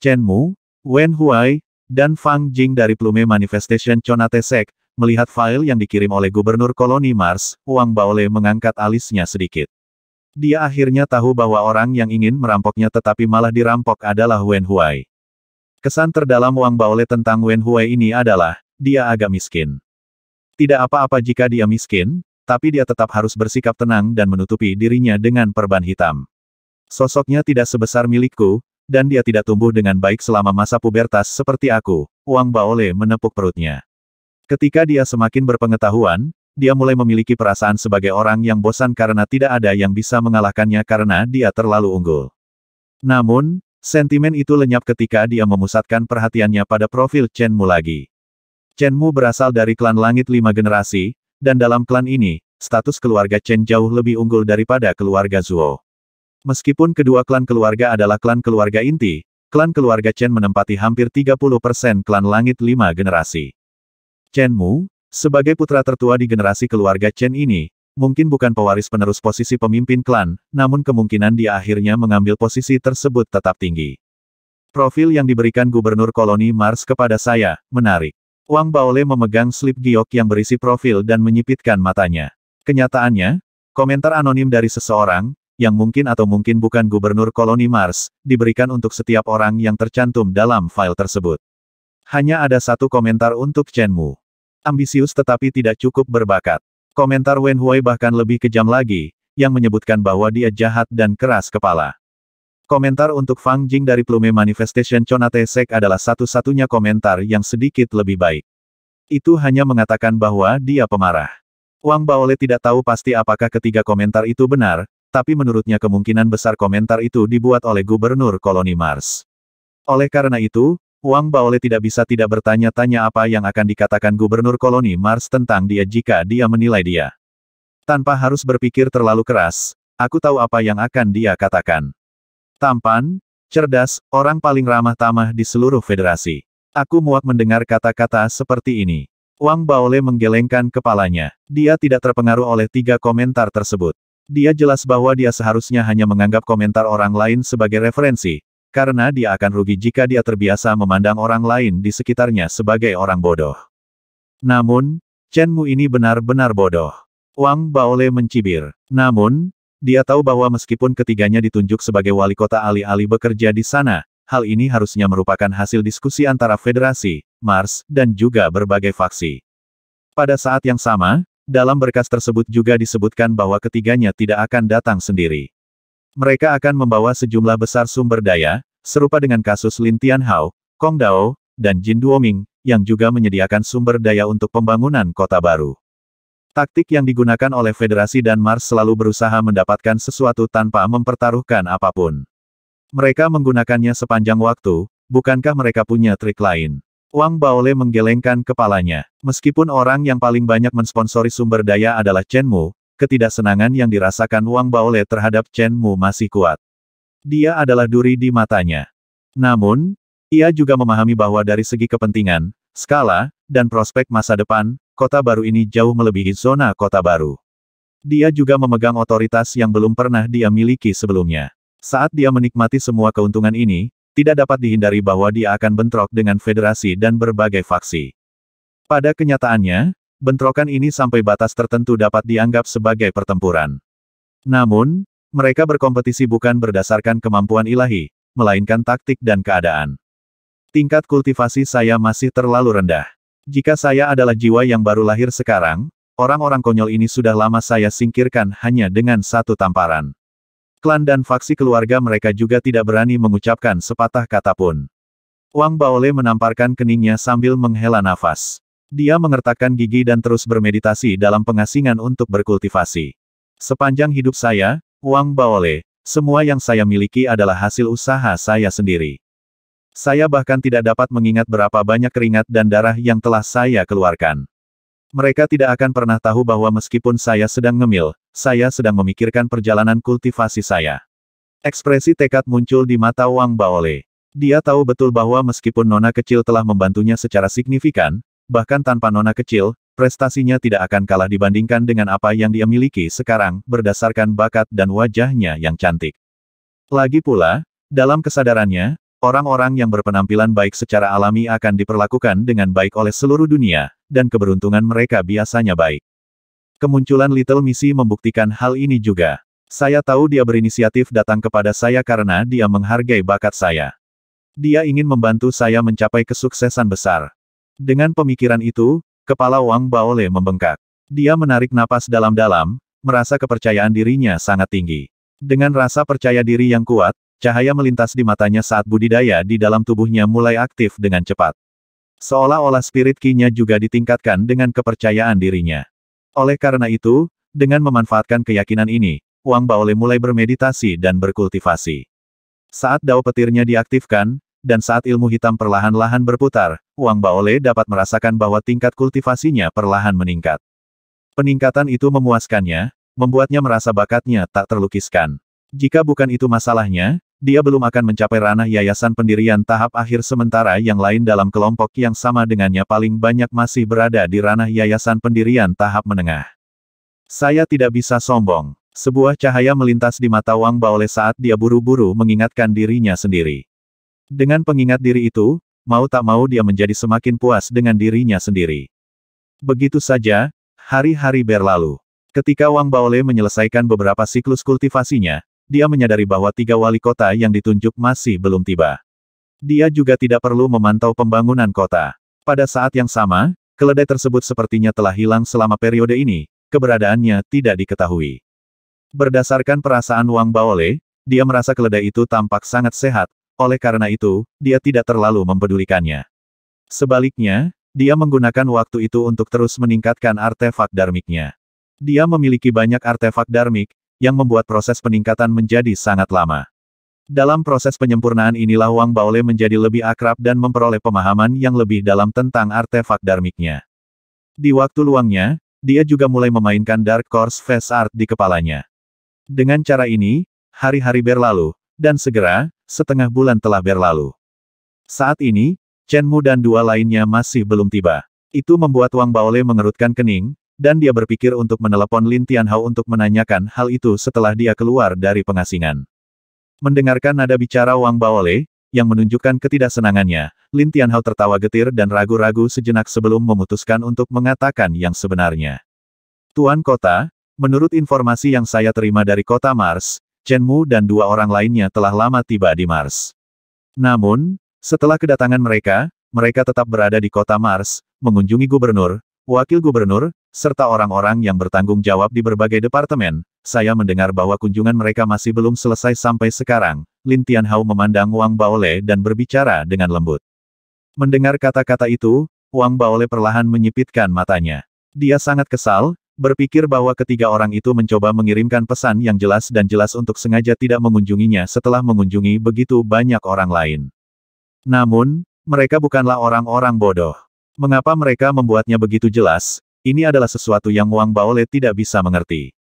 Chen Mu, Wen Huai, dan Fang Jing dari Plume Manifestation Conatesek, melihat file yang dikirim oleh Gubernur Koloni Mars, Wang Baole mengangkat alisnya sedikit. Dia akhirnya tahu bahwa orang yang ingin merampoknya tetapi malah dirampok adalah Wen Huai. Kesan terdalam Wang Baole tentang Wen Huai ini adalah, dia agak miskin. Tidak apa-apa jika dia miskin, tapi dia tetap harus bersikap tenang dan menutupi dirinya dengan perban hitam. Sosoknya tidak sebesar milikku, dan dia tidak tumbuh dengan baik selama masa pubertas seperti aku, Wang Baole menepuk perutnya. Ketika dia semakin berpengetahuan, dia mulai memiliki perasaan sebagai orang yang bosan karena tidak ada yang bisa mengalahkannya karena dia terlalu unggul. Namun, sentimen itu lenyap ketika dia memusatkan perhatiannya pada profil Chen Mu lagi. Chen Mu berasal dari klan langit lima generasi, dan dalam klan ini, status keluarga Chen jauh lebih unggul daripada keluarga Zuo. Meskipun kedua klan keluarga adalah klan keluarga inti, klan keluarga Chen menempati hampir 30% klan langit lima generasi. Chen Mu, sebagai putra tertua di generasi keluarga Chen ini, mungkin bukan pewaris penerus posisi pemimpin klan, namun kemungkinan dia akhirnya mengambil posisi tersebut tetap tinggi. Profil yang diberikan gubernur koloni Mars kepada saya, menarik. Wang Baole memegang slip giok yang berisi profil dan menyipitkan matanya. Kenyataannya, komentar anonim dari seseorang, yang mungkin atau mungkin bukan gubernur koloni Mars, diberikan untuk setiap orang yang tercantum dalam file tersebut. Hanya ada satu komentar untuk Chen Mu. Ambisius tetapi tidak cukup berbakat. Komentar Wen Huai bahkan lebih kejam lagi, yang menyebutkan bahwa dia jahat dan keras kepala. Komentar untuk Fang Jing dari Plume Manifestation Conate Sek adalah satu-satunya komentar yang sedikit lebih baik. Itu hanya mengatakan bahwa dia pemarah. Wang Baole tidak tahu pasti apakah ketiga komentar itu benar, tapi menurutnya kemungkinan besar komentar itu dibuat oleh gubernur koloni Mars. Oleh karena itu, Wang Baole tidak bisa tidak bertanya-tanya apa yang akan dikatakan gubernur koloni Mars tentang dia jika dia menilai dia. Tanpa harus berpikir terlalu keras, aku tahu apa yang akan dia katakan. Tampan, cerdas, orang paling ramah tamah di seluruh federasi. Aku muak mendengar kata-kata seperti ini. Wang Baole menggelengkan kepalanya. Dia tidak terpengaruh oleh tiga komentar tersebut. Dia jelas bahwa dia seharusnya hanya menganggap komentar orang lain sebagai referensi, karena dia akan rugi jika dia terbiasa memandang orang lain di sekitarnya sebagai orang bodoh. Namun, Chen Mu ini benar-benar bodoh. Wang Baole mencibir. Namun, dia tahu bahwa meskipun ketiganya ditunjuk sebagai wali kota alih-alih bekerja di sana, hal ini harusnya merupakan hasil diskusi antara federasi, Mars, dan juga berbagai faksi. Pada saat yang sama, dalam berkas tersebut juga disebutkan bahwa ketiganya tidak akan datang sendiri. Mereka akan membawa sejumlah besar sumber daya, serupa dengan kasus Lin Tianhao, Kong Dao, dan Jin Duoming, yang juga menyediakan sumber daya untuk pembangunan kota baru. Taktik yang digunakan oleh Federasi dan Mars selalu berusaha mendapatkan sesuatu tanpa mempertaruhkan apapun. Mereka menggunakannya sepanjang waktu, bukankah mereka punya trik lain? Wang Baole menggelengkan kepalanya. Meskipun orang yang paling banyak mensponsori sumber daya adalah Chen Mu, ketidaksenangan yang dirasakan Wang Baole terhadap Chen Mu masih kuat. Dia adalah duri di matanya. Namun, ia juga memahami bahwa dari segi kepentingan, skala, dan prospek masa depan, kota baru ini jauh melebihi zona kota baru. Dia juga memegang otoritas yang belum pernah dia miliki sebelumnya. Saat dia menikmati semua keuntungan ini, tidak dapat dihindari bahwa dia akan bentrok dengan federasi dan berbagai faksi. Pada kenyataannya, bentrokan ini sampai batas tertentu dapat dianggap sebagai pertempuran. Namun, mereka berkompetisi bukan berdasarkan kemampuan ilahi, melainkan taktik dan keadaan. Tingkat kultivasi saya masih terlalu rendah. Jika saya adalah jiwa yang baru lahir sekarang, orang-orang konyol ini sudah lama saya singkirkan hanya dengan satu tamparan. Klan dan faksi keluarga mereka juga tidak berani mengucapkan sepatah kata pun. Wang Baole menamparkan keningnya sambil menghela nafas. Dia mengertakkan gigi dan terus bermeditasi dalam pengasingan untuk berkultivasi. Sepanjang hidup saya, Wang Baole, semua yang saya miliki adalah hasil usaha saya sendiri. Saya bahkan tidak dapat mengingat berapa banyak keringat dan darah yang telah saya keluarkan. Mereka tidak akan pernah tahu bahwa meskipun saya sedang ngemil, saya sedang memikirkan perjalanan kultivasi saya. Ekspresi tekad muncul di mata Wang Baole. Dia tahu betul bahwa meskipun Nona kecil telah membantunya secara signifikan, bahkan tanpa Nona kecil, prestasinya tidak akan kalah dibandingkan dengan apa yang dia miliki sekarang berdasarkan bakat dan wajahnya yang cantik. Lagi pula, dalam kesadarannya, Orang-orang yang berpenampilan baik secara alami akan diperlakukan dengan baik oleh seluruh dunia, dan keberuntungan mereka biasanya baik. Kemunculan Little Missy membuktikan hal ini juga. Saya tahu dia berinisiatif datang kepada saya karena dia menghargai bakat saya. Dia ingin membantu saya mencapai kesuksesan besar. Dengan pemikiran itu, kepala Wang Baole membengkak. Dia menarik napas dalam-dalam, merasa kepercayaan dirinya sangat tinggi. Dengan rasa percaya diri yang kuat, Cahaya melintas di matanya saat budidaya di dalam tubuhnya mulai aktif dengan cepat. Seolah-olah spirit kinya juga ditingkatkan dengan kepercayaan dirinya. Oleh karena itu, dengan memanfaatkan keyakinan ini, Wang Baole mulai bermeditasi dan berkultivasi. Saat dao petirnya diaktifkan, dan saat ilmu hitam perlahan-lahan berputar, Wang Baole dapat merasakan bahwa tingkat kultivasinya perlahan meningkat. Peningkatan itu memuaskannya, membuatnya merasa bakatnya tak terlukiskan. Jika bukan itu masalahnya, dia belum akan mencapai ranah yayasan pendirian tahap akhir sementara yang lain dalam kelompok yang sama dengannya paling banyak masih berada di ranah yayasan pendirian tahap menengah. Saya tidak bisa sombong. Sebuah cahaya melintas di mata Wang Baole saat dia buru-buru mengingatkan dirinya sendiri. Dengan pengingat diri itu, mau tak mau dia menjadi semakin puas dengan dirinya sendiri. Begitu saja, hari-hari berlalu. Ketika Wang Baole menyelesaikan beberapa siklus kultivasinya, dia menyadari bahwa tiga wali kota yang ditunjuk masih belum tiba. Dia juga tidak perlu memantau pembangunan kota. Pada saat yang sama, keledai tersebut sepertinya telah hilang selama periode ini, keberadaannya tidak diketahui. Berdasarkan perasaan Wang Baole, dia merasa keledai itu tampak sangat sehat, oleh karena itu, dia tidak terlalu mempedulikannya. Sebaliknya, dia menggunakan waktu itu untuk terus meningkatkan artefak darmiknya. Dia memiliki banyak artefak darmik, yang membuat proses peningkatan menjadi sangat lama. Dalam proses penyempurnaan inilah Wang Baole menjadi lebih akrab dan memperoleh pemahaman yang lebih dalam tentang artefak darmiknya. Di waktu luangnya, dia juga mulai memainkan Dark Course Face Art di kepalanya. Dengan cara ini, hari-hari berlalu, dan segera, setengah bulan telah berlalu. Saat ini, Chen Mu dan dua lainnya masih belum tiba. Itu membuat Wang Baole mengerutkan kening, dan dia berpikir untuk menelepon Lin Tianhao untuk menanyakan hal itu setelah dia keluar dari pengasingan. Mendengarkan nada bicara Wang Baole, yang menunjukkan ketidaksenangannya, Lin Tianhao tertawa getir dan ragu-ragu sejenak sebelum memutuskan untuk mengatakan yang sebenarnya. Tuan Kota, menurut informasi yang saya terima dari kota Mars, Chen Mu dan dua orang lainnya telah lama tiba di Mars. Namun, setelah kedatangan mereka, mereka tetap berada di kota Mars, mengunjungi gubernur, wakil gubernur, serta orang-orang yang bertanggung jawab di berbagai departemen, saya mendengar bahwa kunjungan mereka masih belum selesai sampai sekarang. Lin Tianhao memandang Wang Baole dan berbicara dengan lembut. Mendengar kata-kata itu, Wang Baole perlahan menyipitkan matanya. Dia sangat kesal, berpikir bahwa ketiga orang itu mencoba mengirimkan pesan yang jelas dan jelas untuk sengaja tidak mengunjunginya setelah mengunjungi begitu banyak orang lain. Namun, mereka bukanlah orang-orang bodoh. Mengapa mereka membuatnya begitu jelas? Ini adalah sesuatu yang Wang Baole tidak bisa mengerti.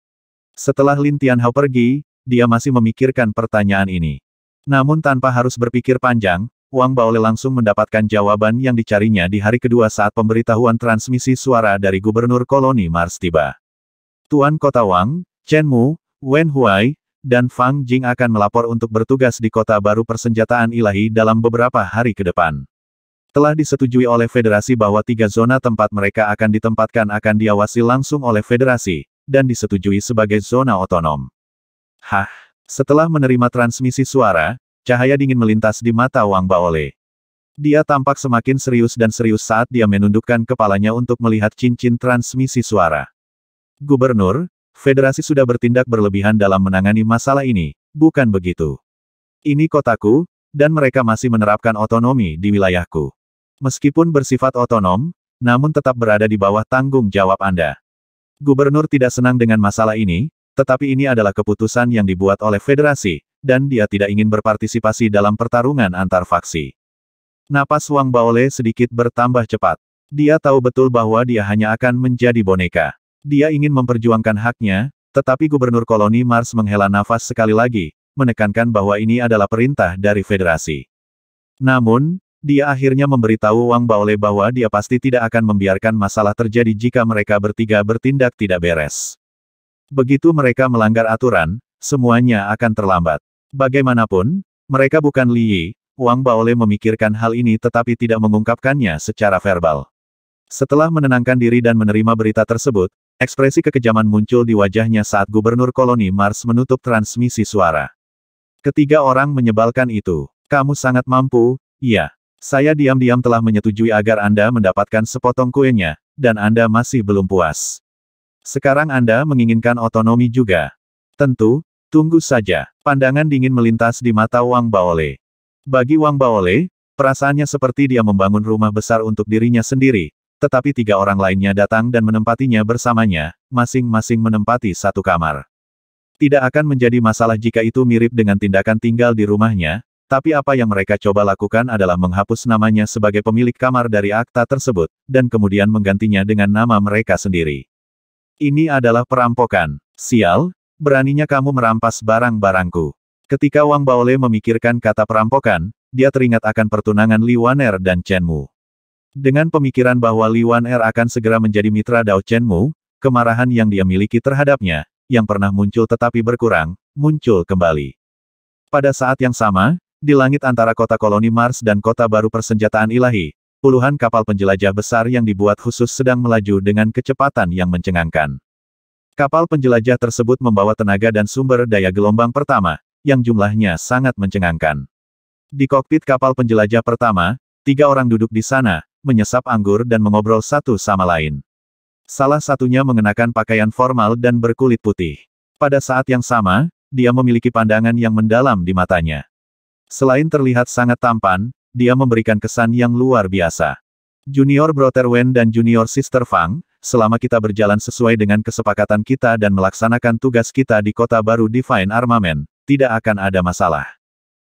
Setelah Lin Tianhao pergi, dia masih memikirkan pertanyaan ini. Namun tanpa harus berpikir panjang, Wang Baole langsung mendapatkan jawaban yang dicarinya di hari kedua saat pemberitahuan transmisi suara dari Gubernur Koloni Mars tiba. Tuan Kota Wang, Chen Mu, Wen Huai, dan Fang Jing akan melapor untuk bertugas di kota baru persenjataan ilahi dalam beberapa hari ke depan. Telah disetujui oleh federasi bahwa tiga zona tempat mereka akan ditempatkan akan diawasi langsung oleh federasi, dan disetujui sebagai zona otonom. Hah? Setelah menerima transmisi suara, cahaya dingin melintas di mata Wang Baole. Dia tampak semakin serius dan serius saat dia menundukkan kepalanya untuk melihat cincin transmisi suara. Gubernur, federasi sudah bertindak berlebihan dalam menangani masalah ini, bukan begitu? Ini kotaku, dan mereka masih menerapkan otonomi di wilayahku. Meskipun bersifat otonom, namun tetap berada di bawah tanggung jawab Anda. Gubernur tidak senang dengan masalah ini, tetapi ini adalah keputusan yang dibuat oleh federasi, dan dia tidak ingin berpartisipasi dalam pertarungan antar faksi. Napas Wang Baole sedikit bertambah cepat. Dia tahu betul bahwa dia hanya akan menjadi boneka. Dia ingin memperjuangkan haknya, tetapi Gubernur Koloni Mars menghela nafas sekali lagi, menekankan bahwa ini adalah perintah dari federasi. Namun, dia akhirnya memberitahu Wang Baole bahwa dia pasti tidak akan membiarkan masalah terjadi jika mereka bertiga bertindak tidak beres. Begitu mereka melanggar aturan, semuanya akan terlambat. Bagaimanapun, mereka bukan Li Yi, Wang Baole memikirkan hal ini tetapi tidak mengungkapkannya secara verbal. Setelah menenangkan diri dan menerima berita tersebut, ekspresi kekejaman muncul di wajahnya saat Gubernur Koloni Mars menutup transmisi suara. Ketiga orang menyebalkan itu. Kamu sangat mampu, iya. Saya diam-diam telah menyetujui agar Anda mendapatkan sepotong kuenya, dan Anda masih belum puas. Sekarang Anda menginginkan otonomi juga. Tentu, tunggu saja. Pandangan dingin melintas di mata Wang Baole. Bagi Wang Baole, perasaannya seperti dia membangun rumah besar untuk dirinya sendiri, tetapi tiga orang lainnya datang dan menempatinya bersamanya, masing-masing menempati satu kamar. Tidak akan menjadi masalah jika itu mirip dengan tindakan tinggal di rumahnya, tapi apa yang mereka coba lakukan adalah menghapus namanya sebagai pemilik kamar dari akta tersebut, dan kemudian menggantinya dengan nama mereka sendiri. Ini adalah perampokan. Sial, beraninya kamu merampas barang-barangku. Ketika Wang Baole memikirkan kata perampokan, dia teringat akan pertunangan Li Wan Er dan Chen Mu. Dengan pemikiran bahwa Li Wan Er akan segera menjadi mitra Dao Chen Mu, kemarahan yang dia miliki terhadapnya, yang pernah muncul tetapi berkurang, muncul kembali. Pada saat yang sama, di langit antara kota koloni Mars dan kota baru persenjataan ilahi, puluhan kapal penjelajah besar yang dibuat khusus sedang melaju dengan kecepatan yang mencengangkan. Kapal penjelajah tersebut membawa tenaga dan sumber daya gelombang pertama, yang jumlahnya sangat mencengangkan. Di kokpit kapal penjelajah pertama, tiga orang duduk di sana, menyesap anggur dan mengobrol satu sama lain. Salah satunya mengenakan pakaian formal dan berkulit putih. Pada saat yang sama, dia memiliki pandangan yang mendalam di matanya. Selain terlihat sangat tampan, dia memberikan kesan yang luar biasa. Junior Brother Wen dan Junior Sister Fang, selama kita berjalan sesuai dengan kesepakatan kita dan melaksanakan tugas kita di kota baru Divine Armament, tidak akan ada masalah.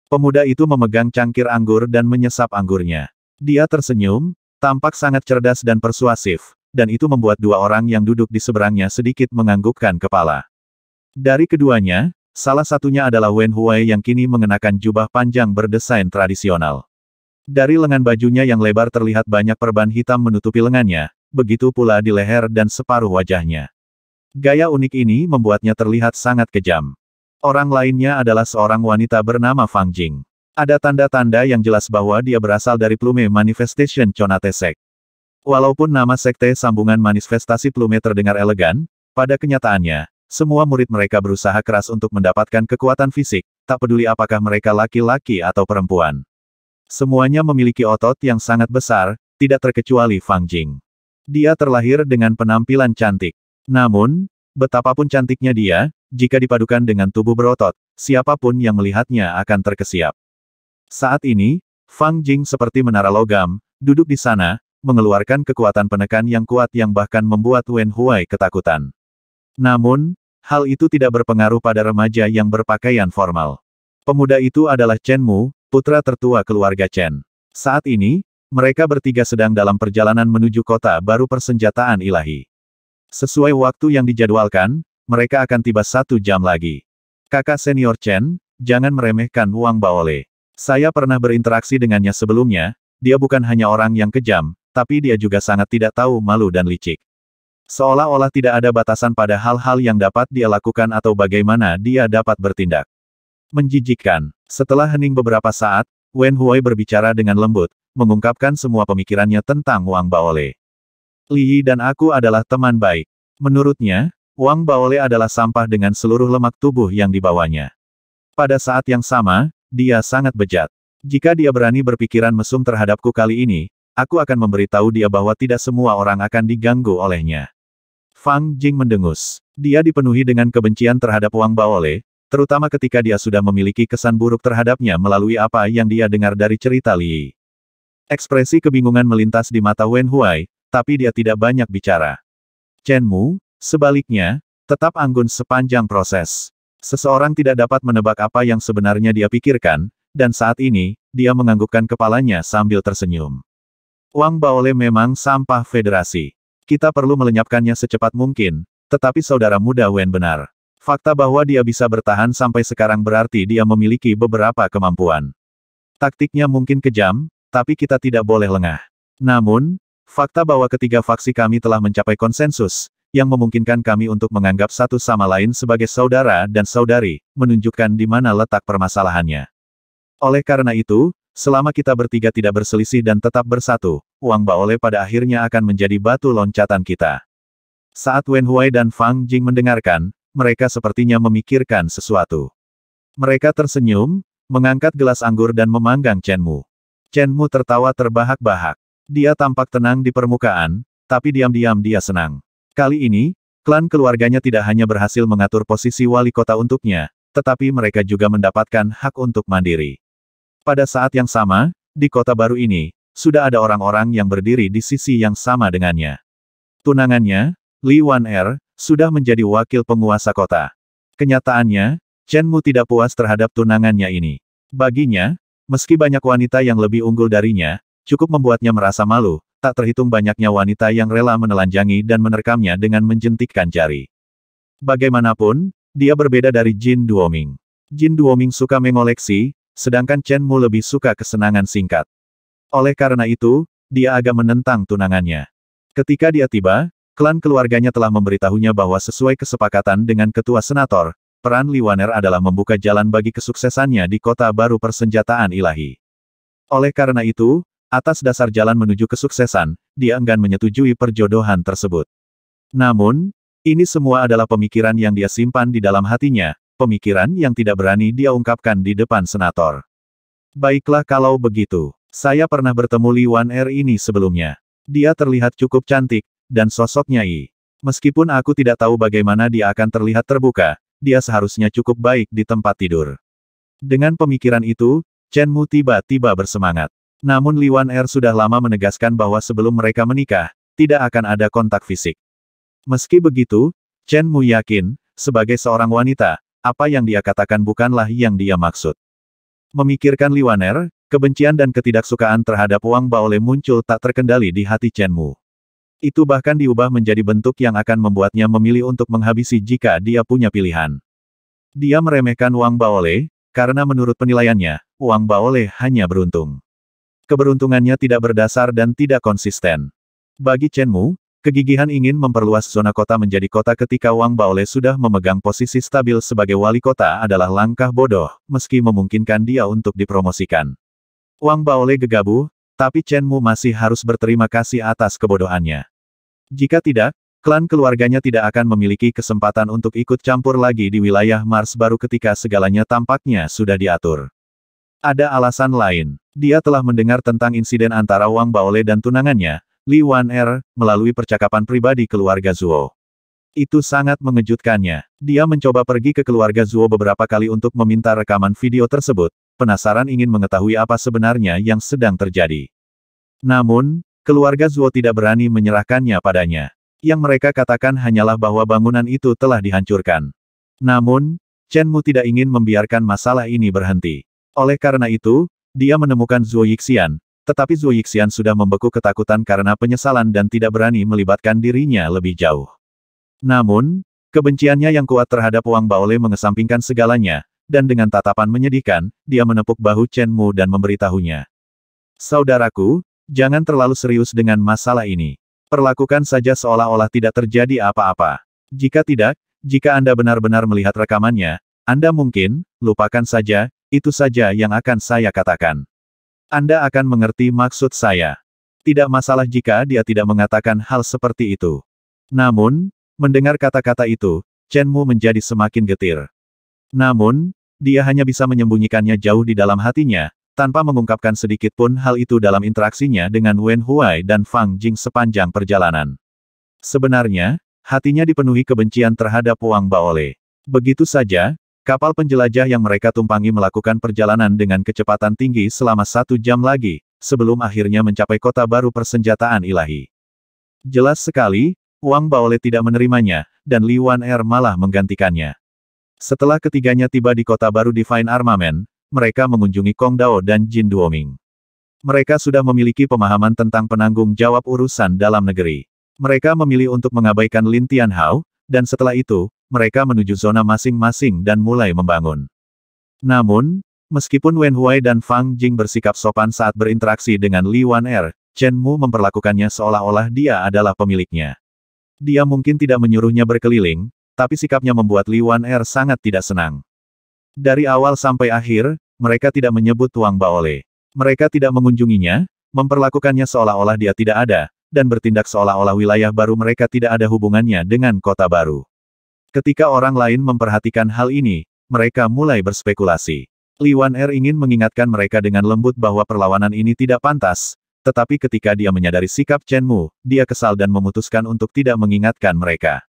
Pemuda itu memegang cangkir anggur dan menyesap anggurnya. Dia tersenyum, tampak sangat cerdas dan persuasif, dan itu membuat dua orang yang duduk di seberangnya sedikit menganggukkan kepala. Dari keduanya, Salah satunya adalah Wen Huai yang kini mengenakan jubah panjang berdesain tradisional. Dari lengan bajunya yang lebar terlihat banyak perban hitam menutupi lengannya, begitu pula di leher dan separuh wajahnya. Gaya unik ini membuatnya terlihat sangat kejam. Orang lainnya adalah seorang wanita bernama Fang Jing. Ada tanda-tanda yang jelas bahwa dia berasal dari Plume Manifestation Chonate Walaupun nama sekte sambungan manifestasi Plume terdengar elegan, pada kenyataannya, semua murid mereka berusaha keras untuk mendapatkan kekuatan fisik, tak peduli apakah mereka laki-laki atau perempuan. Semuanya memiliki otot yang sangat besar, tidak terkecuali Fang Jing. Dia terlahir dengan penampilan cantik. Namun, betapapun cantiknya dia, jika dipadukan dengan tubuh berotot, siapapun yang melihatnya akan terkesiap. Saat ini, Fang Jing seperti menara logam, duduk di sana, mengeluarkan kekuatan penekan yang kuat yang bahkan membuat Wen Huai ketakutan. Namun, hal itu tidak berpengaruh pada remaja yang berpakaian formal. Pemuda itu adalah Chen Mu, putra tertua keluarga Chen. Saat ini, mereka bertiga sedang dalam perjalanan menuju kota baru persenjataan ilahi. Sesuai waktu yang dijadwalkan, mereka akan tiba satu jam lagi. Kakak senior Chen, jangan meremehkan Wang Baole. Saya pernah berinteraksi dengannya sebelumnya, dia bukan hanya orang yang kejam, tapi dia juga sangat tidak tahu malu dan licik. Seolah-olah tidak ada batasan pada hal-hal yang dapat dia lakukan atau bagaimana dia dapat bertindak. Menjijikkan. Setelah hening beberapa saat, Wen Huai berbicara dengan lembut, mengungkapkan semua pemikirannya tentang Wang Baole. Li Yi dan aku adalah teman baik. Menurutnya, Wang Baole adalah sampah dengan seluruh lemak tubuh yang dibawanya. Pada saat yang sama, dia sangat bejat. Jika dia berani berpikiran mesum terhadapku kali ini, aku akan memberitahu dia bahwa tidak semua orang akan diganggu olehnya. Fang Jing mendengus. Dia dipenuhi dengan kebencian terhadap Wang Baole, terutama ketika dia sudah memiliki kesan buruk terhadapnya melalui apa yang dia dengar dari cerita Li. Ekspresi kebingungan melintas di mata Wen Huai, tapi dia tidak banyak bicara. Chen Mu, sebaliknya, tetap anggun sepanjang proses. Seseorang tidak dapat menebak apa yang sebenarnya dia pikirkan, dan saat ini, dia menganggukkan kepalanya sambil tersenyum. Wang Baole memang sampah federasi. Kita perlu melenyapkannya secepat mungkin, tetapi saudara muda Wen benar. Fakta bahwa dia bisa bertahan sampai sekarang berarti dia memiliki beberapa kemampuan. Taktiknya mungkin kejam, tapi kita tidak boleh lengah. Namun, fakta bahwa ketiga faksi kami telah mencapai konsensus, yang memungkinkan kami untuk menganggap satu sama lain sebagai saudara dan saudari, menunjukkan di mana letak permasalahannya. Oleh karena itu, selama kita bertiga tidak berselisih dan tetap bersatu, Wang Baole pada akhirnya akan menjadi batu loncatan kita. Saat Wen Huai dan Fang Jing mendengarkan, mereka sepertinya memikirkan sesuatu. Mereka tersenyum, mengangkat gelas anggur dan memanggang Chen Mu. Chen Mu tertawa terbahak-bahak. Dia tampak tenang di permukaan, tapi diam-diam dia senang. Kali ini, klan keluarganya tidak hanya berhasil mengatur posisi wali kota untuknya, tetapi mereka juga mendapatkan hak untuk mandiri. Pada saat yang sama, di kota baru ini, sudah ada orang-orang yang berdiri di sisi yang sama dengannya. Tunangannya, Li Wan Er, sudah menjadi wakil penguasa kota. Kenyataannya, Chen Mu tidak puas terhadap tunangannya ini. Baginya, meski banyak wanita yang lebih unggul darinya, cukup membuatnya merasa malu, tak terhitung banyaknya wanita yang rela menelanjangi dan menerkamnya dengan menjentikkan jari. Bagaimanapun, dia berbeda dari Jin Duoming. Jin Duoming suka mengoleksi, sedangkan Chen Mu lebih suka kesenangan singkat. Oleh karena itu, dia agak menentang tunangannya. Ketika dia tiba, klan keluarganya telah memberitahunya bahwa sesuai kesepakatan dengan ketua senator, peran Liwaner adalah membuka jalan bagi kesuksesannya di kota baru persenjataan ilahi. Oleh karena itu, atas dasar jalan menuju kesuksesan, dia enggan menyetujui perjodohan tersebut. Namun, ini semua adalah pemikiran yang dia simpan di dalam hatinya, pemikiran yang tidak berani dia ungkapkan di depan senator. Baiklah kalau begitu. Saya pernah bertemu Li Wan Er ini sebelumnya. Dia terlihat cukup cantik, dan sosoknya I. Meskipun aku tidak tahu bagaimana dia akan terlihat terbuka, dia seharusnya cukup baik di tempat tidur. Dengan pemikiran itu, Chen Mu tiba-tiba bersemangat. Namun Li Wan Er sudah lama menegaskan bahwa sebelum mereka menikah, tidak akan ada kontak fisik. Meski begitu, Chen Mu yakin, sebagai seorang wanita, apa yang dia katakan bukanlah yang dia maksud. Memikirkan Li Wan Er, Kebencian dan ketidaksukaan terhadap Wang Baole muncul tak terkendali di hati Chen Mu. Itu bahkan diubah menjadi bentuk yang akan membuatnya memilih untuk menghabisi jika dia punya pilihan. Dia meremehkan Wang Baole, karena menurut penilaiannya, Wang Baole hanya beruntung. Keberuntungannya tidak berdasar dan tidak konsisten. Bagi Chen Mu, kegigihan ingin memperluas zona kota menjadi kota ketika Wang Baole sudah memegang posisi stabil sebagai wali kota adalah langkah bodoh, meski memungkinkan dia untuk dipromosikan. Wang Baole gegabah, tapi Chen Mu masih harus berterima kasih atas kebodohannya. Jika tidak, klan keluarganya tidak akan memiliki kesempatan untuk ikut campur lagi di wilayah Mars baru ketika segalanya tampaknya sudah diatur. Ada alasan lain. Dia telah mendengar tentang insiden antara Wang Baole dan tunangannya, Li Wan Er, melalui percakapan pribadi keluarga Zuo. Itu sangat mengejutkannya. Dia mencoba pergi ke keluarga Zuo beberapa kali untuk meminta rekaman video tersebut, penasaran ingin mengetahui apa sebenarnya yang sedang terjadi. Namun, keluarga Zuo tidak berani menyerahkannya padanya. Yang mereka katakan hanyalah bahwa bangunan itu telah dihancurkan. Namun, Chen Mu tidak ingin membiarkan masalah ini berhenti. Oleh karena itu, dia menemukan Zuo Yixian, tetapi Zuo Yixian sudah membeku ketakutan karena penyesalan dan tidak berani melibatkan dirinya lebih jauh. Namun, kebenciannya yang kuat terhadap Wang Baole mengesampingkan segalanya, dan dengan tatapan menyedihkan, dia menepuk bahu Chen Mu dan memberitahunya. Saudaraku, jangan terlalu serius dengan masalah ini. Perlakukan saja seolah-olah tidak terjadi apa-apa. Jika tidak, jika Anda benar-benar melihat rekamannya, Anda mungkin, lupakan saja, itu saja yang akan saya katakan. Anda akan mengerti maksud saya. Tidak masalah jika dia tidak mengatakan hal seperti itu. Namun, mendengar kata-kata itu, Chen Mu menjadi semakin getir. Namun, dia hanya bisa menyembunyikannya jauh di dalam hatinya, tanpa mengungkapkan sedikit pun hal itu dalam interaksinya dengan Wen Huai dan Fang Jing sepanjang perjalanan. Sebenarnya, hatinya dipenuhi kebencian terhadap Wang Baole. Begitu saja, kapal penjelajah yang mereka tumpangi melakukan perjalanan dengan kecepatan tinggi selama satu jam lagi, sebelum akhirnya mencapai kota baru persenjataan ilahi. Jelas sekali, Wang Baole tidak menerimanya, dan Li Wan Er malah menggantikannya. Setelah ketiganya tiba di kota baru Divine Armament, mereka mengunjungi Kong Dao dan Jin Duoming. Mereka sudah memiliki pemahaman tentang penanggung jawab urusan dalam negeri. Mereka memilih untuk mengabaikan Lin Tianhao, dan setelah itu, mereka menuju zona masing-masing dan mulai membangun. Namun, meskipun Wen Huai dan Fang Jing bersikap sopan saat berinteraksi dengan Li Wan Er, Chen Mu memperlakukannya seolah-olah dia adalah pemiliknya. Dia mungkin tidak menyuruhnya berkeliling, tapi sikapnya membuat Li Wan Er sangat tidak senang. Dari awal sampai akhir, mereka tidak menyebut Tuang Baole. Mereka tidak mengunjunginya, memperlakukannya seolah-olah dia tidak ada, dan bertindak seolah-olah wilayah baru mereka tidak ada hubungannya dengan kota baru. Ketika orang lain memperhatikan hal ini, mereka mulai berspekulasi. Li Wan Er ingin mengingatkan mereka dengan lembut bahwa perlawanan ini tidak pantas, tetapi ketika dia menyadari sikap Chen Mu, dia kesal dan memutuskan untuk tidak mengingatkan mereka.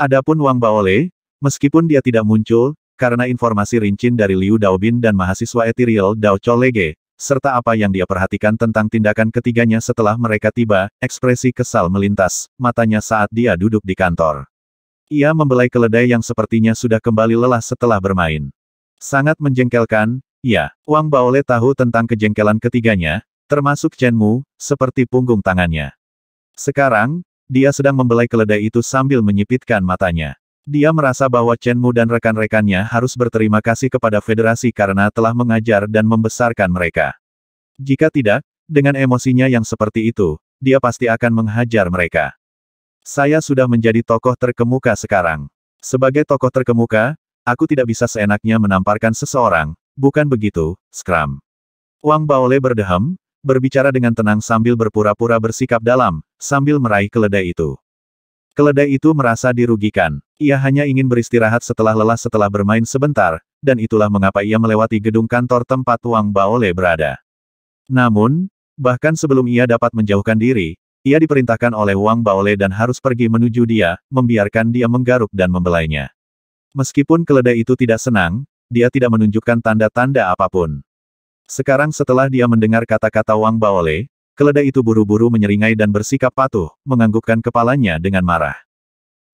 Adapun Wang Baole, meskipun dia tidak muncul, karena informasi rincin dari Liu Daobin dan mahasiswa Ethereal Dao Cholege, serta apa yang dia perhatikan tentang tindakan ketiganya setelah mereka tiba, ekspresi kesal melintas, matanya saat dia duduk di kantor. Ia membelai keledai yang sepertinya sudah kembali lelah setelah bermain. Sangat menjengkelkan, ya, Wang Baole tahu tentang kejengkelan ketiganya, termasuk Chen Mu, seperti punggung tangannya. Sekarang, dia sedang membelai keledai itu sambil menyipitkan matanya. Dia merasa bahwa Chen Mu dan rekan-rekannya harus berterima kasih kepada federasi karena telah mengajar dan membesarkan mereka. Jika tidak, dengan emosinya yang seperti itu, dia pasti akan menghajar mereka. Saya sudah menjadi tokoh terkemuka sekarang. Sebagai tokoh terkemuka, aku tidak bisa seenaknya menamparkan seseorang, bukan begitu, Scrum. Wang Baole berdeham berbicara dengan tenang sambil berpura-pura bersikap dalam, sambil meraih keledai itu. Keledai itu merasa dirugikan. Ia hanya ingin beristirahat setelah lelah setelah bermain sebentar, dan itulah mengapa ia melewati gedung kantor tempat Wang Baole berada. Namun, bahkan sebelum ia dapat menjauhkan diri, ia diperintahkan oleh Wang Baole dan harus pergi menuju dia, membiarkan dia menggaruk dan membelainya. Meskipun keledai itu tidak senang, dia tidak menunjukkan tanda-tanda apapun. Sekarang setelah dia mendengar kata-kata Wang Baole, keledai itu buru-buru menyeringai dan bersikap patuh, menganggukkan kepalanya dengan marah.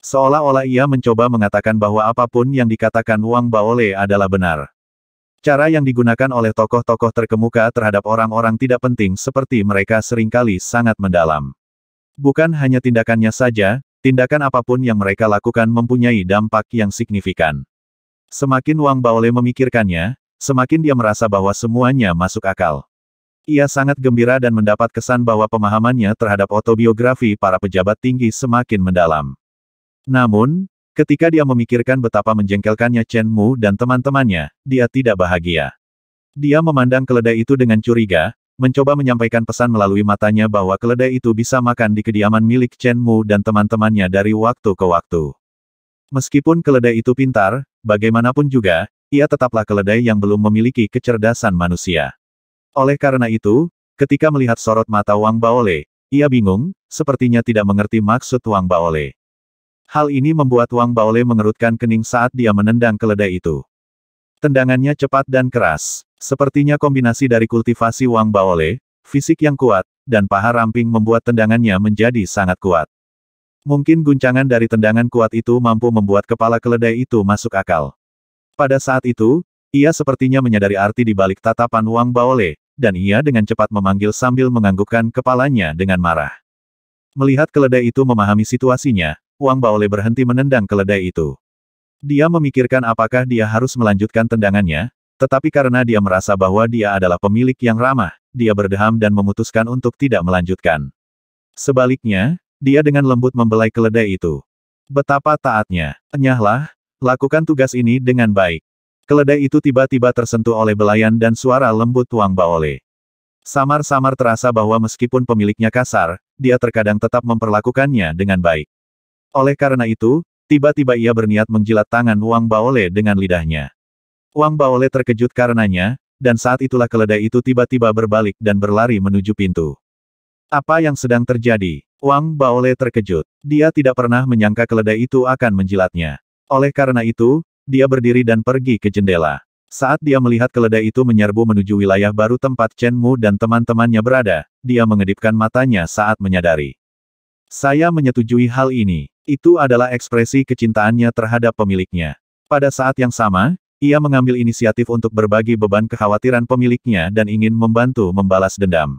Seolah-olah ia mencoba mengatakan bahwa apapun yang dikatakan Wang Baole adalah benar. Cara yang digunakan oleh tokoh-tokoh terkemuka terhadap orang-orang tidak penting seperti mereka seringkali sangat mendalam. Bukan hanya tindakannya saja, tindakan apapun yang mereka lakukan mempunyai dampak yang signifikan. Semakin Wang Baole memikirkannya, semakin dia merasa bahwa semuanya masuk akal. Ia sangat gembira dan mendapat kesan bahwa pemahamannya terhadap autobiografi para pejabat tinggi semakin mendalam. Namun, ketika dia memikirkan betapa menjengkelkannya Chen Mu dan teman-temannya, dia tidak bahagia. Dia memandang keledai itu dengan curiga, mencoba menyampaikan pesan melalui matanya bahwa keledai itu bisa makan di kediaman milik Chen Mu dan teman-temannya dari waktu ke waktu. Meskipun keledai itu pintar, bagaimanapun juga, ia tetaplah keledai yang belum memiliki kecerdasan manusia. Oleh karena itu, ketika melihat sorot mata Wang Baole, ia bingung, sepertinya tidak mengerti maksud Wang Baole. Hal ini membuat Wang Baole mengerutkan kening saat dia menendang keledai itu. Tendangannya cepat dan keras. Sepertinya kombinasi dari kultivasi Wang Baole, fisik yang kuat, dan paha ramping membuat tendangannya menjadi sangat kuat. Mungkin guncangan dari tendangan kuat itu mampu membuat kepala keledai itu masuk akal. Pada saat itu, ia sepertinya menyadari arti di balik tatapan Wang Baole, dan ia dengan cepat memanggil sambil menganggukkan kepalanya dengan marah. Melihat keledai itu memahami situasinya, Wang Baole berhenti menendang keledai itu. Dia memikirkan apakah dia harus melanjutkan tendangannya, tetapi karena dia merasa bahwa dia adalah pemilik yang ramah, dia berdeham dan memutuskan untuk tidak melanjutkan. Sebaliknya, dia dengan lembut membelai keledai itu. Betapa taatnya, enyahlah, Lakukan tugas ini dengan baik. Keledai itu tiba-tiba tersentuh oleh belayan dan suara lembut Wang Baole. Samar-samar terasa bahwa meskipun pemiliknya kasar, dia terkadang tetap memperlakukannya dengan baik. Oleh karena itu, tiba-tiba ia berniat menjilat tangan Wang Baole dengan lidahnya. Wang Baole terkejut karenanya, dan saat itulah keledai itu tiba-tiba berbalik dan berlari menuju pintu. Apa yang sedang terjadi? Wang Baole terkejut. Dia tidak pernah menyangka keledai itu akan menjilatnya. Oleh karena itu, dia berdiri dan pergi ke jendela. Saat dia melihat keledai itu menyerbu menuju wilayah baru tempat Chen Mu dan teman-temannya berada, dia mengedipkan matanya saat menyadari. Saya menyetujui hal ini. Itu adalah ekspresi kecintaannya terhadap pemiliknya. Pada saat yang sama, ia mengambil inisiatif untuk berbagi beban kekhawatiran pemiliknya dan ingin membantu membalas dendam.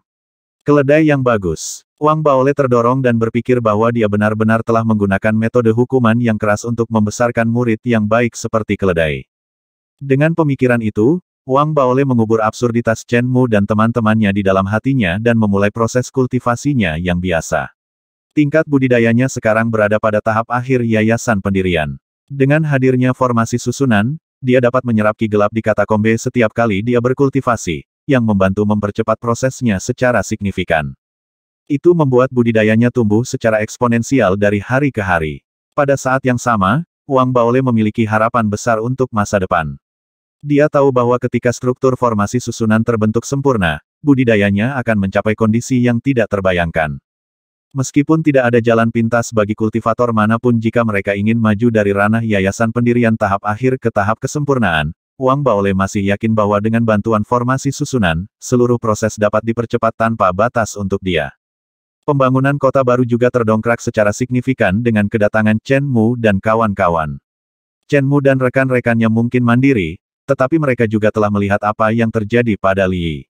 Keledai yang bagus. Wang Baole terdorong dan berpikir bahwa dia benar-benar telah menggunakan metode hukuman yang keras untuk membesarkan murid yang baik seperti keledai. Dengan pemikiran itu, Wang Baole mengubur absurditas Chen Mu dan teman-temannya di dalam hatinya dan memulai proses kultivasinya yang biasa. Tingkat budidayanya sekarang berada pada tahap akhir yayasan pendirian. Dengan hadirnya formasi susunan, dia dapat menyerap ki gelap di katakombe setiap kali dia berkultivasi, yang membantu mempercepat prosesnya secara signifikan. Itu membuat budidayanya tumbuh secara eksponensial dari hari ke hari. Pada saat yang sama, Wang Baole memiliki harapan besar untuk masa depan. Dia tahu bahwa ketika struktur formasi susunan terbentuk sempurna, budidayanya akan mencapai kondisi yang tidak terbayangkan. Meskipun tidak ada jalan pintas bagi kultivator manapun jika mereka ingin maju dari ranah yayasan pendirian tahap akhir ke tahap kesempurnaan, Wang Baole masih yakin bahwa dengan bantuan formasi susunan, seluruh proses dapat dipercepat tanpa batas untuk dia. Pembangunan kota baru juga terdongkrak secara signifikan dengan kedatangan Chen Mu dan kawan-kawan. Chen Mu dan rekan-rekannya mungkin mandiri, tetapi mereka juga telah melihat apa yang terjadi pada Li.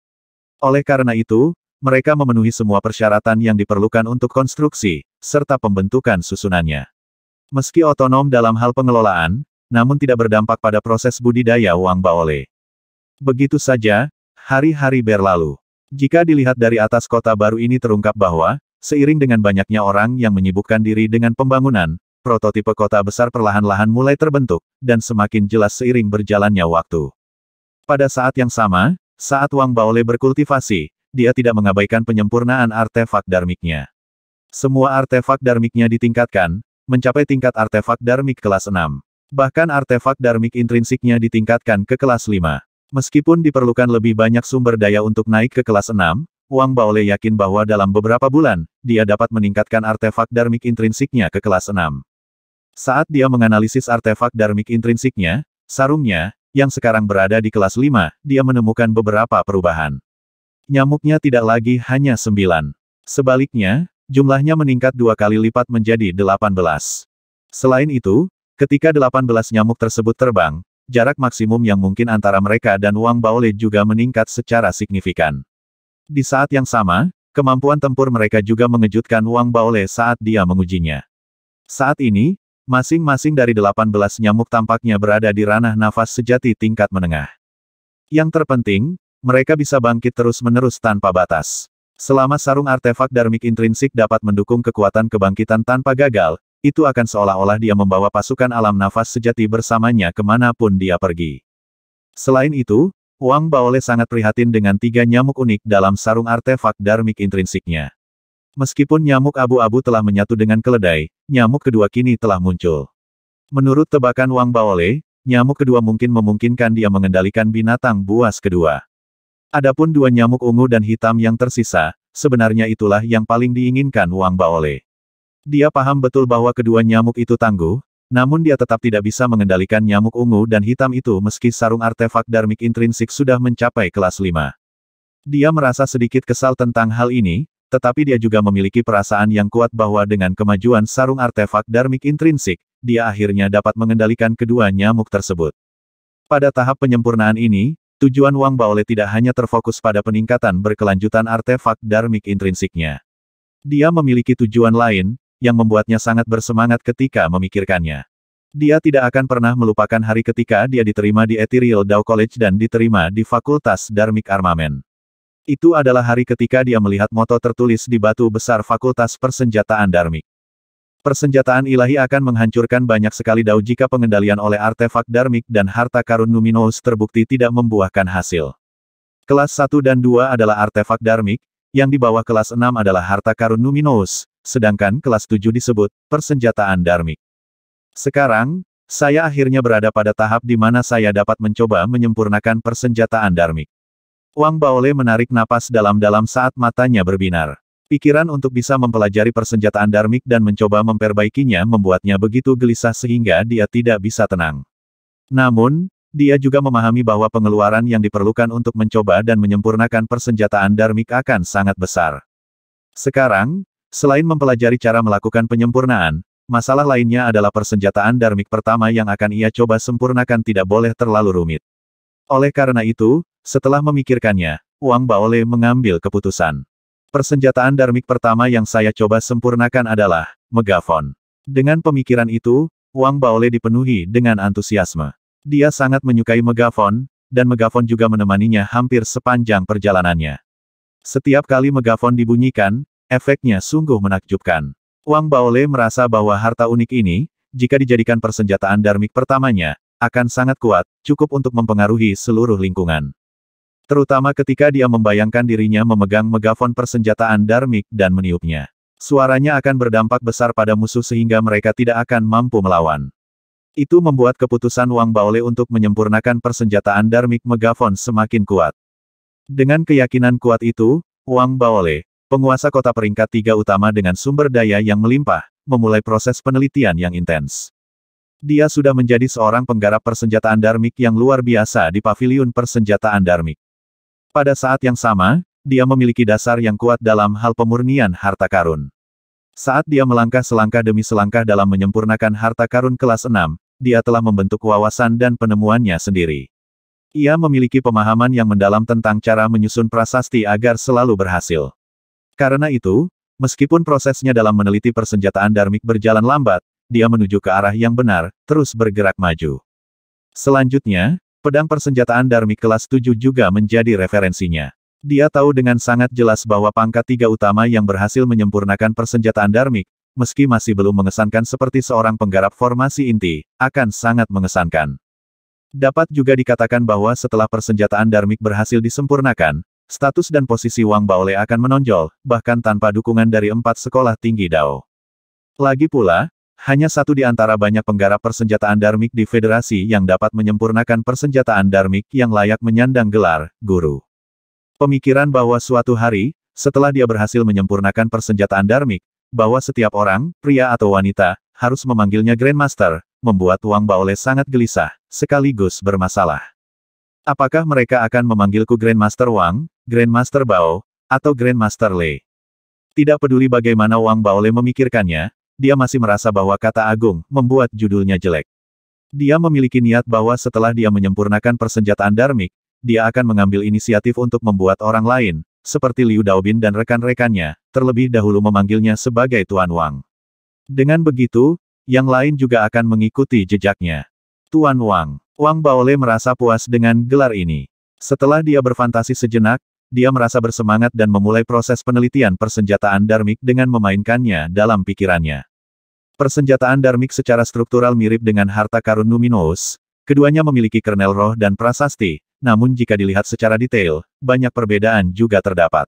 Oleh karena itu, mereka memenuhi semua persyaratan yang diperlukan untuk konstruksi, serta pembentukan susunannya. Meski otonom dalam hal pengelolaan, namun tidak berdampak pada proses budidaya Wang Baole. Begitu saja, hari-hari berlalu. Jika dilihat dari atas kota baru ini terungkap bahwa, seiring dengan banyaknya orang yang menyibukkan diri dengan pembangunan, prototipe kota besar perlahan-lahan mulai terbentuk, dan semakin jelas seiring berjalannya waktu. Pada saat yang sama, saat Wang Baole berkultivasi, dia tidak mengabaikan penyempurnaan artefak darmiknya. Semua artefak darmiknya ditingkatkan, mencapai tingkat artefak darmik kelas 6. Bahkan artefak darmik intrinsiknya ditingkatkan ke kelas 5. Meskipun diperlukan lebih banyak sumber daya untuk naik ke kelas 6, Wang Baole yakin bahwa dalam beberapa bulan, dia dapat meningkatkan artefak darmik intrinsiknya ke kelas 6. Saat dia menganalisis artefak darmik intrinsiknya, sarungnya, yang sekarang berada di kelas 5, dia menemukan beberapa perubahan. Nyamuknya tidak lagi hanya 9. Sebaliknya, jumlahnya meningkat dua kali lipat menjadi 18. Selain itu, Ketika 18 nyamuk tersebut terbang, jarak maksimum yang mungkin antara mereka dan Wang Baole juga meningkat secara signifikan. Di saat yang sama, kemampuan tempur mereka juga mengejutkan Wang Baole saat dia mengujinya. Saat ini, masing-masing dari 18 nyamuk tampaknya berada di ranah nafas sejati tingkat menengah. Yang terpenting, mereka bisa bangkit terus-menerus tanpa batas. Selama sarung artefak darmik intrinsik dapat mendukung kekuatan kebangkitan tanpa gagal, itu akan seolah-olah dia membawa pasukan alam nafas sejati bersamanya kemanapun dia pergi. Selain itu, Wang Baole sangat prihatin dengan tiga nyamuk unik dalam sarung artefak darmik intrinsiknya. Meskipun nyamuk abu-abu telah menyatu dengan keledai, nyamuk kedua kini telah muncul. Menurut tebakan Wang Baole, nyamuk kedua mungkin memungkinkan dia mengendalikan binatang buas kedua. Adapun dua nyamuk ungu dan hitam yang tersisa, sebenarnya itulah yang paling diinginkan Wang Baole. Dia paham betul bahwa kedua nyamuk itu tangguh, namun dia tetap tidak bisa mengendalikan nyamuk ungu dan hitam itu meski sarung artefak darmik intrinsik sudah mencapai kelas 5. Dia merasa sedikit kesal tentang hal ini, tetapi dia juga memiliki perasaan yang kuat bahwa dengan kemajuan sarung artefak darmik intrinsik, dia akhirnya dapat mengendalikan kedua nyamuk tersebut. Pada tahap penyempurnaan ini, tujuan Wang Baole tidak hanya terfokus pada peningkatan berkelanjutan artefak darmik intrinsiknya. Dia memiliki tujuan lain, yang membuatnya sangat bersemangat ketika memikirkannya. Dia tidak akan pernah melupakan hari ketika dia diterima di Ethereal Dao College dan diterima di Fakultas Darmik Armamen. Itu adalah hari ketika dia melihat moto tertulis di batu besar Fakultas Persenjataan Darmik. Persenjataan ilahi akan menghancurkan banyak sekali dao jika pengendalian oleh artefak Darmik dan harta karun Numinous terbukti tidak membuahkan hasil. Kelas 1 dan 2 adalah artefak Darmik, yang di bawah kelas 6 adalah harta karun Numinous, sedangkan kelas 7 disebut persenjataan darmik. Sekarang, saya akhirnya berada pada tahap di mana saya dapat mencoba menyempurnakan persenjataan darmik. Wang Baole menarik napas dalam-dalam saat matanya berbinar. Pikiran untuk bisa mempelajari persenjataan darmik dan mencoba memperbaikinya membuatnya begitu gelisah sehingga dia tidak bisa tenang. Namun, dia juga memahami bahwa pengeluaran yang diperlukan untuk mencoba dan menyempurnakan persenjataan Darmik akan sangat besar. Sekarang, selain mempelajari cara melakukan penyempurnaan, masalah lainnya adalah persenjataan Darmik pertama yang akan ia coba sempurnakan tidak boleh terlalu rumit. Oleh karena itu, setelah memikirkannya, Wang Baole mengambil keputusan. Persenjataan Darmik pertama yang saya coba sempurnakan adalah megafon. Dengan pemikiran itu, Wang Baole dipenuhi dengan antusiasme. Dia sangat menyukai megafon, dan megafon juga menemaninya hampir sepanjang perjalanannya. Setiap kali megafon dibunyikan, efeknya sungguh menakjubkan. Wang Baole merasa bahwa harta unik ini, jika dijadikan persenjataan darmik pertamanya, akan sangat kuat, cukup untuk mempengaruhi seluruh lingkungan. Terutama ketika dia membayangkan dirinya memegang megafon persenjataan darmik dan meniupnya. Suaranya akan berdampak besar pada musuh sehingga mereka tidak akan mampu melawan. Itu membuat keputusan Wang Baole untuk menyempurnakan persenjataan Darmik Megafon semakin kuat. Dengan keyakinan kuat itu, Wang Baole, penguasa kota peringkat tiga utama dengan sumber daya yang melimpah, memulai proses penelitian yang intens. Dia sudah menjadi seorang penggarap persenjataan Darmik yang luar biasa di paviliun persenjataan Darmik. Pada saat yang sama, dia memiliki dasar yang kuat dalam hal pemurnian harta karun. Saat dia melangkah selangkah demi selangkah dalam menyempurnakan harta karun kelas 6, dia telah membentuk wawasan dan penemuannya sendiri. Ia memiliki pemahaman yang mendalam tentang cara menyusun prasasti agar selalu berhasil. Karena itu, meskipun prosesnya dalam meneliti persenjataan Darmik berjalan lambat, dia menuju ke arah yang benar, terus bergerak maju. Selanjutnya, pedang persenjataan Darmik kelas 7 juga menjadi referensinya. Dia tahu dengan sangat jelas bahwa pangkat tiga utama yang berhasil menyempurnakan persenjataan Darmik, meski masih belum mengesankan seperti seorang penggarap formasi inti, akan sangat mengesankan. Dapat juga dikatakan bahwa setelah persenjataan Darmik berhasil disempurnakan, status dan posisi Wang Baole akan menonjol, bahkan tanpa dukungan dari empat sekolah tinggi Dao. Lagi pula, hanya satu di antara banyak penggarap persenjataan Darmik di federasi yang dapat menyempurnakan persenjataan Darmik yang layak menyandang gelar, guru. Pemikiran bahwa suatu hari, setelah dia berhasil menyempurnakan persenjataan Darmik, bahwa setiap orang, pria atau wanita, harus memanggilnya Grandmaster, membuat Wang Baole sangat gelisah, sekaligus bermasalah. Apakah mereka akan memanggilku Grandmaster Wang, Grandmaster Bao, atau Grandmaster Lei? Tidak peduli bagaimana Wang Baole memikirkannya, dia masih merasa bahwa kata agung membuat judulnya jelek. Dia memiliki niat bahwa setelah dia menyempurnakan persenjataan Darmik, dia akan mengambil inisiatif untuk membuat orang lain, seperti Liu Daobin dan rekan-rekannya, terlebih dahulu memanggilnya sebagai Tuan Wang. Dengan begitu, yang lain juga akan mengikuti jejaknya. Tuan Wang, Wang Baole merasa puas dengan gelar ini. Setelah dia berfantasi sejenak, dia merasa bersemangat dan memulai proses penelitian persenjataan Darmik dengan memainkannya dalam pikirannya. Persenjataan Darmik secara struktural mirip dengan harta karun Numinous, keduanya memiliki kernel roh dan prasasti, namun jika dilihat secara detail, banyak perbedaan juga terdapat.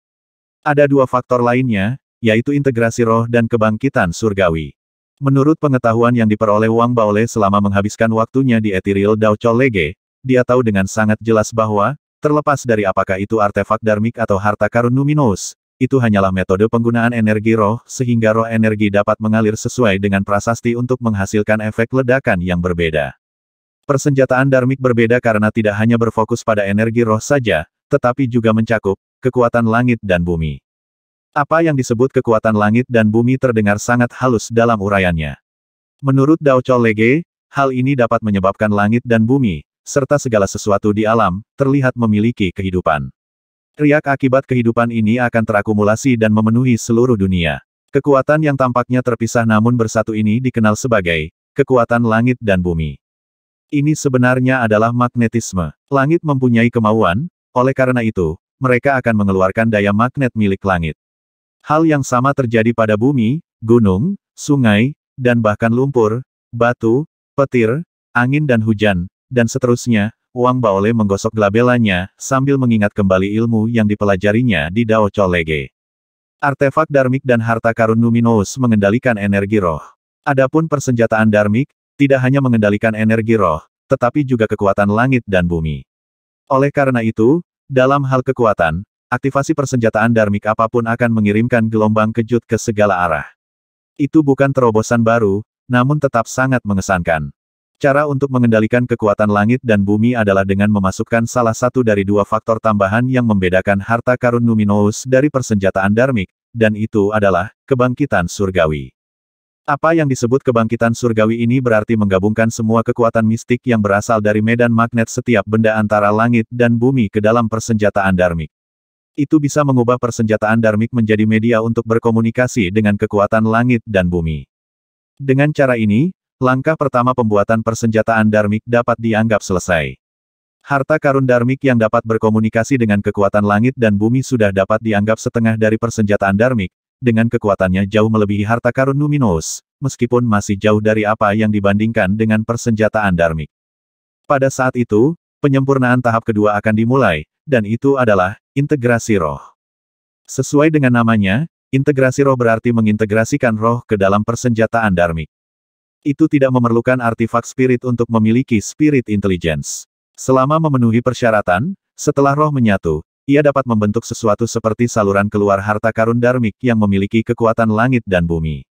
Ada dua faktor lainnya, yaitu integrasi roh dan kebangkitan surgawi. Menurut pengetahuan yang diperoleh Wang Baole selama menghabiskan waktunya di Ethereal Dao Cholege, dia tahu dengan sangat jelas bahwa, terlepas dari apakah itu artefak darmik atau harta karun numinous, itu hanyalah metode penggunaan energi roh sehingga roh energi dapat mengalir sesuai dengan prasasti untuk menghasilkan efek ledakan yang berbeda. Persenjataan Darmik berbeda karena tidak hanya berfokus pada energi roh saja, tetapi juga mencakup kekuatan langit dan bumi. Apa yang disebut kekuatan langit dan bumi terdengar sangat halus dalam uraiannya. Menurut Dao Chol Lege, hal ini dapat menyebabkan langit dan bumi, serta segala sesuatu di alam, terlihat memiliki kehidupan. Riak akibat kehidupan ini akan terakumulasi dan memenuhi seluruh dunia. Kekuatan yang tampaknya terpisah namun bersatu ini dikenal sebagai kekuatan langit dan bumi. Ini sebenarnya adalah magnetisme. Langit mempunyai kemauan, oleh karena itu, mereka akan mengeluarkan daya magnet milik langit. Hal yang sama terjadi pada bumi, gunung, sungai, dan bahkan lumpur, batu, petir, angin dan hujan, dan seterusnya, Wang Baole menggosok glabelanya, sambil mengingat kembali ilmu yang dipelajarinya di Dao Cholege. Artefak Darmik dan harta karun Numinous mengendalikan energi roh. Adapun persenjataan Darmik, tidak hanya mengendalikan energi roh, tetapi juga kekuatan langit dan bumi. Oleh karena itu, dalam hal kekuatan, aktivasi persenjataan darmik apapun akan mengirimkan gelombang kejut ke segala arah. Itu bukan terobosan baru, namun tetap sangat mengesankan. Cara untuk mengendalikan kekuatan langit dan bumi adalah dengan memasukkan salah satu dari dua faktor tambahan yang membedakan harta karun Numinous dari persenjataan darmik, dan itu adalah kebangkitan surgawi. Apa yang disebut kebangkitan surgawi ini berarti menggabungkan semua kekuatan mistik yang berasal dari medan magnet setiap benda antara langit dan bumi ke dalam persenjataan dharmik. Itu bisa mengubah persenjataan dharmik menjadi media untuk berkomunikasi dengan kekuatan langit dan bumi. Dengan cara ini, langkah pertama pembuatan persenjataan dharmik dapat dianggap selesai. Harta karun dharmik yang dapat berkomunikasi dengan kekuatan langit dan bumi sudah dapat dianggap setengah dari persenjataan dharmik, dengan kekuatannya jauh melebihi harta karun Numinous, meskipun masih jauh dari apa yang dibandingkan dengan persenjataan Darmik. Pada saat itu, penyempurnaan tahap kedua akan dimulai, dan itu adalah integrasi roh. Sesuai dengan namanya, integrasi roh berarti mengintegrasikan roh ke dalam persenjataan Darmik. Itu tidak memerlukan artifak spirit untuk memiliki spirit intelligence. Selama memenuhi persyaratan, setelah roh menyatu, ia dapat membentuk sesuatu seperti saluran keluar harta karun darmik yang memiliki kekuatan langit dan bumi.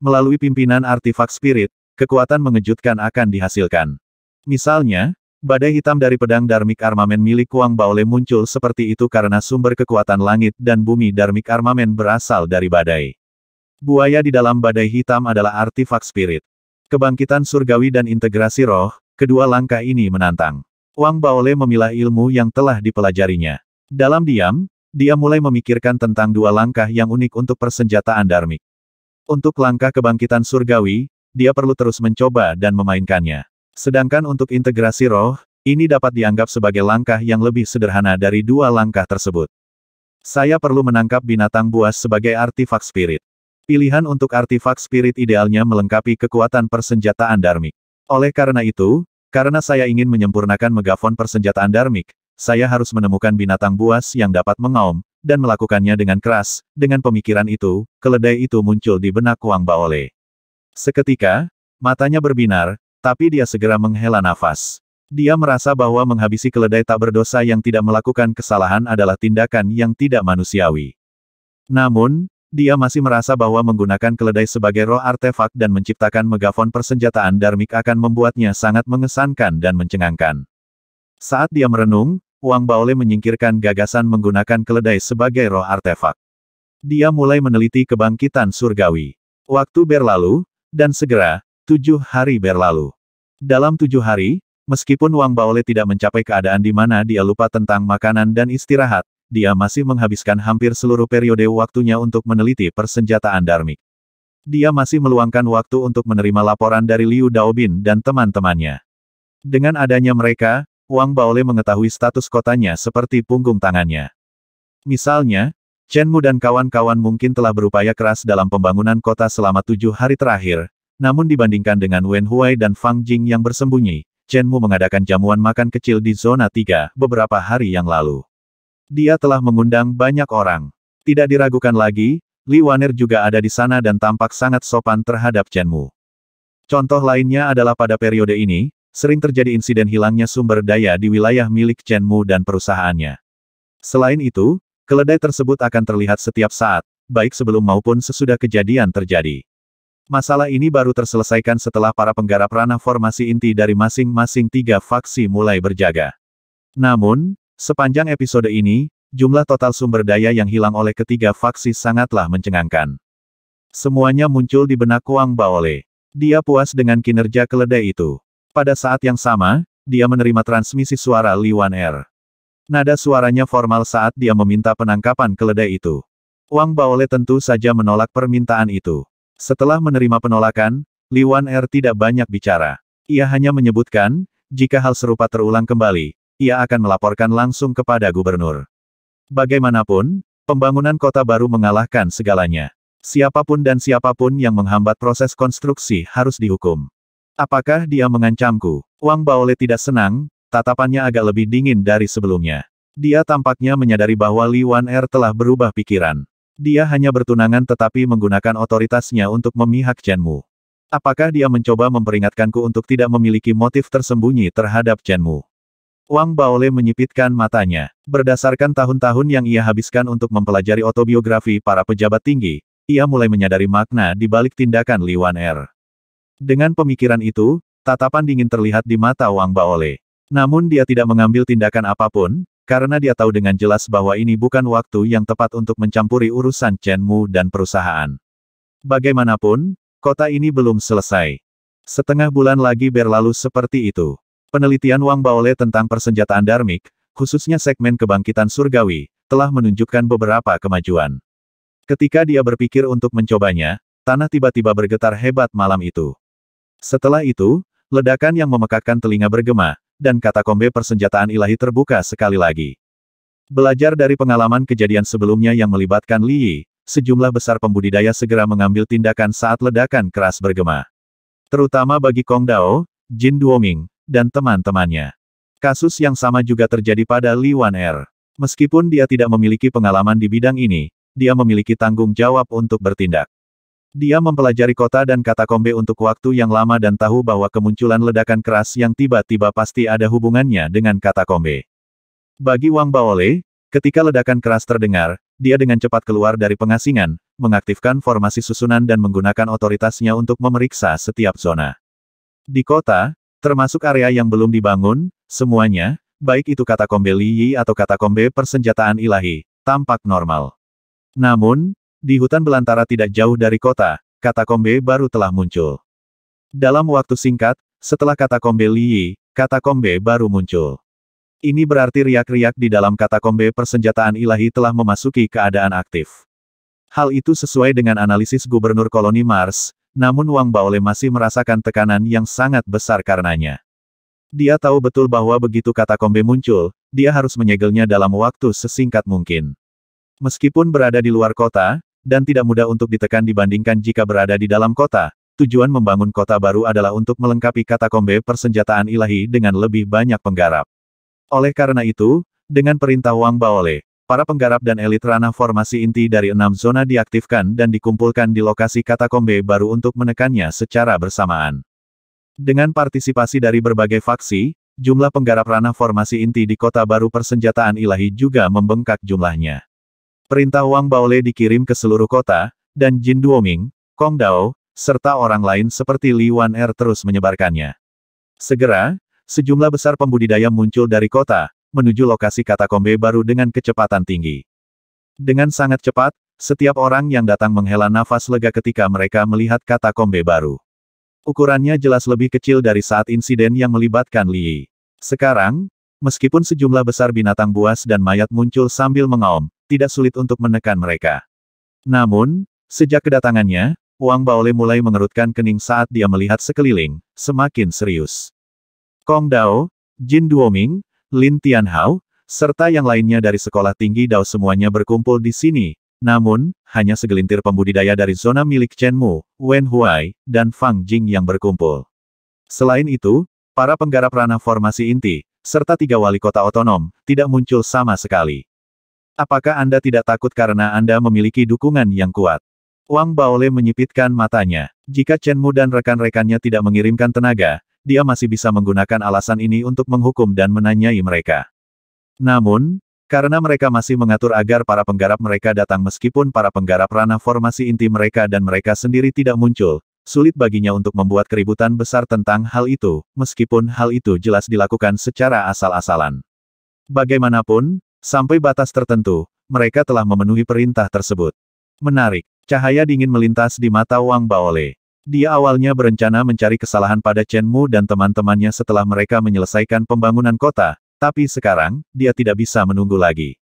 Melalui pimpinan artifak spirit, kekuatan mengejutkan akan dihasilkan. Misalnya, badai hitam dari pedang darmik armamen milik Kuang Baole muncul seperti itu karena sumber kekuatan langit dan bumi darmik armamen berasal dari badai. Buaya di dalam badai hitam adalah artifak spirit. Kebangkitan surgawi dan integrasi roh, kedua langkah ini menantang. Wang Baole memilah ilmu yang telah dipelajarinya. Dalam diam, dia mulai memikirkan tentang dua langkah yang unik untuk persenjataan Darmik. Untuk langkah kebangkitan surgawi, dia perlu terus mencoba dan memainkannya. Sedangkan untuk integrasi roh, ini dapat dianggap sebagai langkah yang lebih sederhana dari dua langkah tersebut. Saya perlu menangkap binatang buas sebagai artifak spirit. Pilihan untuk artifak spirit idealnya melengkapi kekuatan persenjataan Darmik. Oleh karena itu, karena saya ingin menyempurnakan megafon persenjataan Darmik, saya harus menemukan binatang buas yang dapat mengaum, dan melakukannya dengan keras. Dengan pemikiran itu, keledai itu muncul di benak Wang Baole. Seketika, matanya berbinar, tapi dia segera menghela nafas. Dia merasa bahwa menghabisi keledai tak berdosa yang tidak melakukan kesalahan adalah tindakan yang tidak manusiawi. Namun, dia masih merasa bahwa menggunakan keledai sebagai roh artefak dan menciptakan megafon persenjataan Darmik akan membuatnya sangat mengesankan dan mencengangkan. Saat dia merenung, Wang Baole menyingkirkan gagasan menggunakan keledai sebagai roh artefak. Dia mulai meneliti kebangkitan surgawi. Waktu berlalu, dan segera, tujuh hari berlalu. Dalam tujuh hari, meskipun Wang Baole tidak mencapai keadaan di mana dia lupa tentang makanan dan istirahat, dia masih menghabiskan hampir seluruh periode waktunya untuk meneliti persenjataan Darmik. Dia masih meluangkan waktu untuk menerima laporan dari Liu Daobin dan teman-temannya. Dengan adanya mereka, Wang Baole mengetahui status kotanya seperti punggung tangannya. Misalnya, Chen Mu dan kawan-kawan mungkin telah berupaya keras dalam pembangunan kota selama tujuh hari terakhir, namun dibandingkan dengan Wen Huai dan Fang Jing yang bersembunyi, Chen Mu mengadakan jamuan makan kecil di zona tiga beberapa hari yang lalu. Dia telah mengundang banyak orang. Tidak diragukan lagi, Li Waner juga ada di sana dan tampak sangat sopan terhadap Chen Mu. Contoh lainnya adalah pada periode ini, sering terjadi insiden hilangnya sumber daya di wilayah milik Chen Mu dan perusahaannya. Selain itu, keledai tersebut akan terlihat setiap saat, baik sebelum maupun sesudah kejadian terjadi. Masalah ini baru terselesaikan setelah para penggarap ranah formasi inti dari masing-masing tiga faksi mulai berjaga. Namun, sepanjang episode ini, jumlah total sumber daya yang hilang oleh ketiga faksi sangatlah mencengangkan. Semuanya muncul di benak Kuang Baole. Dia puas dengan kinerja keledai itu. Pada saat yang sama, dia menerima transmisi suara Liwan Er. Nada suaranya formal saat dia meminta penangkapan keledai itu. Wang Baole tentu saja menolak permintaan itu. Setelah menerima penolakan, Liwan Er tidak banyak bicara. Ia hanya menyebutkan, jika hal serupa terulang kembali, ia akan melaporkan langsung kepada gubernur. Bagaimanapun, pembangunan kota baru mengalahkan segalanya. Siapapun dan siapapun yang menghambat proses konstruksi harus dihukum. Apakah dia mengancamku? Wang Baole tidak senang, tatapannya agak lebih dingin dari sebelumnya. Dia tampaknya menyadari bahwa Li Wan Er telah berubah pikiran. Dia hanya bertunangan tetapi menggunakan otoritasnya untuk memihak Chen Mu. Apakah dia mencoba memperingatkanku untuk tidak memiliki motif tersembunyi terhadap Chen Mu? Wang Baole menyipitkan matanya. Berdasarkan tahun-tahun yang ia habiskan untuk mempelajari autobiografi para pejabat tinggi, ia mulai menyadari makna di balik tindakan Li Wan Er. Dengan pemikiran itu, tatapan dingin terlihat di mata Wang Baole. Namun dia tidak mengambil tindakan apapun, karena dia tahu dengan jelas bahwa ini bukan waktu yang tepat untuk mencampuri urusan Chen Mu dan perusahaan. Bagaimanapun, kota ini belum selesai. Setengah bulan lagi berlalu seperti itu. Penelitian Wang Baole tentang persenjataan Darmik, khususnya segmen kebangkitan surgawi, telah menunjukkan beberapa kemajuan. Ketika dia berpikir untuk mencobanya, tanah tiba-tiba bergetar hebat malam itu. Setelah itu, ledakan yang memekakkan telinga bergema, dan kata katakombe persenjataan ilahi terbuka sekali lagi. Belajar dari pengalaman kejadian sebelumnya yang melibatkan Li Yi, sejumlah besar pembudidaya segera mengambil tindakan saat ledakan keras bergema. Terutama bagi Kong Dao, Jin Duoming, dan teman-temannya. Kasus yang sama juga terjadi pada Li Wan Er. Meskipun dia tidak memiliki pengalaman di bidang ini, dia memiliki tanggung jawab untuk bertindak. Dia mempelajari kota dan katakombe untuk waktu yang lama dan tahu bahwa kemunculan ledakan keras yang tiba-tiba pasti ada hubungannya dengan katakombe. Bagi Wang Baole, ketika ledakan keras terdengar, dia dengan cepat keluar dari pengasingan, mengaktifkan formasi susunan dan menggunakan otoritasnya untuk memeriksa setiap zona. Di kota, termasuk area yang belum dibangun, semuanya, baik itu katakombe Li Yi atau katakombe persenjataan ilahi, tampak normal. Namun, di hutan belantara tidak jauh dari kota, kata katakombe baru telah muncul. Dalam waktu singkat, setelah kata katakombe Liyi, katakombe baru muncul. Ini berarti riak-riak di dalam kata katakombe persenjataan ilahi telah memasuki keadaan aktif. Hal itu sesuai dengan analisis Gubernur Koloni Mars, namun Wang Baole masih merasakan tekanan yang sangat besar karenanya. Dia tahu betul bahwa begitu kata katakombe muncul, dia harus menyegelnya dalam waktu sesingkat mungkin. Meskipun berada di luar kota, dan tidak mudah untuk ditekan dibandingkan jika berada di dalam kota. Tujuan membangun kota baru adalah untuk melengkapi katakombe persenjataan ilahi dengan lebih banyak penggarap. Oleh karena itu, dengan perintah Wang Baole, para penggarap dan elit ranah formasi inti dari enam zona diaktifkan dan dikumpulkan di lokasi katakombe baru untuk menekannya secara bersamaan. Dengan partisipasi dari berbagai faksi, jumlah penggarap ranah formasi inti di kota baru persenjataan ilahi juga membengkak jumlahnya. Perintah Wang Baole dikirim ke seluruh kota, dan Jin Duoming, Kong Dao, serta orang lain seperti Li Wan Er terus menyebarkannya. Segera, sejumlah besar pembudidaya muncul dari kota, menuju lokasi katakombe baru dengan kecepatan tinggi. Dengan sangat cepat, setiap orang yang datang menghela nafas lega ketika mereka melihat katakombe baru. Ukurannya jelas lebih kecil dari saat insiden yang melibatkan Li. Sekarang, meskipun sejumlah besar binatang buas dan mayat muncul sambil mengaum, tidak sulit untuk menekan mereka. Namun, sejak kedatangannya, Wang Baole mulai mengerutkan kening saat dia melihat sekeliling, semakin serius. Kong Dao, Jin Duoming, Lin Tianhao, serta yang lainnya dari sekolah tinggi Dao semuanya berkumpul di sini, namun, hanya segelintir pembudidaya dari zona milik Chen Mu, Wen Huai, dan Fang Jing yang berkumpul. Selain itu, para penggarap ranah formasi inti, serta tiga wali kota otonom, tidak muncul sama sekali. Apakah Anda tidak takut karena Anda memiliki dukungan yang kuat? Wang Baole menyipitkan matanya. Jika Chen Mu dan rekan-rekannya tidak mengirimkan tenaga, dia masih bisa menggunakan alasan ini untuk menghukum dan menanyai mereka. Namun, karena mereka masih mengatur agar para penggarap mereka datang meskipun para penggarap ranah formasi inti mereka dan mereka sendiri tidak muncul, sulit baginya untuk membuat keributan besar tentang hal itu, meskipun hal itu jelas dilakukan secara asal-asalan. Bagaimanapun, Sampai batas tertentu, mereka telah memenuhi perintah tersebut. Menarik, cahaya dingin melintas di mata Wang Baole. Dia awalnya berencana mencari kesalahan pada Chen Mu dan teman-temannya setelah mereka menyelesaikan pembangunan kota, tapi sekarang, dia tidak bisa menunggu lagi.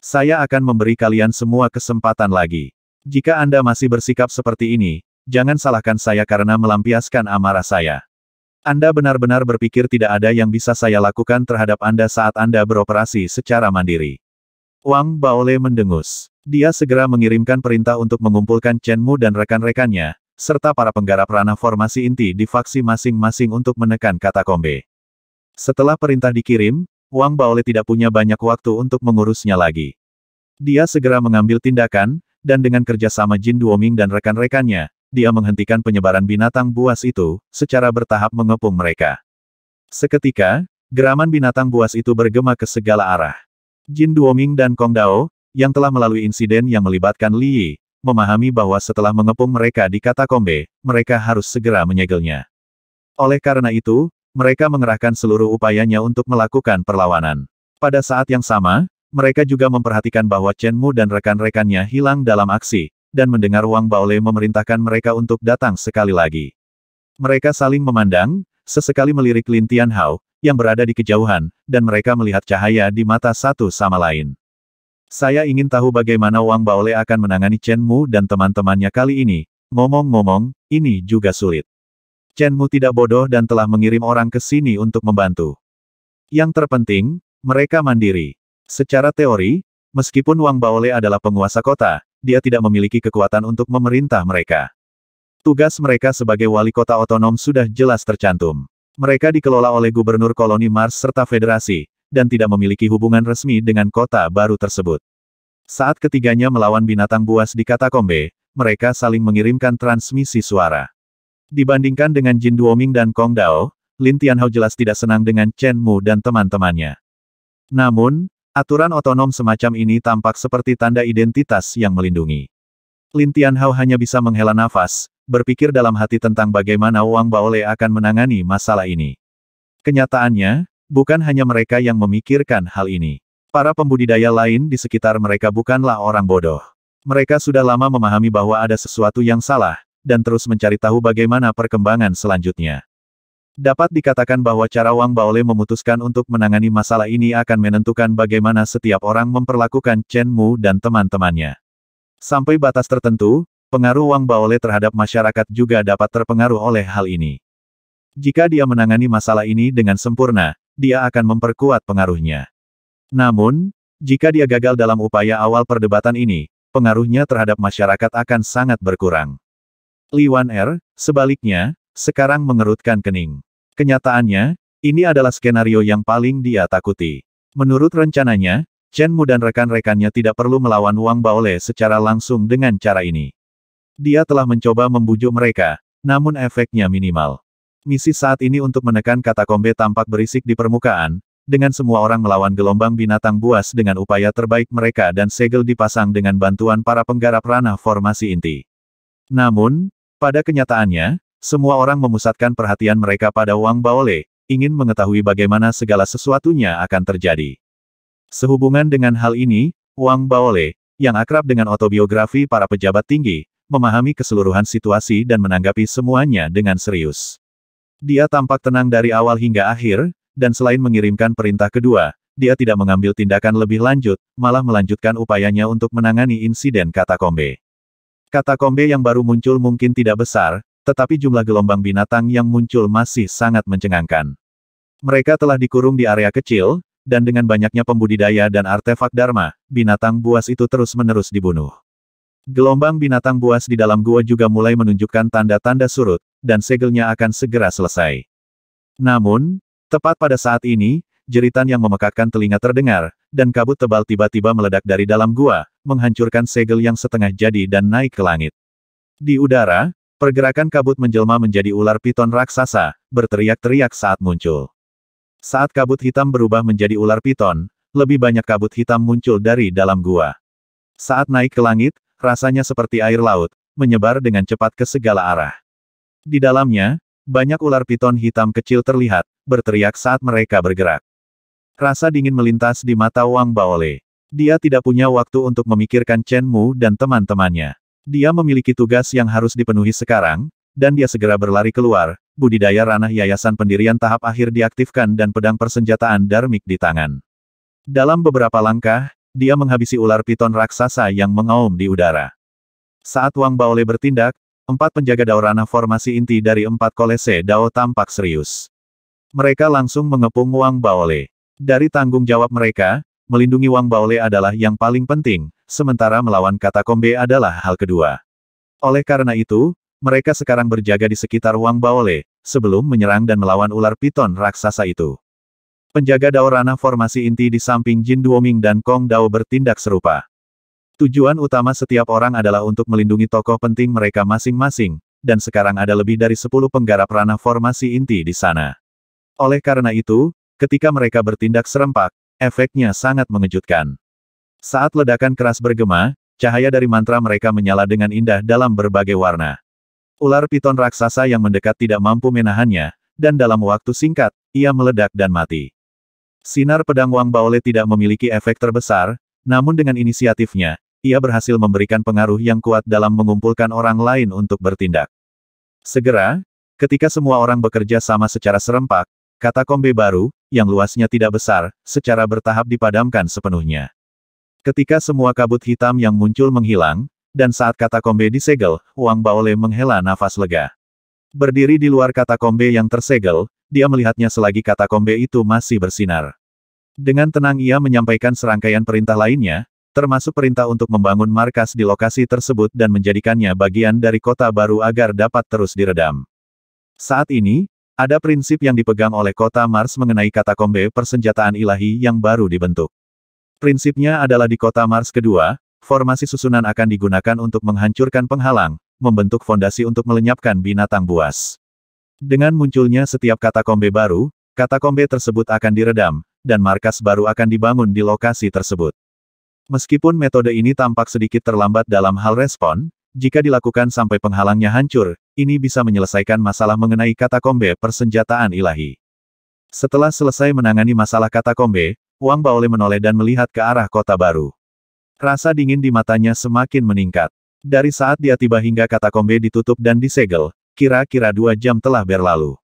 Saya akan memberi kalian semua kesempatan lagi. Jika Anda masih bersikap seperti ini, jangan salahkan saya karena melampiaskan amarah saya. Anda benar-benar berpikir tidak ada yang bisa saya lakukan terhadap Anda saat Anda beroperasi secara mandiri. Wang Baole mendengus. Dia segera mengirimkan perintah untuk mengumpulkan Chen Mu dan rekan-rekannya, serta para penggarap ranah formasi inti di faksi masing-masing untuk menekan kata kombe. Setelah perintah dikirim, Wang Baole tidak punya banyak waktu untuk mengurusnya lagi. Dia segera mengambil tindakan, dan dengan kerjasama Jin Duoming dan rekan-rekannya, dia menghentikan penyebaran binatang buas itu, secara bertahap mengepung mereka. Seketika, geraman binatang buas itu bergema ke segala arah. Jin Duoming dan Kong Dao, yang telah melalui insiden yang melibatkan Li Yi, memahami bahwa setelah mengepung mereka di katakombe, mereka harus segera menyegelnya. Oleh karena itu, mereka mengerahkan seluruh upayanya untuk melakukan perlawanan. Pada saat yang sama, mereka juga memperhatikan bahwa Chen Mu dan rekan-rekannya hilang dalam aksi, dan mendengar Wang Baole memerintahkan mereka untuk datang sekali lagi. Mereka saling memandang, sesekali melirik Lin Tianhao, yang berada di kejauhan, dan mereka melihat cahaya di mata satu sama lain. Saya ingin tahu bagaimana Wang Baole akan menangani Chen Mu dan teman-temannya kali ini. Ngomong-ngomong, ini juga sulit. Chen Mu tidak bodoh dan telah mengirim orang ke sini untuk membantu. Yang terpenting, mereka mandiri. Secara teori, meskipun Wang Baole adalah penguasa kota, dia tidak memiliki kekuatan untuk memerintah mereka. Tugas mereka sebagai wali kota otonom sudah jelas tercantum. Mereka dikelola oleh gubernur koloni Mars serta federasi, dan tidak memiliki hubungan resmi dengan kota baru tersebut. Saat ketiganya melawan binatang buas di katakombe, mereka saling mengirimkan transmisi suara. Dibandingkan dengan Jin Duoming dan Kong Dao, Lin Tianhao jelas tidak senang dengan Chen Mu dan teman-temannya. Namun, Aturan otonom semacam ini tampak seperti tanda identitas yang melindungi. Lin Tianhao hanya bisa menghela nafas, berpikir dalam hati tentang bagaimana Wang Baole akan menangani masalah ini. Kenyataannya, bukan hanya mereka yang memikirkan hal ini. Para pembudidaya lain di sekitar mereka bukanlah orang bodoh. Mereka sudah lama memahami bahwa ada sesuatu yang salah, dan terus mencari tahu bagaimana perkembangan selanjutnya. Dapat dikatakan bahwa cara Wang Baole memutuskan untuk menangani masalah ini akan menentukan bagaimana setiap orang memperlakukan Chen Mu dan teman-temannya. Sampai batas tertentu, pengaruh Wang Baole terhadap masyarakat juga dapat terpengaruh oleh hal ini. Jika dia menangani masalah ini dengan sempurna, dia akan memperkuat pengaruhnya. Namun, jika dia gagal dalam upaya awal perdebatan ini, pengaruhnya terhadap masyarakat akan sangat berkurang. Li Wan Er, sebaliknya, sekarang mengerutkan kening. Kenyataannya, ini adalah skenario yang paling dia takuti. Menurut rencananya, Chen Mu dan rekan-rekannya tidak perlu melawan Wang Baole secara langsung dengan cara ini. Dia telah mencoba membujuk mereka, namun efeknya minimal. Misi saat ini untuk menekan kata kombe tampak berisik di permukaan, dengan semua orang melawan gelombang binatang buas dengan upaya terbaik mereka dan segel dipasang dengan bantuan para penggarap ranah formasi inti. Namun, pada kenyataannya, semua orang memusatkan perhatian mereka pada Wang Baole, ingin mengetahui bagaimana segala sesuatunya akan terjadi. Sehubungan dengan hal ini, Wang Baole, yang akrab dengan autobiografi para pejabat tinggi, memahami keseluruhan situasi dan menanggapi semuanya dengan serius. Dia tampak tenang dari awal hingga akhir, dan selain mengirimkan perintah kedua, dia tidak mengambil tindakan lebih lanjut, malah melanjutkan upayanya untuk menangani insiden katakombe. Katakombe yang baru muncul mungkin tidak besar, tetapi jumlah gelombang binatang yang muncul masih sangat mencengangkan. Mereka telah dikurung di area kecil, dan dengan banyaknya pembudidaya dan artefak Dharma, binatang buas itu terus-menerus dibunuh. Gelombang binatang buas di dalam gua juga mulai menunjukkan tanda-tanda surut, dan segelnya akan segera selesai. Namun, tepat pada saat ini, jeritan yang memekakkan telinga terdengar, dan kabut tebal tiba-tiba meledak dari dalam gua, menghancurkan segel yang setengah jadi dan naik ke langit. Di udara, Pergerakan kabut menjelma menjadi ular piton raksasa, berteriak-teriak saat muncul. Saat kabut hitam berubah menjadi ular piton, lebih banyak kabut hitam muncul dari dalam gua. Saat naik ke langit, rasanya seperti air laut, menyebar dengan cepat ke segala arah. Di dalamnya, banyak ular piton hitam kecil terlihat, berteriak saat mereka bergerak. Rasa dingin melintas di mata Wang Baole. Dia tidak punya waktu untuk memikirkan Chen Mu dan teman-temannya. Dia memiliki tugas yang harus dipenuhi sekarang, dan dia segera berlari keluar, budidaya ranah yayasan pendirian tahap akhir diaktifkan dan pedang persenjataan Darmik di tangan. Dalam beberapa langkah, dia menghabisi ular piton raksasa yang mengaum di udara. Saat Wang Baole bertindak, empat penjaga Dao ranah formasi inti dari empat kolese Dao tampak serius. Mereka langsung mengepung Wang Baole. Dari tanggung jawab mereka, melindungi Wang Baole adalah yang paling penting, sementara melawan kata kombe adalah hal kedua. Oleh karena itu, mereka sekarang berjaga di sekitar Wang Baole, sebelum menyerang dan melawan ular piton raksasa itu. Penjaga Dao Rana formasi inti di samping Jin Duoming dan Kong Dao bertindak serupa. Tujuan utama setiap orang adalah untuk melindungi tokoh penting mereka masing-masing, dan sekarang ada lebih dari 10 penggarap ranah formasi inti di sana. Oleh karena itu, ketika mereka bertindak serempak, Efeknya sangat mengejutkan. Saat ledakan keras bergema, cahaya dari mantra mereka menyala dengan indah dalam berbagai warna. Ular piton raksasa yang mendekat tidak mampu menahannya, dan dalam waktu singkat, ia meledak dan mati. Sinar pedang Wang Baole tidak memiliki efek terbesar, namun dengan inisiatifnya, ia berhasil memberikan pengaruh yang kuat dalam mengumpulkan orang lain untuk bertindak. Segera, ketika semua orang bekerja sama secara serempak, kata kombe baru, yang luasnya tidak besar, secara bertahap dipadamkan sepenuhnya. Ketika semua kabut hitam yang muncul menghilang, dan saat kata kombe disegel, Wang Baole menghela nafas lega. Berdiri di luar kata kombe yang tersegel, dia melihatnya selagi kata kombe itu masih bersinar. Dengan tenang ia menyampaikan serangkaian perintah lainnya, termasuk perintah untuk membangun markas di lokasi tersebut dan menjadikannya bagian dari kota baru agar dapat terus diredam. Saat ini, ada prinsip yang dipegang oleh kota Mars mengenai katakombe persenjataan ilahi yang baru dibentuk. Prinsipnya adalah di kota Mars kedua, formasi susunan akan digunakan untuk menghancurkan penghalang, membentuk fondasi untuk melenyapkan binatang buas. Dengan munculnya setiap katakombe baru, katakombe tersebut akan diredam, dan markas baru akan dibangun di lokasi tersebut. Meskipun metode ini tampak sedikit terlambat dalam hal respon, jika dilakukan sampai penghalangnya hancur, ini bisa menyelesaikan masalah mengenai katakombe persenjataan ilahi. Setelah selesai menangani masalah katakombe, Wang Baole menoleh dan melihat ke arah kota baru. Rasa dingin di matanya semakin meningkat. Dari saat dia tiba hingga katakombe ditutup dan disegel, kira-kira dua jam telah berlalu.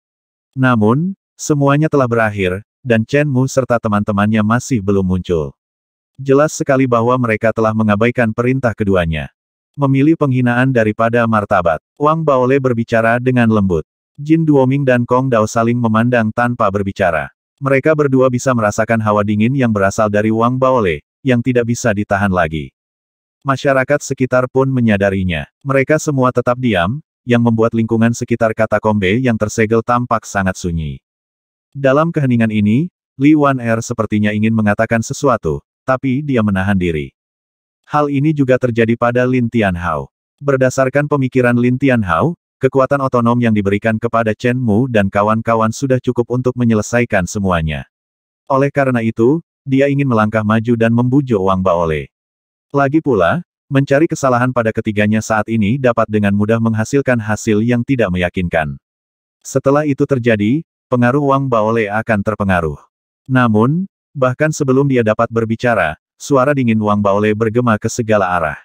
Namun, semuanya telah berakhir, dan Chen Mu serta teman-temannya masih belum muncul. Jelas sekali bahwa mereka telah mengabaikan perintah keduanya. Memilih penghinaan daripada martabat. Wang Baole berbicara dengan lembut. Jin Duoming dan Kong Dao saling memandang tanpa berbicara. Mereka berdua bisa merasakan hawa dingin yang berasal dari Wang Baole, yang tidak bisa ditahan lagi. Masyarakat sekitar pun menyadarinya. Mereka semua tetap diam, yang membuat lingkungan sekitar kata katakombe yang tersegel tampak sangat sunyi. Dalam keheningan ini, Li Wan Er sepertinya ingin mengatakan sesuatu, tapi dia menahan diri. Hal ini juga terjadi pada Lin Tianhao. Berdasarkan pemikiran Lin Tianhao, kekuatan otonom yang diberikan kepada Chen Mu dan kawan-kawan sudah cukup untuk menyelesaikan semuanya. Oleh karena itu, dia ingin melangkah maju dan membujuk Wang Baole. Lagi pula, mencari kesalahan pada ketiganya saat ini dapat dengan mudah menghasilkan hasil yang tidak meyakinkan. Setelah itu terjadi, pengaruh Wang Baole akan terpengaruh. Namun, bahkan sebelum dia dapat berbicara, suara dingin Wang Baole bergema ke segala arah.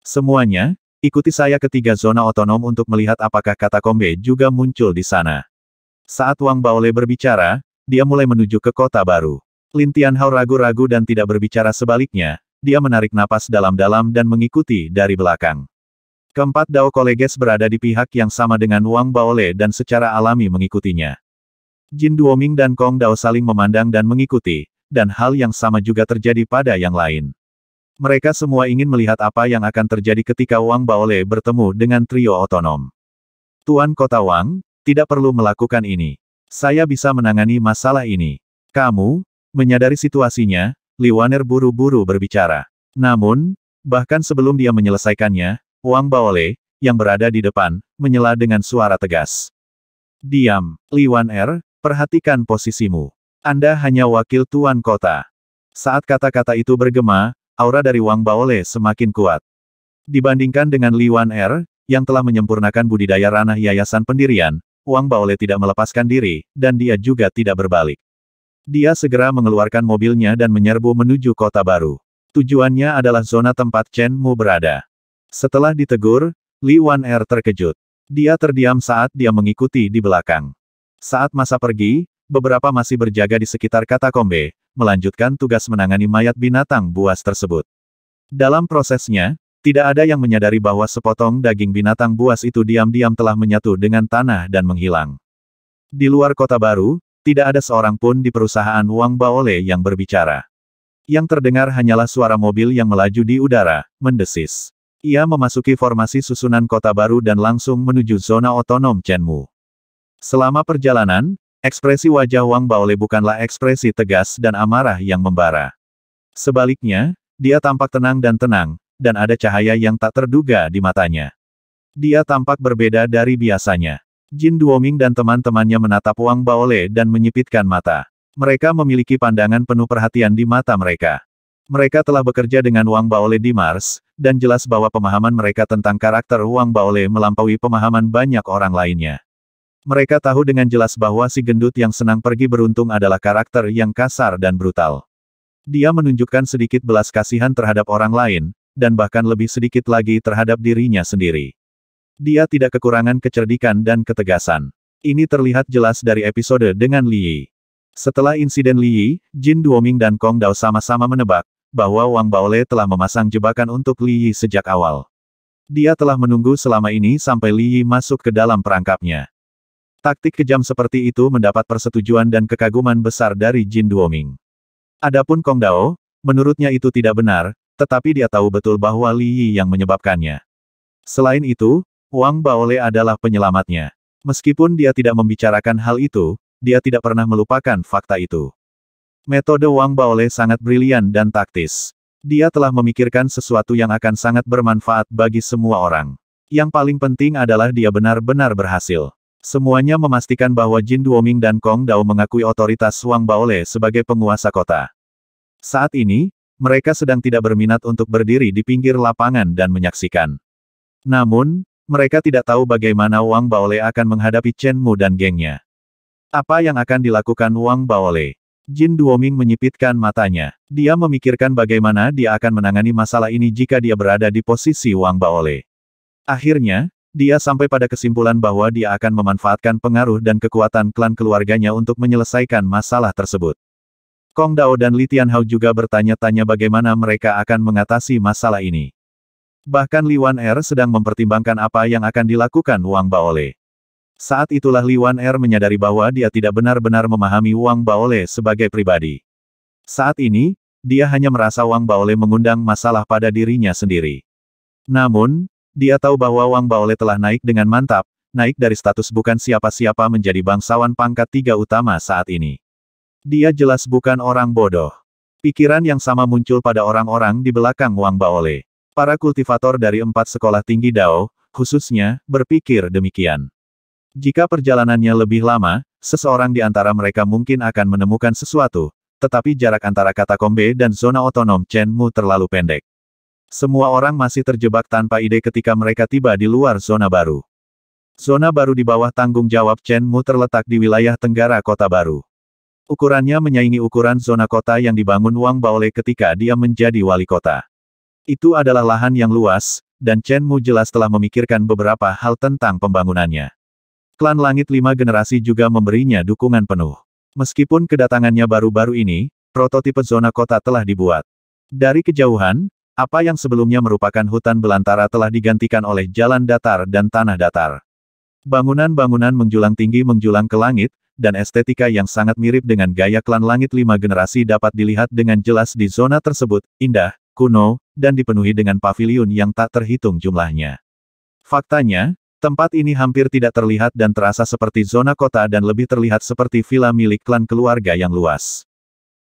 Semuanya, ikuti saya ke tiga zona otonom untuk melihat apakah kata kombe juga muncul di sana. Saat Wang Baole berbicara, dia mulai menuju ke kota baru. Lin Tianhao ragu-ragu dan tidak berbicara sebaliknya, dia menarik napas dalam-dalam dan mengikuti dari belakang. Keempat Dao Koleges berada di pihak yang sama dengan Wang Baole dan secara alami mengikutinya. Jin Duoming dan Kong Dao saling memandang dan mengikuti, dan hal yang sama juga terjadi pada yang lain. Mereka semua ingin melihat apa yang akan terjadi ketika Wang Baole bertemu dengan trio otonom. Tuan Kota Wang, tidak perlu melakukan ini. Saya bisa menangani masalah ini. Kamu, menyadari situasinya, Li Waner buru-buru berbicara. Namun, bahkan sebelum dia menyelesaikannya, Wang Baole, yang berada di depan, menyela dengan suara tegas. Diam, Li Waner. perhatikan posisimu. Anda hanya wakil tuan kota. Saat kata-kata itu bergema, aura dari Wang Baole semakin kuat. Dibandingkan dengan Li Wan Er, yang telah menyempurnakan budidaya ranah yayasan pendirian, Wang Baole tidak melepaskan diri, dan dia juga tidak berbalik. Dia segera mengeluarkan mobilnya dan menyerbu menuju kota baru. Tujuannya adalah zona tempat Chen Mu berada. Setelah ditegur, Li Wan Er terkejut. Dia terdiam saat dia mengikuti di belakang. Saat masa pergi, beberapa masih berjaga di sekitar katakombe, melanjutkan tugas menangani mayat binatang buas tersebut. Dalam prosesnya, tidak ada yang menyadari bahwa sepotong daging binatang buas itu diam-diam telah menyatu dengan tanah dan menghilang. Di luar kota baru, tidak ada seorang pun di perusahaan Wang Baole yang berbicara. Yang terdengar hanyalah suara mobil yang melaju di udara, mendesis. Ia memasuki formasi susunan kota baru dan langsung menuju zona otonom Chenmu. Selama perjalanan, Ekspresi wajah Wang Baole bukanlah ekspresi tegas dan amarah yang membara. Sebaliknya, dia tampak tenang dan tenang, dan ada cahaya yang tak terduga di matanya. Dia tampak berbeda dari biasanya. Jin Duoming dan teman-temannya menatap Wang Baole dan menyipitkan mata. Mereka memiliki pandangan penuh perhatian di mata mereka. Mereka telah bekerja dengan Wang Baole di Mars, dan jelas bahwa pemahaman mereka tentang karakter Wang Baole melampaui pemahaman banyak orang lainnya. Mereka tahu dengan jelas bahwa si gendut yang senang pergi beruntung adalah karakter yang kasar dan brutal. Dia menunjukkan sedikit belas kasihan terhadap orang lain, dan bahkan lebih sedikit lagi terhadap dirinya sendiri. Dia tidak kekurangan kecerdikan dan ketegasan. Ini terlihat jelas dari episode dengan Li Yi. Setelah insiden Li Yi, Jin Duoming dan Kong Dao sama-sama menebak, bahwa Wang Baole telah memasang jebakan untuk Li Yi sejak awal. Dia telah menunggu selama ini sampai Li Yi masuk ke dalam perangkapnya. Taktik kejam seperti itu mendapat persetujuan dan kekaguman besar dari Jin Duoming. Adapun Kong Dao, menurutnya itu tidak benar, tetapi dia tahu betul bahwa Li Yi yang menyebabkannya. Selain itu, Wang Baole adalah penyelamatnya. Meskipun dia tidak membicarakan hal itu, dia tidak pernah melupakan fakta itu. Metode Wang Baole sangat brilian dan taktis. Dia telah memikirkan sesuatu yang akan sangat bermanfaat bagi semua orang. Yang paling penting adalah dia benar-benar berhasil. Semuanya memastikan bahwa Jin Duoming dan Kong Dao mengakui otoritas Wang Baole sebagai penguasa kota. Saat ini, mereka sedang tidak berminat untuk berdiri di pinggir lapangan dan menyaksikan. Namun, mereka tidak tahu bagaimana Wang Baole akan menghadapi Chen Mu dan gengnya. Apa yang akan dilakukan Wang Baole? Jin Duoming menyipitkan matanya. Dia memikirkan bagaimana dia akan menangani masalah ini jika dia berada di posisi Wang Baole. Akhirnya, dia sampai pada kesimpulan bahwa dia akan memanfaatkan pengaruh dan kekuatan klan keluarganya untuk menyelesaikan masalah tersebut. Kong Dao dan Li Tianhao juga bertanya-tanya bagaimana mereka akan mengatasi masalah ini. Bahkan Li Wan Er sedang mempertimbangkan apa yang akan dilakukan Wang Baole. Saat itulah Li Wan Er menyadari bahwa dia tidak benar-benar memahami Wang Baole sebagai pribadi. Saat ini, dia hanya merasa Wang Baole mengundang masalah pada dirinya sendiri. Namun, dia tahu bahwa Wang Baole telah naik dengan mantap, naik dari status bukan siapa-siapa menjadi bangsawan pangkat tiga utama saat ini. Dia jelas bukan orang bodoh. Pikiran yang sama muncul pada orang-orang di belakang Wang Baole. Para kultivator dari empat sekolah tinggi Dao, khususnya, berpikir demikian. Jika perjalanannya lebih lama, seseorang di antara mereka mungkin akan menemukan sesuatu, tetapi jarak antara katakombe dan zona otonom Chen Mu terlalu pendek. Semua orang masih terjebak tanpa ide ketika mereka tiba di luar zona baru. Zona baru di bawah tanggung jawab Chen Mu terletak di wilayah tenggara kota baru. Ukurannya menyaingi ukuran zona kota yang dibangun Wang Baole ketika dia menjadi wali kota. Itu adalah lahan yang luas, dan Chen Mu jelas telah memikirkan beberapa hal tentang pembangunannya. Klan Langit Lima Generasi juga memberinya dukungan penuh. Meskipun kedatangannya baru-baru ini, prototipe zona kota telah dibuat. Dari kejauhan, apa yang sebelumnya merupakan hutan belantara telah digantikan oleh jalan datar dan tanah datar. Bangunan-bangunan menjulang tinggi menjulang ke langit, dan estetika yang sangat mirip dengan gaya klan langit lima generasi dapat dilihat dengan jelas di zona tersebut, indah, kuno, dan dipenuhi dengan paviliun yang tak terhitung jumlahnya. Faktanya, tempat ini hampir tidak terlihat dan terasa seperti zona kota dan lebih terlihat seperti villa milik klan keluarga yang luas.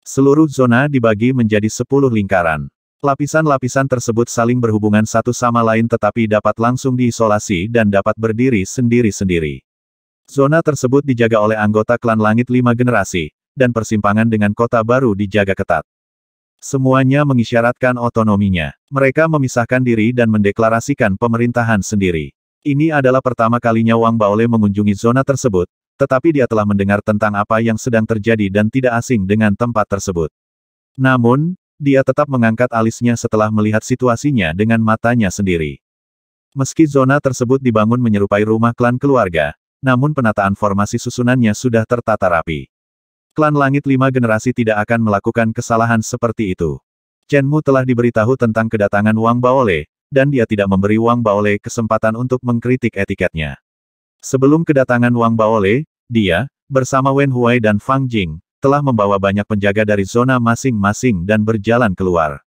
Seluruh zona dibagi menjadi sepuluh lingkaran. Lapisan-lapisan tersebut saling berhubungan satu sama lain tetapi dapat langsung diisolasi dan dapat berdiri sendiri-sendiri. Zona tersebut dijaga oleh anggota klan langit lima generasi, dan persimpangan dengan kota baru dijaga ketat. Semuanya mengisyaratkan otonominya. Mereka memisahkan diri dan mendeklarasikan pemerintahan sendiri. Ini adalah pertama kalinya Wang Baole mengunjungi zona tersebut, tetapi dia telah mendengar tentang apa yang sedang terjadi dan tidak asing dengan tempat tersebut. Namun, dia tetap mengangkat alisnya setelah melihat situasinya dengan matanya sendiri. Meski zona tersebut dibangun menyerupai rumah klan keluarga, namun penataan formasi susunannya sudah tertata rapi. Klan Langit Lima Generasi tidak akan melakukan kesalahan seperti itu. Chen Mu telah diberitahu tentang kedatangan Wang Baole, dan dia tidak memberi Wang Baole kesempatan untuk mengkritik etiketnya. Sebelum kedatangan Wang Baole, dia, bersama Wen Huai dan Fang Jing, telah membawa banyak penjaga dari zona masing-masing dan berjalan keluar.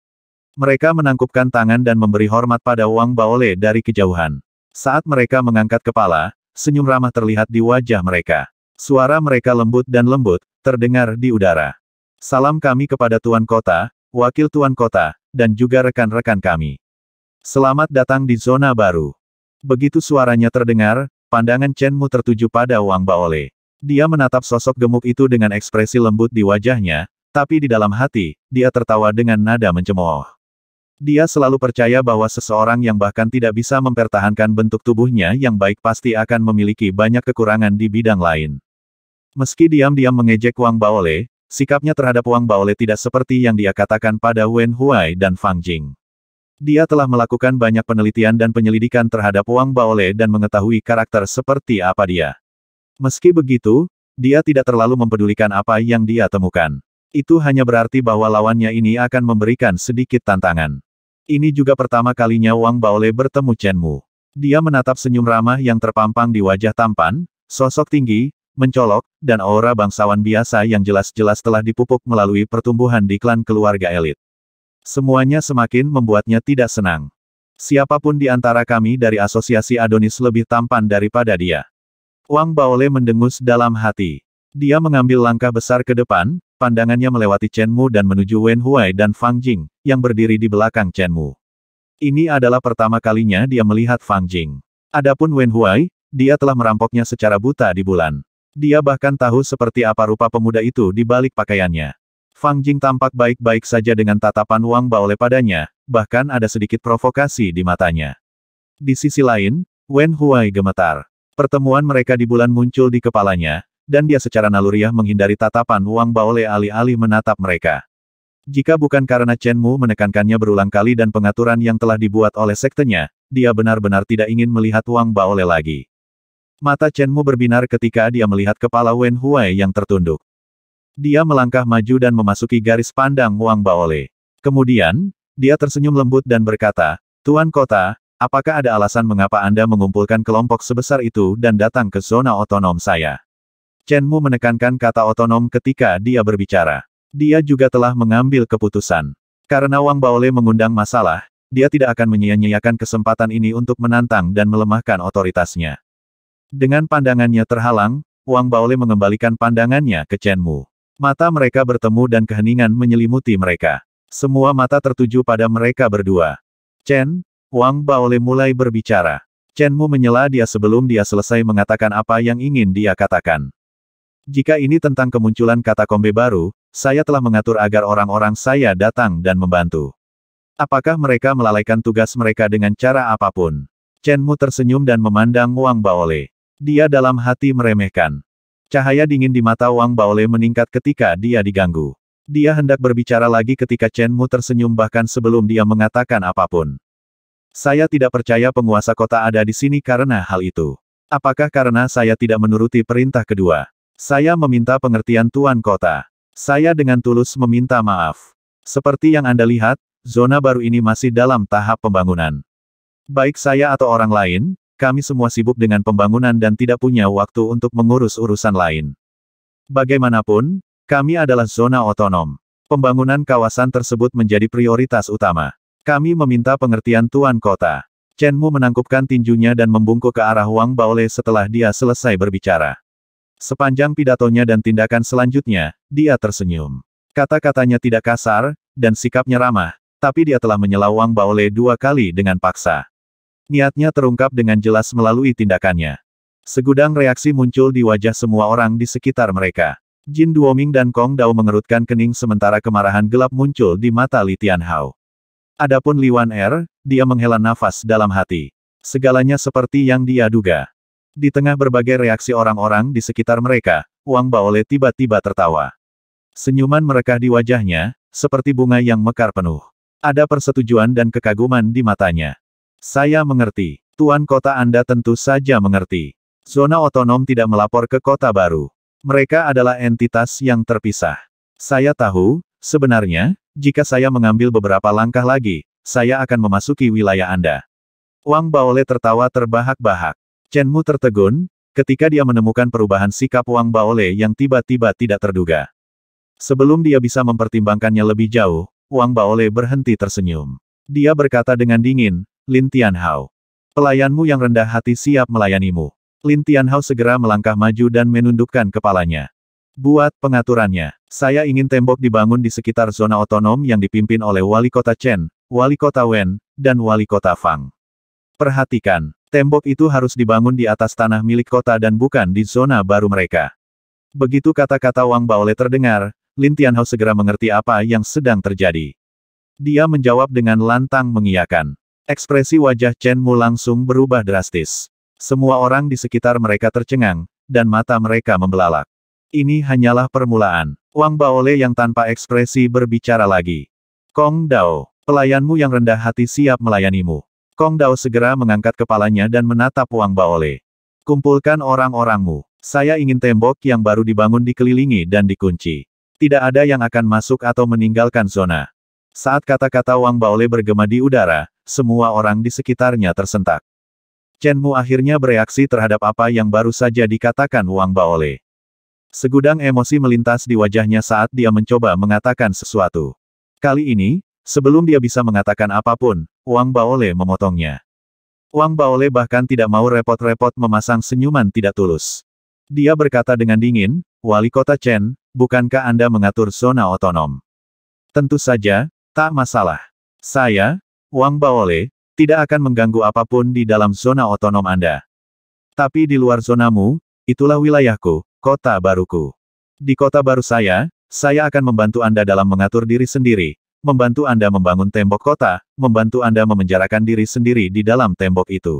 Mereka menangkupkan tangan dan memberi hormat pada Wang Baole dari kejauhan. Saat mereka mengangkat kepala, senyum ramah terlihat di wajah mereka. Suara mereka lembut dan lembut, terdengar di udara. Salam kami kepada Tuan Kota, Wakil Tuan Kota, dan juga rekan-rekan kami. Selamat datang di zona baru. Begitu suaranya terdengar, pandangan Chen Mu tertuju pada Wang Baole. Dia menatap sosok gemuk itu dengan ekspresi lembut di wajahnya, tapi di dalam hati, dia tertawa dengan nada mencemooh. Dia selalu percaya bahwa seseorang yang bahkan tidak bisa mempertahankan bentuk tubuhnya yang baik pasti akan memiliki banyak kekurangan di bidang lain. Meski diam-diam mengejek Wang Baole, sikapnya terhadap Wang Baole tidak seperti yang dia katakan pada Wen Huai dan Fang Jing. Dia telah melakukan banyak penelitian dan penyelidikan terhadap Wang Baole dan mengetahui karakter seperti apa dia. Meski begitu, dia tidak terlalu mempedulikan apa yang dia temukan. Itu hanya berarti bahwa lawannya ini akan memberikan sedikit tantangan. Ini juga pertama kalinya Wang Baole bertemu Chen Mu. Dia menatap senyum ramah yang terpampang di wajah tampan, sosok tinggi, mencolok, dan aura bangsawan biasa yang jelas-jelas telah dipupuk melalui pertumbuhan di klan keluarga elit. Semuanya semakin membuatnya tidak senang. Siapapun di antara kami dari asosiasi Adonis lebih tampan daripada dia. Wang Baole mendengus dalam hati. Dia mengambil langkah besar ke depan, pandangannya melewati Chen Mu dan menuju Wen Huai dan Fang Jing, yang berdiri di belakang Chen Mu. Ini adalah pertama kalinya dia melihat Fang Jing. Adapun Wen Huai, dia telah merampoknya secara buta di bulan. Dia bahkan tahu seperti apa rupa pemuda itu di balik pakaiannya. Fang Jing tampak baik-baik saja dengan tatapan Wang Baole padanya, bahkan ada sedikit provokasi di matanya. Di sisi lain, Wen Huai gemetar. Pertemuan mereka di bulan muncul di kepalanya, dan dia secara naluriah menghindari tatapan Wang Baole alih-alih menatap mereka. Jika bukan karena Chen Mu menekankannya berulang kali dan pengaturan yang telah dibuat oleh sektenya, dia benar-benar tidak ingin melihat Wang Baole lagi. Mata Chen Mu berbinar ketika dia melihat kepala Wen Huai yang tertunduk. Dia melangkah maju dan memasuki garis pandang Wang Baole. Kemudian, dia tersenyum lembut dan berkata, Tuan Kota, Apakah ada alasan mengapa Anda mengumpulkan kelompok sebesar itu dan datang ke zona otonom saya? Chen Mu menekankan kata otonom ketika dia berbicara. Dia juga telah mengambil keputusan. Karena Wang Baole mengundang masalah, dia tidak akan menyia-nyiakan kesempatan ini untuk menantang dan melemahkan otoritasnya. Dengan pandangannya terhalang, Wang Baole mengembalikan pandangannya ke Chen Mu. Mata mereka bertemu dan keheningan menyelimuti mereka. Semua mata tertuju pada mereka berdua. Chen, Wang Baole mulai berbicara. Chen Mu menyela dia sebelum dia selesai mengatakan apa yang ingin dia katakan. Jika ini tentang kemunculan kata kombe baru, saya telah mengatur agar orang-orang saya datang dan membantu. Apakah mereka melalaikan tugas mereka dengan cara apapun? Chen Mu tersenyum dan memandang Wang Baole. Dia dalam hati meremehkan. Cahaya dingin di mata Wang Baole meningkat ketika dia diganggu. Dia hendak berbicara lagi ketika Chen Mu tersenyum bahkan sebelum dia mengatakan apapun. Saya tidak percaya penguasa kota ada di sini karena hal itu. Apakah karena saya tidak menuruti perintah kedua? Saya meminta pengertian Tuan Kota. Saya dengan tulus meminta maaf. Seperti yang Anda lihat, zona baru ini masih dalam tahap pembangunan. Baik saya atau orang lain, kami semua sibuk dengan pembangunan dan tidak punya waktu untuk mengurus urusan lain. Bagaimanapun, kami adalah zona otonom. Pembangunan kawasan tersebut menjadi prioritas utama. Kami meminta pengertian Tuan Kota. Chen Mu menangkupkan tinjunya dan membungkuk ke arah Wang Baole setelah dia selesai berbicara. Sepanjang pidatonya dan tindakan selanjutnya, dia tersenyum. Kata-katanya tidak kasar, dan sikapnya ramah, tapi dia telah menyela Wang Baole dua kali dengan paksa. Niatnya terungkap dengan jelas melalui tindakannya. Segudang reaksi muncul di wajah semua orang di sekitar mereka. Jin Duoming dan Kong Dao mengerutkan kening sementara kemarahan gelap muncul di mata Li Tianhao. Adapun Liwan Er, dia menghela nafas dalam hati. Segalanya seperti yang dia duga. Di tengah berbagai reaksi orang-orang di sekitar mereka, Wang Baole tiba-tiba tertawa. Senyuman mereka di wajahnya, seperti bunga yang mekar penuh. Ada persetujuan dan kekaguman di matanya. Saya mengerti. Tuan kota Anda tentu saja mengerti. Zona otonom tidak melapor ke kota baru. Mereka adalah entitas yang terpisah. Saya tahu, Sebenarnya, jika saya mengambil beberapa langkah lagi, saya akan memasuki wilayah Anda. Wang Baole tertawa terbahak-bahak. Chen Mu tertegun, ketika dia menemukan perubahan sikap Wang Baole yang tiba-tiba tidak terduga. Sebelum dia bisa mempertimbangkannya lebih jauh, Wang Baole berhenti tersenyum. Dia berkata dengan dingin, Lin Tianhao. Pelayanmu yang rendah hati siap melayanimu. Lin Tianhao segera melangkah maju dan menundukkan kepalanya. Buat pengaturannya. Saya ingin tembok dibangun di sekitar zona otonom yang dipimpin oleh wali kota Chen, wali kota Wen, dan wali kota Fang. Perhatikan, tembok itu harus dibangun di atas tanah milik kota dan bukan di zona baru mereka. Begitu kata-kata Wang Baole terdengar, Lin Tianhao segera mengerti apa yang sedang terjadi. Dia menjawab dengan lantang mengiyakan. Ekspresi wajah Chen Mu langsung berubah drastis. Semua orang di sekitar mereka tercengang, dan mata mereka membelalak. Ini hanyalah permulaan. Wang Baole yang tanpa ekspresi berbicara lagi. Kong Dao, pelayanmu yang rendah hati siap melayanimu. Kong Dao segera mengangkat kepalanya dan menatap Wang Baole. Kumpulkan orang-orangmu. Saya ingin tembok yang baru dibangun dikelilingi dan dikunci. Tidak ada yang akan masuk atau meninggalkan zona. Saat kata-kata Wang Baole bergema di udara, semua orang di sekitarnya tersentak. Chen Mu akhirnya bereaksi terhadap apa yang baru saja dikatakan Wang Baole. Segudang emosi melintas di wajahnya saat dia mencoba mengatakan sesuatu. Kali ini, sebelum dia bisa mengatakan apapun, Wang Baole memotongnya. Wang Baole bahkan tidak mau repot-repot memasang senyuman tidak tulus. Dia berkata dengan dingin, Wali Kota Chen, bukankah Anda mengatur zona otonom? Tentu saja, tak masalah. Saya, Wang Baole, tidak akan mengganggu apapun di dalam zona otonom Anda. Tapi di luar zonamu, itulah wilayahku, Kota baruku. Di kota baru saya, saya akan membantu Anda dalam mengatur diri sendiri, membantu Anda membangun tembok kota, membantu Anda memenjarakan diri sendiri di dalam tembok itu.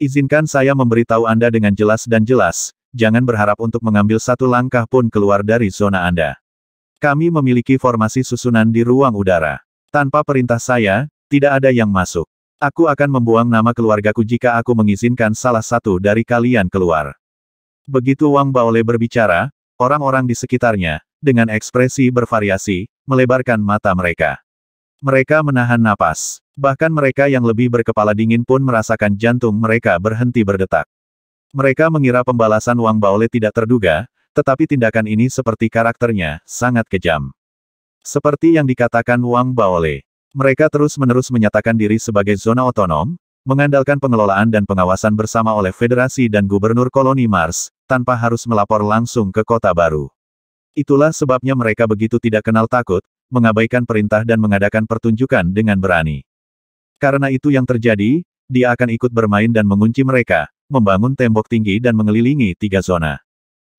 Izinkan saya memberitahu Anda dengan jelas dan jelas, jangan berharap untuk mengambil satu langkah pun keluar dari zona Anda. Kami memiliki formasi susunan di ruang udara. Tanpa perintah saya, tidak ada yang masuk. Aku akan membuang nama keluargaku jika aku mengizinkan salah satu dari kalian keluar. Begitu Wang Baole berbicara, orang-orang di sekitarnya, dengan ekspresi bervariasi, melebarkan mata mereka. Mereka menahan napas. Bahkan mereka yang lebih berkepala dingin pun merasakan jantung mereka berhenti berdetak. Mereka mengira pembalasan Wang Baole tidak terduga, tetapi tindakan ini seperti karakternya, sangat kejam. Seperti yang dikatakan Wang Baole, mereka terus-menerus menyatakan diri sebagai zona otonom, mengandalkan pengelolaan dan pengawasan bersama oleh federasi dan gubernur koloni Mars, tanpa harus melapor langsung ke kota baru. Itulah sebabnya mereka begitu tidak kenal takut, mengabaikan perintah dan mengadakan pertunjukan dengan berani. Karena itu yang terjadi, dia akan ikut bermain dan mengunci mereka, membangun tembok tinggi dan mengelilingi tiga zona.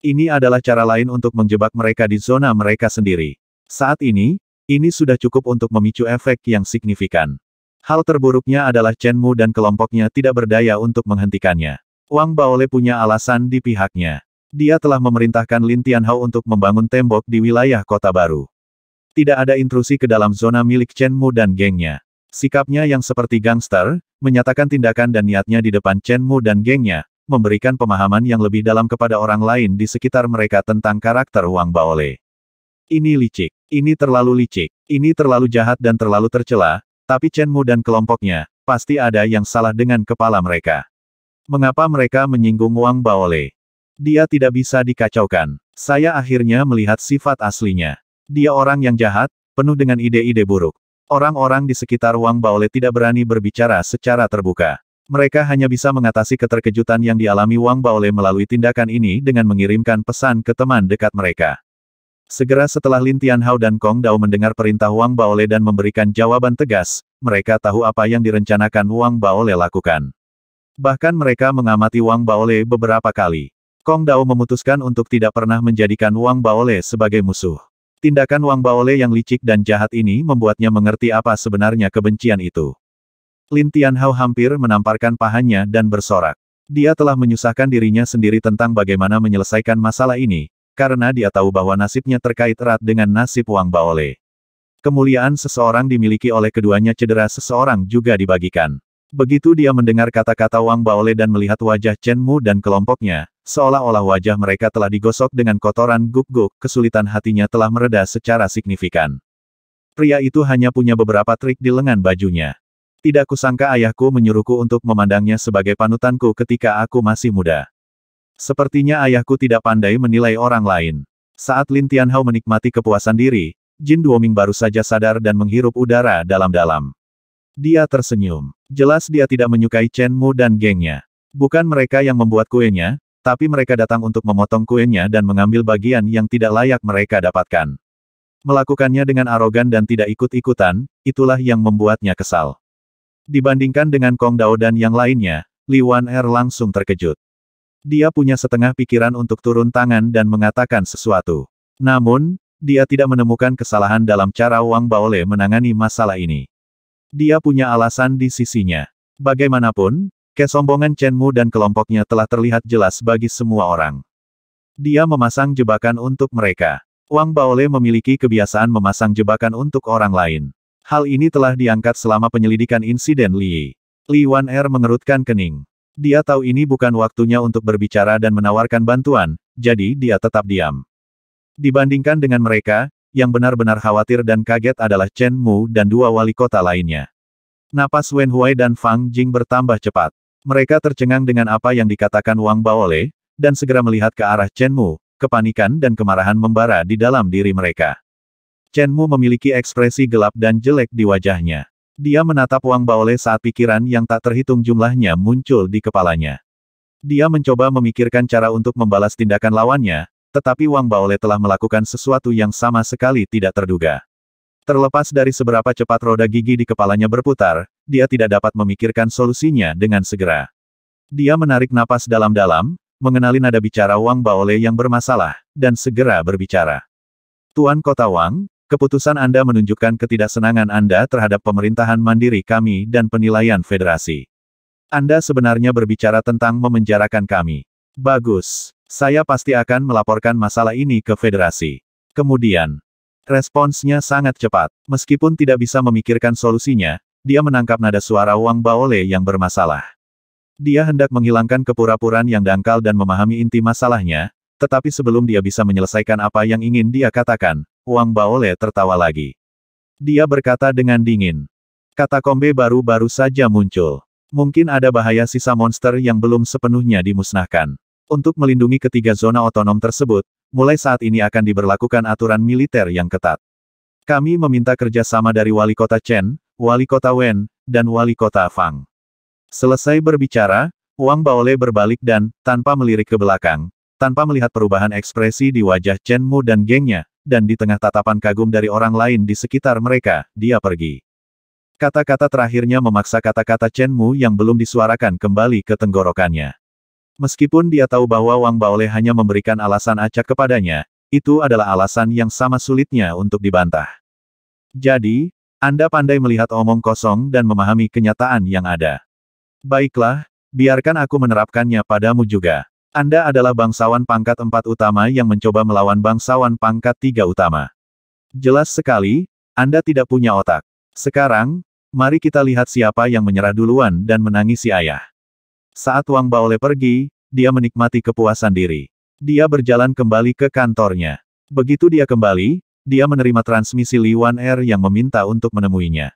Ini adalah cara lain untuk menjebak mereka di zona mereka sendiri. Saat ini, ini sudah cukup untuk memicu efek yang signifikan. Hal terburuknya adalah Chen Mu dan kelompoknya tidak berdaya untuk menghentikannya. Wang Baole punya alasan di pihaknya. Dia telah memerintahkan Lin Tianhao untuk membangun tembok di wilayah kota baru. Tidak ada intrusi ke dalam zona milik Chen Mu dan gengnya. Sikapnya yang seperti gangster, menyatakan tindakan dan niatnya di depan Chen Mu dan gengnya, memberikan pemahaman yang lebih dalam kepada orang lain di sekitar mereka tentang karakter Wang Baole. Ini licik, ini terlalu licik, ini terlalu jahat dan terlalu tercela, tapi Chen Mu dan kelompoknya, pasti ada yang salah dengan kepala mereka. Mengapa mereka menyinggung Wang Baole? Dia tidak bisa dikacaukan. Saya akhirnya melihat sifat aslinya. Dia orang yang jahat, penuh dengan ide-ide buruk. Orang-orang di sekitar Wang Baole tidak berani berbicara secara terbuka. Mereka hanya bisa mengatasi keterkejutan yang dialami Wang Baole melalui tindakan ini dengan mengirimkan pesan ke teman dekat mereka. Segera setelah Lin Tianhao dan Kong Dao mendengar perintah Wang Baole dan memberikan jawaban tegas, mereka tahu apa yang direncanakan Wang Baole lakukan. Bahkan mereka mengamati Wang Baole beberapa kali. Kong Dao memutuskan untuk tidak pernah menjadikan Wang Baole sebagai musuh. Tindakan Wang Baole yang licik dan jahat ini membuatnya mengerti apa sebenarnya kebencian itu. Lin Tianhao hampir menamparkan pahanya dan bersorak. Dia telah menyusahkan dirinya sendiri tentang bagaimana menyelesaikan masalah ini, karena dia tahu bahwa nasibnya terkait erat dengan nasib Wang Baole. Kemuliaan seseorang dimiliki oleh keduanya cedera seseorang juga dibagikan. Begitu dia mendengar kata-kata Wang Baole dan melihat wajah Chen Mu dan kelompoknya, seolah-olah wajah mereka telah digosok dengan kotoran guk-guk, kesulitan hatinya telah mereda secara signifikan. Pria itu hanya punya beberapa trik di lengan bajunya. Tidak kusangka ayahku menyuruhku untuk memandangnya sebagai panutanku ketika aku masih muda. Sepertinya ayahku tidak pandai menilai orang lain. Saat Lin Tianhao menikmati kepuasan diri, Jin Duoming baru saja sadar dan menghirup udara dalam-dalam. Dia tersenyum. Jelas dia tidak menyukai Chen Mu dan gengnya. Bukan mereka yang membuat kuenya, tapi mereka datang untuk memotong kuenya dan mengambil bagian yang tidak layak mereka dapatkan. Melakukannya dengan arogan dan tidak ikut-ikutan, itulah yang membuatnya kesal. Dibandingkan dengan Kong Dao dan yang lainnya, Li Wan Er langsung terkejut. Dia punya setengah pikiran untuk turun tangan dan mengatakan sesuatu. Namun, dia tidak menemukan kesalahan dalam cara Wang Baole menangani masalah ini. Dia punya alasan di sisinya. Bagaimanapun, kesombongan Chen Mu dan kelompoknya telah terlihat jelas bagi semua orang. Dia memasang jebakan untuk mereka. Wang Baole memiliki kebiasaan memasang jebakan untuk orang lain. Hal ini telah diangkat selama penyelidikan insiden Li. Li Wan Er mengerutkan kening. Dia tahu ini bukan waktunya untuk berbicara dan menawarkan bantuan, jadi dia tetap diam. Dibandingkan dengan mereka, yang benar-benar khawatir dan kaget adalah Chen Mu dan dua wali kota lainnya. Napas Wen Huai dan Fang Jing bertambah cepat. Mereka tercengang dengan apa yang dikatakan Wang Baole, dan segera melihat ke arah Chen Mu, kepanikan dan kemarahan membara di dalam diri mereka. Chen Mu memiliki ekspresi gelap dan jelek di wajahnya. Dia menatap Wang Baole saat pikiran yang tak terhitung jumlahnya muncul di kepalanya. Dia mencoba memikirkan cara untuk membalas tindakan lawannya, tetapi Wang Baole telah melakukan sesuatu yang sama sekali tidak terduga. Terlepas dari seberapa cepat roda gigi di kepalanya berputar, dia tidak dapat memikirkan solusinya dengan segera. Dia menarik napas dalam-dalam, mengenali nada bicara Wang Baole yang bermasalah, dan segera berbicara. Tuan Kota Wang, keputusan Anda menunjukkan ketidaksenangan Anda terhadap pemerintahan mandiri kami dan penilaian federasi. Anda sebenarnya berbicara tentang memenjarakan kami. Bagus. Saya pasti akan melaporkan masalah ini ke federasi. Kemudian, responsnya sangat cepat. Meskipun tidak bisa memikirkan solusinya, dia menangkap nada suara Wang Baole yang bermasalah. Dia hendak menghilangkan kepura puraan yang dangkal dan memahami inti masalahnya, tetapi sebelum dia bisa menyelesaikan apa yang ingin dia katakan, Wang Baole tertawa lagi. Dia berkata dengan dingin. Kata kombe baru-baru saja muncul. Mungkin ada bahaya sisa monster yang belum sepenuhnya dimusnahkan. Untuk melindungi ketiga zona otonom tersebut, mulai saat ini akan diberlakukan aturan militer yang ketat. Kami meminta kerjasama dari Wali Kota Chen, Wali Kota Wen, dan Wali Kota Fang. Selesai berbicara, Wang Baole berbalik dan, tanpa melirik ke belakang, tanpa melihat perubahan ekspresi di wajah Chen Mu dan gengnya, dan di tengah tatapan kagum dari orang lain di sekitar mereka, dia pergi. Kata-kata terakhirnya memaksa kata-kata Chen Mu yang belum disuarakan kembali ke tenggorokannya. Meskipun dia tahu bahwa Wang Baole hanya memberikan alasan acak kepadanya, itu adalah alasan yang sama sulitnya untuk dibantah. Jadi, Anda pandai melihat omong kosong dan memahami kenyataan yang ada. Baiklah, biarkan aku menerapkannya padamu juga. Anda adalah bangsawan pangkat empat utama yang mencoba melawan bangsawan pangkat tiga utama. Jelas sekali, Anda tidak punya otak. Sekarang, mari kita lihat siapa yang menyerah duluan dan menangisi ayah. Saat Wang Baole pergi, dia menikmati kepuasan diri. Dia berjalan kembali ke kantornya. Begitu dia kembali, dia menerima transmisi Li Wan Er yang meminta untuk menemuinya.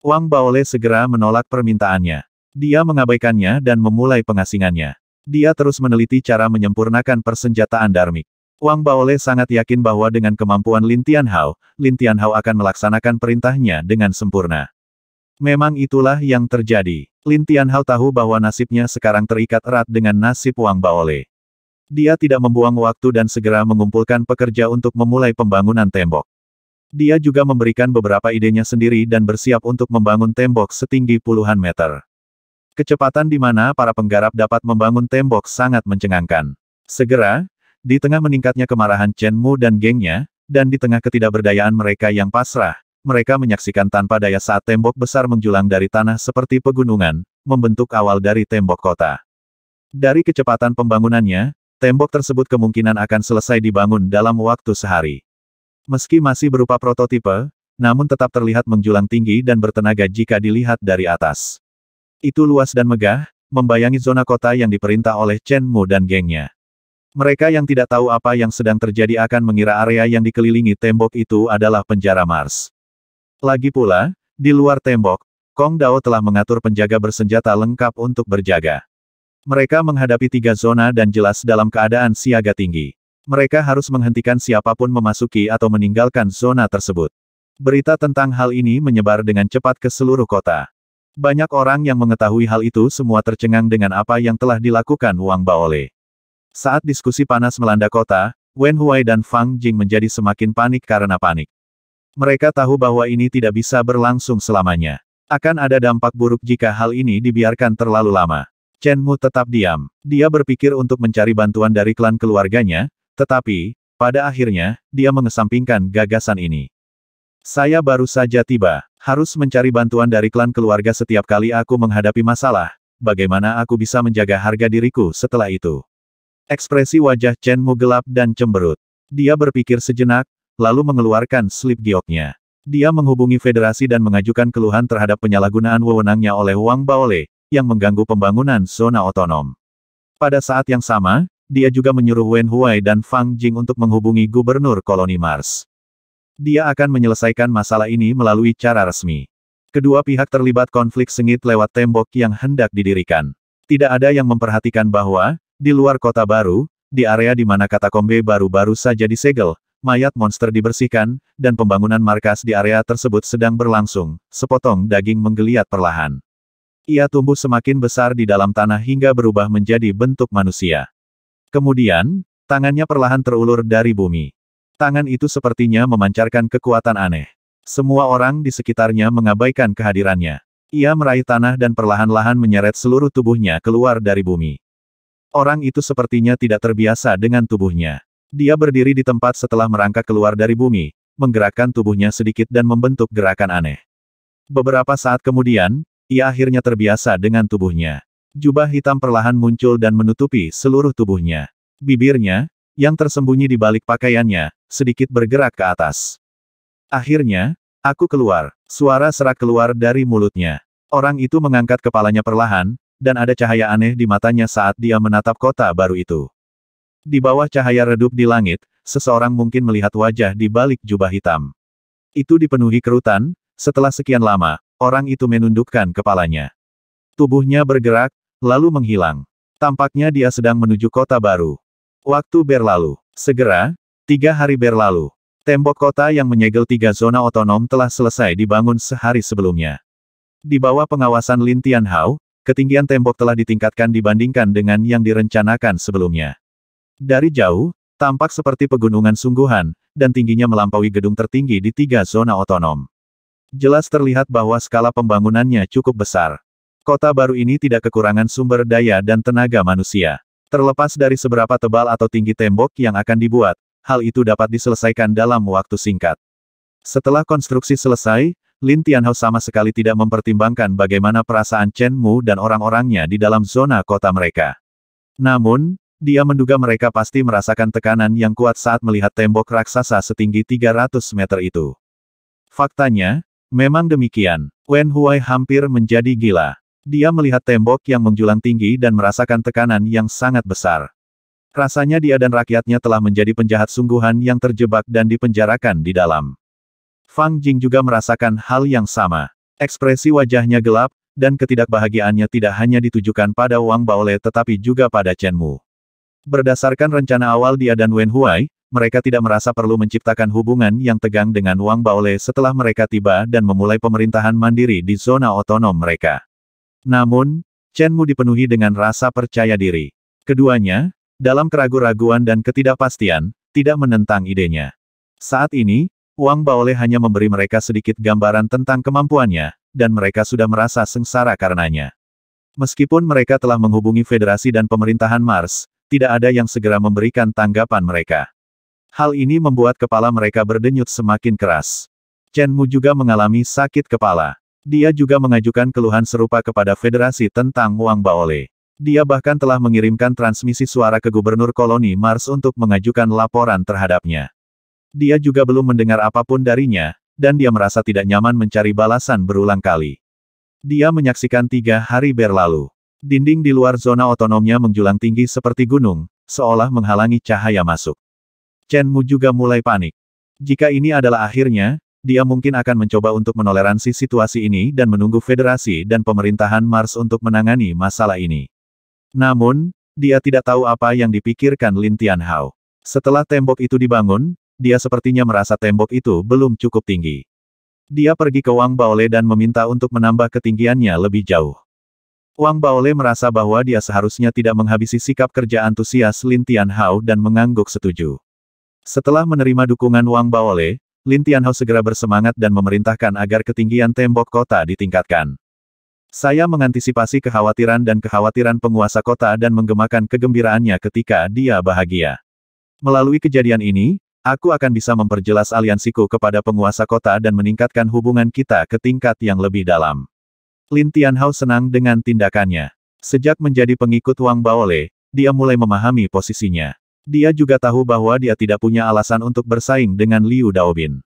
Wang Baole segera menolak permintaannya. Dia mengabaikannya dan memulai pengasingannya. Dia terus meneliti cara menyempurnakan persenjataan Darmik. Wang Baole sangat yakin bahwa dengan kemampuan Lin Tianhao, Lin Tianhao akan melaksanakan perintahnya dengan sempurna. Memang itulah yang terjadi. Lin Tianhao tahu bahwa nasibnya sekarang terikat erat dengan nasib Wang Baole. Dia tidak membuang waktu dan segera mengumpulkan pekerja untuk memulai pembangunan tembok. Dia juga memberikan beberapa idenya sendiri dan bersiap untuk membangun tembok setinggi puluhan meter. Kecepatan di mana para penggarap dapat membangun tembok sangat mencengangkan. Segera, di tengah meningkatnya kemarahan Chen Mu dan gengnya, dan di tengah ketidakberdayaan mereka yang pasrah, mereka menyaksikan tanpa daya saat tembok besar menjulang dari tanah seperti pegunungan, membentuk awal dari tembok kota. Dari kecepatan pembangunannya, tembok tersebut kemungkinan akan selesai dibangun dalam waktu sehari. Meski masih berupa prototipe, namun tetap terlihat menjulang tinggi dan bertenaga jika dilihat dari atas. Itu luas dan megah, membayangi zona kota yang diperintah oleh Chen Mu dan gengnya. Mereka yang tidak tahu apa yang sedang terjadi akan mengira area yang dikelilingi tembok itu adalah penjara Mars. Lagi pula, di luar tembok, Kong Dao telah mengatur penjaga bersenjata lengkap untuk berjaga. Mereka menghadapi tiga zona dan jelas dalam keadaan siaga tinggi. Mereka harus menghentikan siapapun memasuki atau meninggalkan zona tersebut. Berita tentang hal ini menyebar dengan cepat ke seluruh kota. Banyak orang yang mengetahui hal itu semua tercengang dengan apa yang telah dilakukan Wang Baole. Saat diskusi panas melanda kota, Wen Huai dan Fang Jing menjadi semakin panik karena panik. Mereka tahu bahwa ini tidak bisa berlangsung selamanya. Akan ada dampak buruk jika hal ini dibiarkan terlalu lama. Chen Mu tetap diam. Dia berpikir untuk mencari bantuan dari klan keluarganya, tetapi, pada akhirnya, dia mengesampingkan gagasan ini. Saya baru saja tiba. Harus mencari bantuan dari klan keluarga setiap kali aku menghadapi masalah. Bagaimana aku bisa menjaga harga diriku setelah itu? Ekspresi wajah Chen Mu gelap dan cemberut. Dia berpikir sejenak, lalu mengeluarkan slip gioknya. Dia menghubungi federasi dan mengajukan keluhan terhadap penyalahgunaan wewenangnya oleh Wang Baole, yang mengganggu pembangunan zona otonom. Pada saat yang sama, dia juga menyuruh Wen Huai dan Fang Jing untuk menghubungi gubernur koloni Mars. Dia akan menyelesaikan masalah ini melalui cara resmi. Kedua pihak terlibat konflik sengit lewat tembok yang hendak didirikan. Tidak ada yang memperhatikan bahwa, di luar kota baru, di area di mana katakombe baru-baru saja disegel, mayat monster dibersihkan, dan pembangunan markas di area tersebut sedang berlangsung, sepotong daging menggeliat perlahan. Ia tumbuh semakin besar di dalam tanah hingga berubah menjadi bentuk manusia. Kemudian, tangannya perlahan terulur dari bumi. Tangan itu sepertinya memancarkan kekuatan aneh. Semua orang di sekitarnya mengabaikan kehadirannya. Ia meraih tanah dan perlahan-lahan menyeret seluruh tubuhnya keluar dari bumi. Orang itu sepertinya tidak terbiasa dengan tubuhnya. Dia berdiri di tempat setelah merangkak keluar dari bumi, menggerakkan tubuhnya sedikit dan membentuk gerakan aneh. Beberapa saat kemudian, ia akhirnya terbiasa dengan tubuhnya. Jubah hitam perlahan muncul dan menutupi seluruh tubuhnya. Bibirnya, yang tersembunyi di balik pakaiannya, sedikit bergerak ke atas. Akhirnya, aku keluar. Suara serak keluar dari mulutnya. Orang itu mengangkat kepalanya perlahan, dan ada cahaya aneh di matanya saat dia menatap kota baru itu. Di bawah cahaya redup di langit, seseorang mungkin melihat wajah di balik jubah hitam. Itu dipenuhi kerutan, setelah sekian lama, orang itu menundukkan kepalanya. Tubuhnya bergerak, lalu menghilang. Tampaknya dia sedang menuju kota baru. Waktu berlalu. Segera, tiga hari berlalu. Tembok kota yang menyegel tiga zona otonom telah selesai dibangun sehari sebelumnya. Di bawah pengawasan Lin Tianhao, ketinggian tembok telah ditingkatkan dibandingkan dengan yang direncanakan sebelumnya. Dari jauh, tampak seperti pegunungan sungguhan, dan tingginya melampaui gedung tertinggi di tiga zona otonom. Jelas terlihat bahwa skala pembangunannya cukup besar. Kota baru ini tidak kekurangan sumber daya dan tenaga manusia. Terlepas dari seberapa tebal atau tinggi tembok yang akan dibuat, hal itu dapat diselesaikan dalam waktu singkat. Setelah konstruksi selesai, Lin Tianhao sama sekali tidak mempertimbangkan bagaimana perasaan Chen Mu dan orang-orangnya di dalam zona kota mereka. Namun, dia menduga mereka pasti merasakan tekanan yang kuat saat melihat tembok raksasa setinggi 300 meter itu. Faktanya, memang demikian. Wen Huai hampir menjadi gila. Dia melihat tembok yang menjulang tinggi dan merasakan tekanan yang sangat besar. Rasanya dia dan rakyatnya telah menjadi penjahat sungguhan yang terjebak dan dipenjarakan di dalam. Fang Jing juga merasakan hal yang sama. Ekspresi wajahnya gelap, dan ketidakbahagiaannya tidak hanya ditujukan pada Wang Baole tetapi juga pada Chen Mu. Berdasarkan rencana awal dia dan Wen Huai, mereka tidak merasa perlu menciptakan hubungan yang tegang dengan Wang Baole setelah mereka tiba dan memulai pemerintahan mandiri di zona otonom mereka. Namun, Chen Mu dipenuhi dengan rasa percaya diri. Keduanya, dalam keraguan-raguan dan ketidakpastian, tidak menentang idenya. Saat ini, Wang Baole hanya memberi mereka sedikit gambaran tentang kemampuannya, dan mereka sudah merasa sengsara karenanya. Meskipun mereka telah menghubungi Federasi dan pemerintahan Mars, tidak ada yang segera memberikan tanggapan mereka. Hal ini membuat kepala mereka berdenyut semakin keras. Chen Mu juga mengalami sakit kepala. Dia juga mengajukan keluhan serupa kepada federasi tentang Wang Baole. Dia bahkan telah mengirimkan transmisi suara ke gubernur koloni Mars untuk mengajukan laporan terhadapnya. Dia juga belum mendengar apapun darinya, dan dia merasa tidak nyaman mencari balasan berulang kali. Dia menyaksikan tiga hari berlalu. Dinding di luar zona otonomnya menjulang tinggi seperti gunung, seolah menghalangi cahaya masuk. Chen Mu juga mulai panik. Jika ini adalah akhirnya, dia mungkin akan mencoba untuk menoleransi situasi ini dan menunggu federasi dan pemerintahan Mars untuk menangani masalah ini. Namun, dia tidak tahu apa yang dipikirkan Lin Tianhao. Setelah tembok itu dibangun, dia sepertinya merasa tembok itu belum cukup tinggi. Dia pergi ke Wang Baole dan meminta untuk menambah ketinggiannya lebih jauh. Wang Baole merasa bahwa dia seharusnya tidak menghabisi sikap kerja antusias Lin Tianhao dan mengangguk setuju. Setelah menerima dukungan Wang Baole, Lin Tianhao segera bersemangat dan memerintahkan agar ketinggian tembok kota ditingkatkan. Saya mengantisipasi kekhawatiran dan kekhawatiran penguasa kota dan menggemakan kegembiraannya ketika dia bahagia. Melalui kejadian ini, aku akan bisa memperjelas aliansiku kepada penguasa kota dan meningkatkan hubungan kita ke tingkat yang lebih dalam. Lin Tianhao senang dengan tindakannya. Sejak menjadi pengikut Wang Baole, dia mulai memahami posisinya. Dia juga tahu bahwa dia tidak punya alasan untuk bersaing dengan Liu Daobin.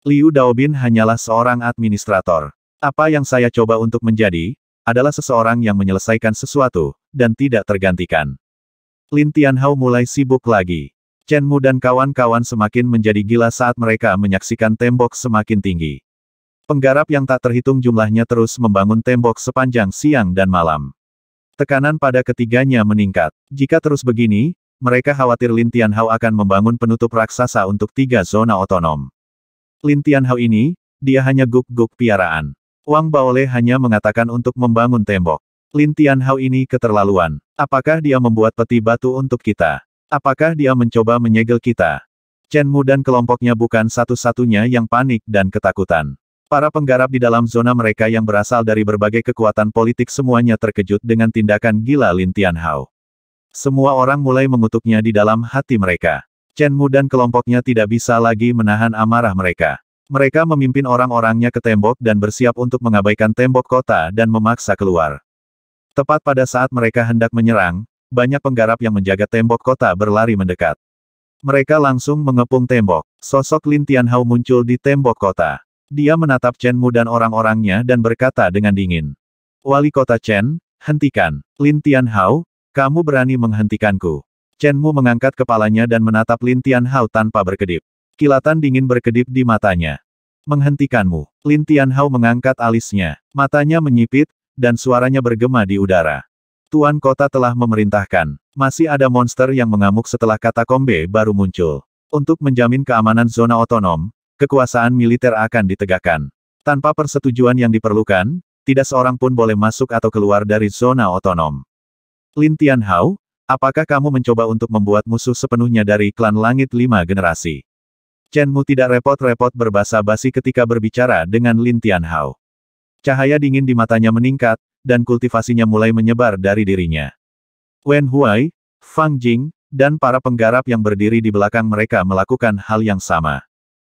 Liu Daobin hanyalah seorang administrator. Apa yang saya coba untuk menjadi, adalah seseorang yang menyelesaikan sesuatu, dan tidak tergantikan. Lin Tianhao mulai sibuk lagi. Chen Mu dan kawan-kawan semakin menjadi gila saat mereka menyaksikan tembok semakin tinggi. Penggarap yang tak terhitung jumlahnya terus membangun tembok sepanjang siang dan malam. Tekanan pada ketiganya meningkat. Jika terus begini, mereka khawatir Lin Tianhao akan membangun penutup raksasa untuk tiga zona otonom. Lin Tianhao ini, dia hanya guk-guk piaraan. Wang Baole hanya mengatakan untuk membangun tembok. Lin Tianhao ini keterlaluan. Apakah dia membuat peti batu untuk kita? Apakah dia mencoba menyegel kita? Chen Mu dan kelompoknya bukan satu-satunya yang panik dan ketakutan. Para penggarap di dalam zona mereka yang berasal dari berbagai kekuatan politik semuanya terkejut dengan tindakan gila Lin Tianhao. Semua orang mulai mengutuknya di dalam hati mereka. Chen Mu dan kelompoknya tidak bisa lagi menahan amarah mereka. Mereka memimpin orang-orangnya ke tembok dan bersiap untuk mengabaikan tembok kota dan memaksa keluar. Tepat pada saat mereka hendak menyerang, banyak penggarap yang menjaga tembok kota berlari mendekat. Mereka langsung mengepung tembok. Sosok Lin Tianhao muncul di tembok kota. Dia menatap Chen Mu dan orang-orangnya dan berkata dengan dingin. Wali kota Chen, hentikan. Lin Tianhao, kamu berani menghentikanku. Chen Mu mengangkat kepalanya dan menatap Lin Tianhao tanpa berkedip. Kilatan dingin berkedip di matanya. Menghentikanmu. Lin Tianhao mengangkat alisnya. Matanya menyipit, dan suaranya bergema di udara. Tuan kota telah memerintahkan. Masih ada monster yang mengamuk setelah kata kombe baru muncul. Untuk menjamin keamanan zona otonom, Kekuasaan militer akan ditegakkan. Tanpa persetujuan yang diperlukan, tidak seorang pun boleh masuk atau keluar dari zona otonom. Lin Tianhao, apakah kamu mencoba untuk membuat musuh sepenuhnya dari klan langit lima generasi? Chen Mu tidak repot-repot berbahasa basi ketika berbicara dengan Lin Tianhao. Cahaya dingin di matanya meningkat, dan kultivasinya mulai menyebar dari dirinya. Wen Huai, Fang Jing, dan para penggarap yang berdiri di belakang mereka melakukan hal yang sama.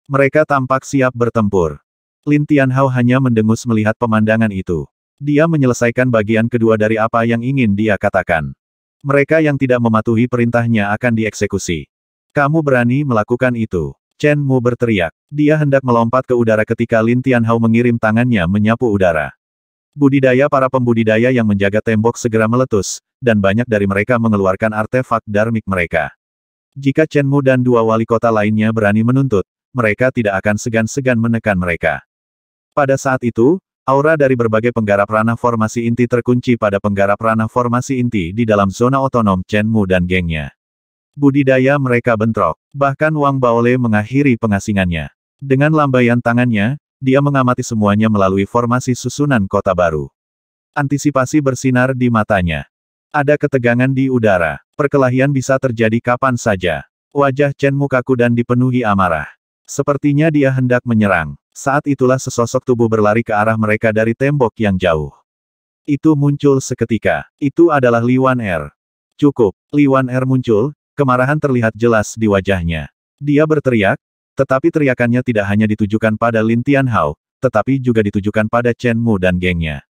Mereka tampak siap bertempur. Lin Tianhao hanya mendengus melihat pemandangan itu. Dia menyelesaikan bagian kedua dari apa yang ingin dia katakan. Mereka yang tidak mematuhi perintahnya akan dieksekusi. Kamu berani melakukan itu. Chen Mu berteriak. Dia hendak melompat ke udara ketika Lin Tianhao mengirim tangannya menyapu udara. Budidaya para pembudidaya yang menjaga tembok segera meletus, dan banyak dari mereka mengeluarkan artefak darmik mereka. Jika Chen Mu dan dua wali kota lainnya berani menuntut, mereka tidak akan segan-segan menekan mereka. Pada saat itu, aura dari berbagai penggarap ranah formasi inti terkunci pada penggarap ranah formasi inti di dalam zona otonom Chen Mu dan gengnya. Budidaya mereka bentrok, bahkan Wang Baole mengakhiri pengasingannya. Dengan lambaian tangannya, dia mengamati semuanya melalui formasi susunan kota baru. Antisipasi bersinar di matanya. Ada ketegangan di udara. Perkelahian bisa terjadi kapan saja. Wajah Chen Mu kaku dan dipenuhi amarah. Sepertinya dia hendak menyerang. Saat itulah sesosok tubuh berlari ke arah mereka dari tembok yang jauh. Itu muncul seketika. Itu adalah Liwan Er. Cukup, Liwan Er muncul, kemarahan terlihat jelas di wajahnya. Dia berteriak, tetapi teriakannya tidak hanya ditujukan pada Lin Tianhao, tetapi juga ditujukan pada Chen Mu dan gengnya.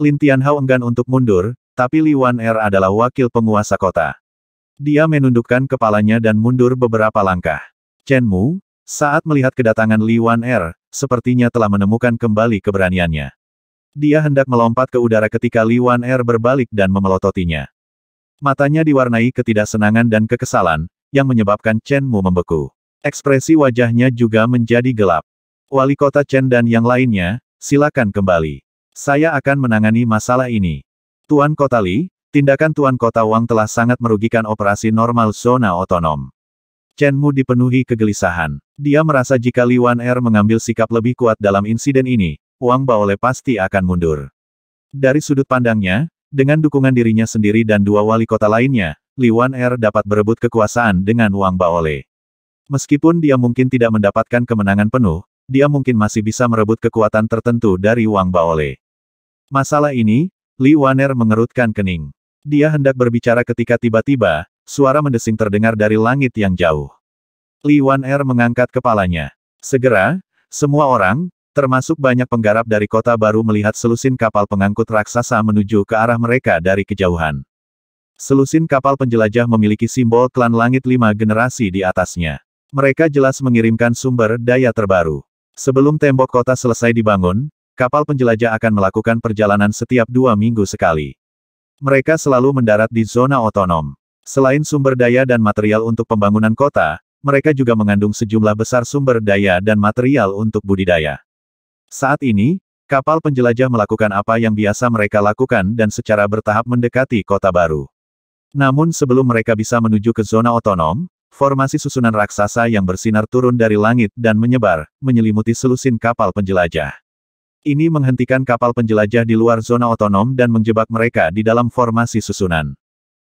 Lin Tianhao enggan untuk mundur, tapi Liwan Er adalah wakil penguasa kota. Dia menundukkan kepalanya dan mundur beberapa langkah. Chen Mu, saat melihat kedatangan Li Wan Er, sepertinya telah menemukan kembali keberaniannya. Dia hendak melompat ke udara ketika Li Wan Er berbalik dan memelototinya. Matanya diwarnai ketidaksenangan dan kekesalan, yang menyebabkan Chen Mu membeku. Ekspresi wajahnya juga menjadi gelap. Wali kota Chen dan yang lainnya, silakan kembali. Saya akan menangani masalah ini. Tuan Kota Li, tindakan Tuan Kota Wang telah sangat merugikan operasi normal zona otonom. Chen Mu dipenuhi kegelisahan. Dia merasa jika Li Wan Er mengambil sikap lebih kuat dalam insiden ini, Wang Baole pasti akan mundur. Dari sudut pandangnya, dengan dukungan dirinya sendiri dan dua wali kota lainnya, Li Wan Er dapat berebut kekuasaan dengan Wang Baole. Meskipun dia mungkin tidak mendapatkan kemenangan penuh, dia mungkin masih bisa merebut kekuatan tertentu dari Wang Baole. Masalah ini, Li Wan Er mengerutkan kening. Dia hendak berbicara ketika tiba-tiba, suara mendesing terdengar dari langit yang jauh. Li Wan Er mengangkat kepalanya. Segera, semua orang, termasuk banyak penggarap dari kota baru melihat selusin kapal pengangkut raksasa menuju ke arah mereka dari kejauhan. Selusin kapal penjelajah memiliki simbol klan langit lima generasi di atasnya. Mereka jelas mengirimkan sumber daya terbaru. Sebelum tembok kota selesai dibangun, kapal penjelajah akan melakukan perjalanan setiap dua minggu sekali. Mereka selalu mendarat di zona otonom. Selain sumber daya dan material untuk pembangunan kota, mereka juga mengandung sejumlah besar sumber daya dan material untuk budidaya. Saat ini, kapal penjelajah melakukan apa yang biasa mereka lakukan dan secara bertahap mendekati kota baru. Namun sebelum mereka bisa menuju ke zona otonom, formasi susunan raksasa yang bersinar turun dari langit dan menyebar, menyelimuti selusin kapal penjelajah. Ini menghentikan kapal penjelajah di luar zona otonom dan menjebak mereka di dalam formasi susunan.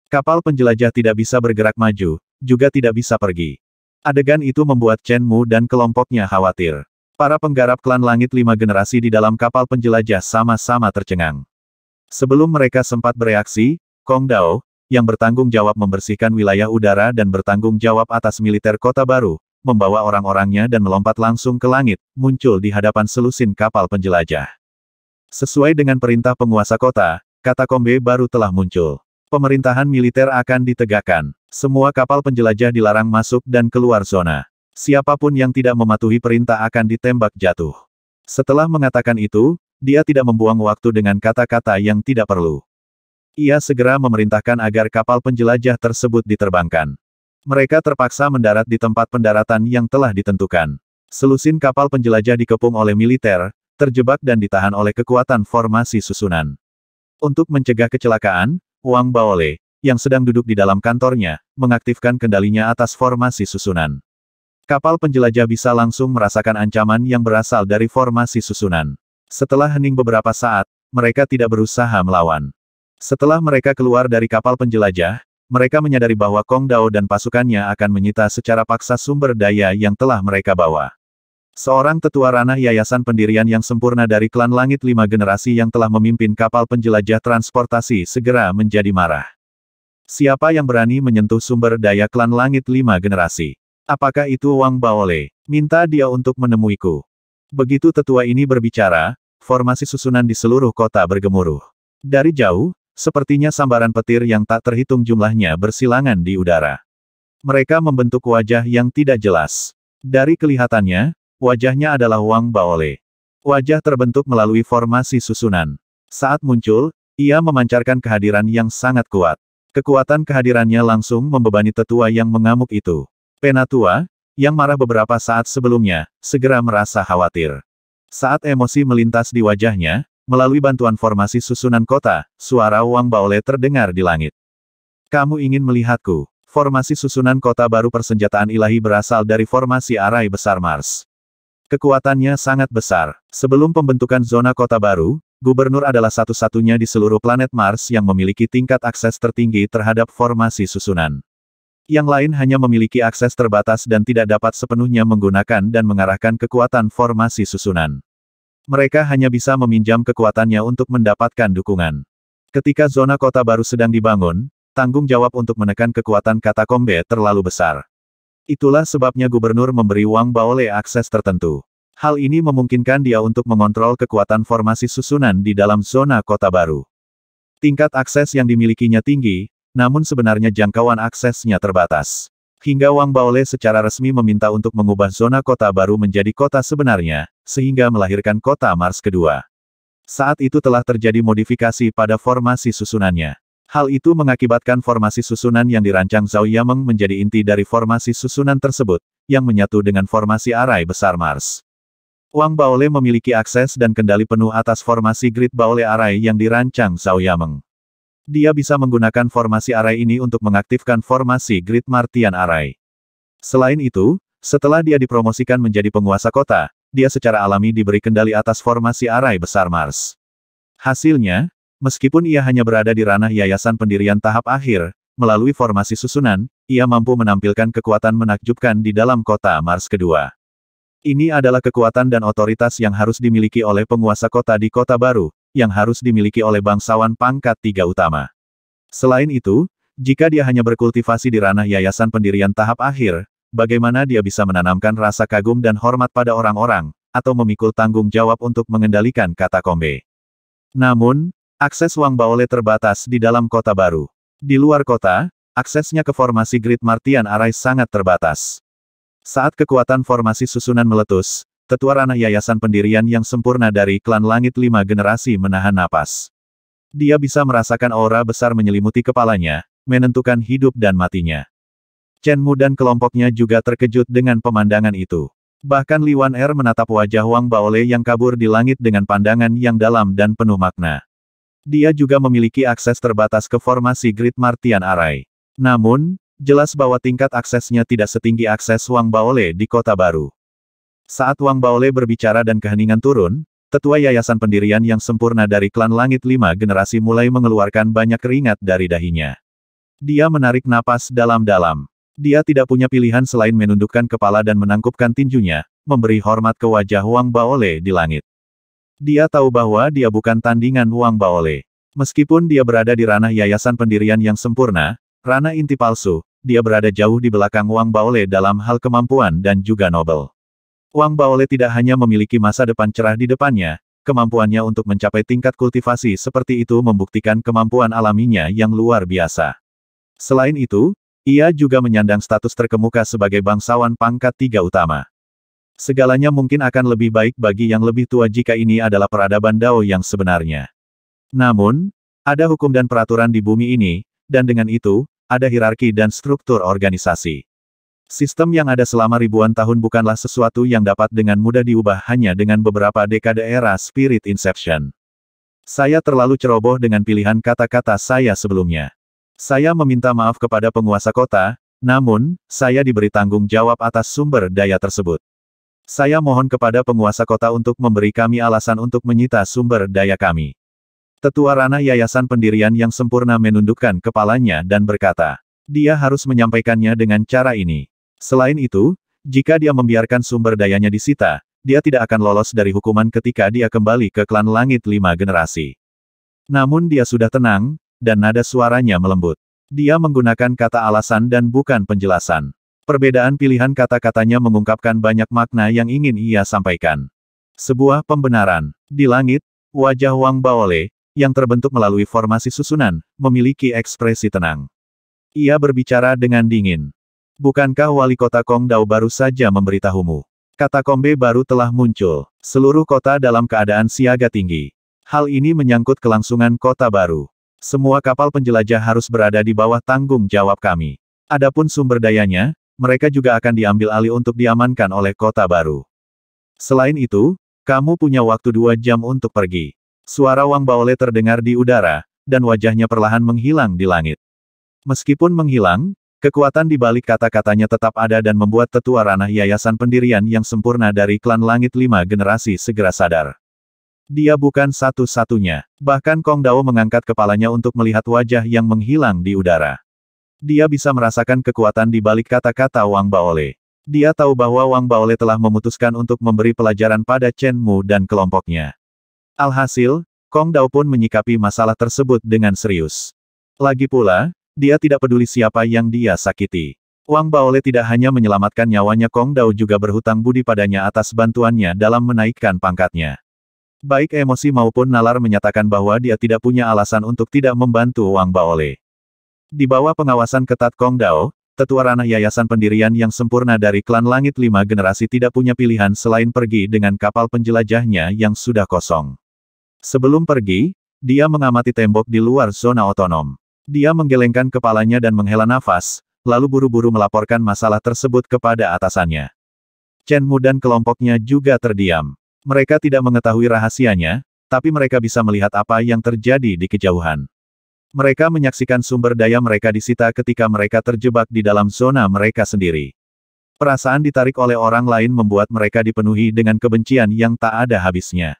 Kapal penjelajah tidak bisa bergerak maju, juga tidak bisa pergi. Adegan itu membuat Chen Mu dan kelompoknya khawatir. Para penggarap klan langit lima generasi di dalam kapal penjelajah sama-sama tercengang. Sebelum mereka sempat bereaksi, Kong Dao, yang bertanggung jawab membersihkan wilayah udara dan bertanggung jawab atas militer kota baru, membawa orang-orangnya dan melompat langsung ke langit, muncul di hadapan selusin kapal penjelajah. Sesuai dengan perintah penguasa kota, kata Kombe baru telah muncul. Pemerintahan militer akan ditegakkan. Semua kapal penjelajah dilarang masuk dan keluar zona. Siapapun yang tidak mematuhi perintah akan ditembak jatuh. Setelah mengatakan itu, dia tidak membuang waktu dengan kata-kata yang tidak perlu. Ia segera memerintahkan agar kapal penjelajah tersebut diterbangkan. Mereka terpaksa mendarat di tempat pendaratan yang telah ditentukan. Selusin kapal penjelajah dikepung oleh militer, terjebak dan ditahan oleh kekuatan formasi susunan. Untuk mencegah kecelakaan, Wang Baole, yang sedang duduk di dalam kantornya, mengaktifkan kendalinya atas formasi susunan. Kapal penjelajah bisa langsung merasakan ancaman yang berasal dari formasi susunan. Setelah hening beberapa saat, mereka tidak berusaha melawan. Setelah mereka keluar dari kapal penjelajah, mereka menyadari bahwa Kong Dao dan pasukannya akan menyita secara paksa sumber daya yang telah mereka bawa. Seorang tetua ranah yayasan pendirian yang sempurna dari klan langit lima generasi yang telah memimpin kapal penjelajah transportasi segera menjadi marah. Siapa yang berani menyentuh sumber daya klan langit lima generasi? Apakah itu Wang Baole? Minta dia untuk menemuiku. Begitu tetua ini berbicara, formasi susunan di seluruh kota bergemuruh. Dari jauh, sepertinya sambaran petir yang tak terhitung jumlahnya bersilangan di udara. Mereka membentuk wajah yang tidak jelas. Dari kelihatannya, Wajahnya adalah Wang Baole. Wajah terbentuk melalui formasi susunan. Saat muncul, ia memancarkan kehadiran yang sangat kuat. Kekuatan kehadirannya langsung membebani tetua yang mengamuk itu. Penatua, yang marah beberapa saat sebelumnya, segera merasa khawatir. Saat emosi melintas di wajahnya, melalui bantuan formasi susunan kota, suara Wang Baole terdengar di langit. Kamu ingin melihatku? Formasi susunan kota baru persenjataan ilahi berasal dari formasi arai besar Mars. Kekuatannya sangat besar. Sebelum pembentukan zona kota baru, gubernur adalah satu-satunya di seluruh planet Mars yang memiliki tingkat akses tertinggi terhadap formasi susunan. Yang lain hanya memiliki akses terbatas dan tidak dapat sepenuhnya menggunakan dan mengarahkan kekuatan formasi susunan. Mereka hanya bisa meminjam kekuatannya untuk mendapatkan dukungan. Ketika zona kota baru sedang dibangun, tanggung jawab untuk menekan kekuatan katakombe terlalu besar. Itulah sebabnya gubernur memberi Wang Baole akses tertentu. Hal ini memungkinkan dia untuk mengontrol kekuatan formasi susunan di dalam zona kota baru. Tingkat akses yang dimilikinya tinggi, namun sebenarnya jangkauan aksesnya terbatas. Hingga Wang Baole secara resmi meminta untuk mengubah zona kota baru menjadi kota sebenarnya, sehingga melahirkan kota Mars kedua. Saat itu telah terjadi modifikasi pada formasi susunannya. Hal itu mengakibatkan formasi susunan yang dirancang Zhao Yameng menjadi inti dari formasi susunan tersebut, yang menyatu dengan formasi arai besar Mars. Wang Baole memiliki akses dan kendali penuh atas formasi grid Baole arai yang dirancang Zhao Yameng. Dia bisa menggunakan formasi arai ini untuk mengaktifkan formasi grid Martian arai. Selain itu, setelah dia dipromosikan menjadi penguasa kota, dia secara alami diberi kendali atas formasi arai besar Mars. Hasilnya, Meskipun ia hanya berada di ranah yayasan pendirian tahap akhir, melalui formasi susunan, ia mampu menampilkan kekuatan menakjubkan di dalam kota Mars kedua. Ini adalah kekuatan dan otoritas yang harus dimiliki oleh penguasa kota di kota baru, yang harus dimiliki oleh bangsawan pangkat tiga utama. Selain itu, jika dia hanya berkultivasi di ranah yayasan pendirian tahap akhir, bagaimana dia bisa menanamkan rasa kagum dan hormat pada orang-orang, atau memikul tanggung jawab untuk mengendalikan kata kombe. Namun, Akses Wang Baole terbatas di dalam kota baru. Di luar kota, aksesnya ke formasi grid Martian Arai sangat terbatas. Saat kekuatan formasi susunan meletus, tetua ranah yayasan pendirian yang sempurna dari klan langit lima generasi menahan napas. Dia bisa merasakan aura besar menyelimuti kepalanya, menentukan hidup dan matinya. Chen Mu dan kelompoknya juga terkejut dengan pemandangan itu. Bahkan Wan Er menatap wajah Wang Baole yang kabur di langit dengan pandangan yang dalam dan penuh makna dia juga memiliki akses terbatas ke formasi grid Martian Array. Namun, jelas bahwa tingkat aksesnya tidak setinggi akses Wang Baole di kota baru. Saat Wang Baole berbicara dan keheningan turun, tetua yayasan pendirian yang sempurna dari klan Langit Lima generasi mulai mengeluarkan banyak keringat dari dahinya. Dia menarik napas dalam-dalam. Dia tidak punya pilihan selain menundukkan kepala dan menangkupkan tinjunya, memberi hormat ke wajah Wang Baole di langit. Dia tahu bahwa dia bukan tandingan Wang Baole. Meskipun dia berada di ranah yayasan pendirian yang sempurna, ranah inti palsu, dia berada jauh di belakang Wang Baole dalam hal kemampuan dan juga nobel. Wang Baole tidak hanya memiliki masa depan cerah di depannya, kemampuannya untuk mencapai tingkat kultivasi seperti itu membuktikan kemampuan alaminya yang luar biasa. Selain itu, ia juga menyandang status terkemuka sebagai bangsawan pangkat tiga utama. Segalanya mungkin akan lebih baik bagi yang lebih tua jika ini adalah peradaban Dao yang sebenarnya. Namun, ada hukum dan peraturan di bumi ini, dan dengan itu, ada hierarki dan struktur organisasi. Sistem yang ada selama ribuan tahun bukanlah sesuatu yang dapat dengan mudah diubah hanya dengan beberapa dekade era Spirit Inception. Saya terlalu ceroboh dengan pilihan kata-kata saya sebelumnya. Saya meminta maaf kepada penguasa kota, namun, saya diberi tanggung jawab atas sumber daya tersebut. Saya mohon kepada penguasa kota untuk memberi kami alasan untuk menyita sumber daya kami. Tetua Rana Yayasan Pendirian yang sempurna menundukkan kepalanya dan berkata, dia harus menyampaikannya dengan cara ini. Selain itu, jika dia membiarkan sumber dayanya disita, dia tidak akan lolos dari hukuman ketika dia kembali ke klan langit lima generasi. Namun dia sudah tenang, dan nada suaranya melembut. Dia menggunakan kata alasan dan bukan penjelasan. Perbedaan pilihan kata-katanya mengungkapkan banyak makna yang ingin ia sampaikan. Sebuah pembenaran. Di langit, wajah Wang Baole, yang terbentuk melalui formasi susunan, memiliki ekspresi tenang. Ia berbicara dengan dingin. Bukankah wali kota Kong Dao baru saja memberitahumu? Kata Katakombe baru telah muncul. Seluruh kota dalam keadaan siaga tinggi. Hal ini menyangkut kelangsungan kota baru. Semua kapal penjelajah harus berada di bawah tanggung jawab kami. Adapun sumber dayanya, mereka juga akan diambil alih untuk diamankan oleh kota baru. Selain itu, kamu punya waktu dua jam untuk pergi. Suara Wang Baole terdengar di udara, dan wajahnya perlahan menghilang di langit. Meskipun menghilang, kekuatan di balik kata-katanya tetap ada dan membuat tetua ranah yayasan pendirian yang sempurna dari klan langit lima generasi segera sadar. Dia bukan satu-satunya. Bahkan Kong Dao mengangkat kepalanya untuk melihat wajah yang menghilang di udara. Dia bisa merasakan kekuatan di balik kata-kata Wang Baole. Dia tahu bahwa Wang Baole telah memutuskan untuk memberi pelajaran pada Chen Mu dan kelompoknya. Alhasil, Kong Dao pun menyikapi masalah tersebut dengan serius. Lagi pula, dia tidak peduli siapa yang dia sakiti. Wang Baole tidak hanya menyelamatkan nyawanya Kong Dao juga berhutang budi padanya atas bantuannya dalam menaikkan pangkatnya. Baik emosi maupun nalar menyatakan bahwa dia tidak punya alasan untuk tidak membantu Wang Baole. Di bawah pengawasan ketat Kong Dao, tetua ranah yayasan pendirian yang sempurna dari klan langit lima generasi tidak punya pilihan selain pergi dengan kapal penjelajahnya yang sudah kosong. Sebelum pergi, dia mengamati tembok di luar zona otonom. Dia menggelengkan kepalanya dan menghela nafas, lalu buru-buru melaporkan masalah tersebut kepada atasannya. Chen Mu dan kelompoknya juga terdiam. Mereka tidak mengetahui rahasianya, tapi mereka bisa melihat apa yang terjadi di kejauhan. Mereka menyaksikan sumber daya mereka disita ketika mereka terjebak di dalam zona mereka sendiri. Perasaan ditarik oleh orang lain membuat mereka dipenuhi dengan kebencian yang tak ada habisnya.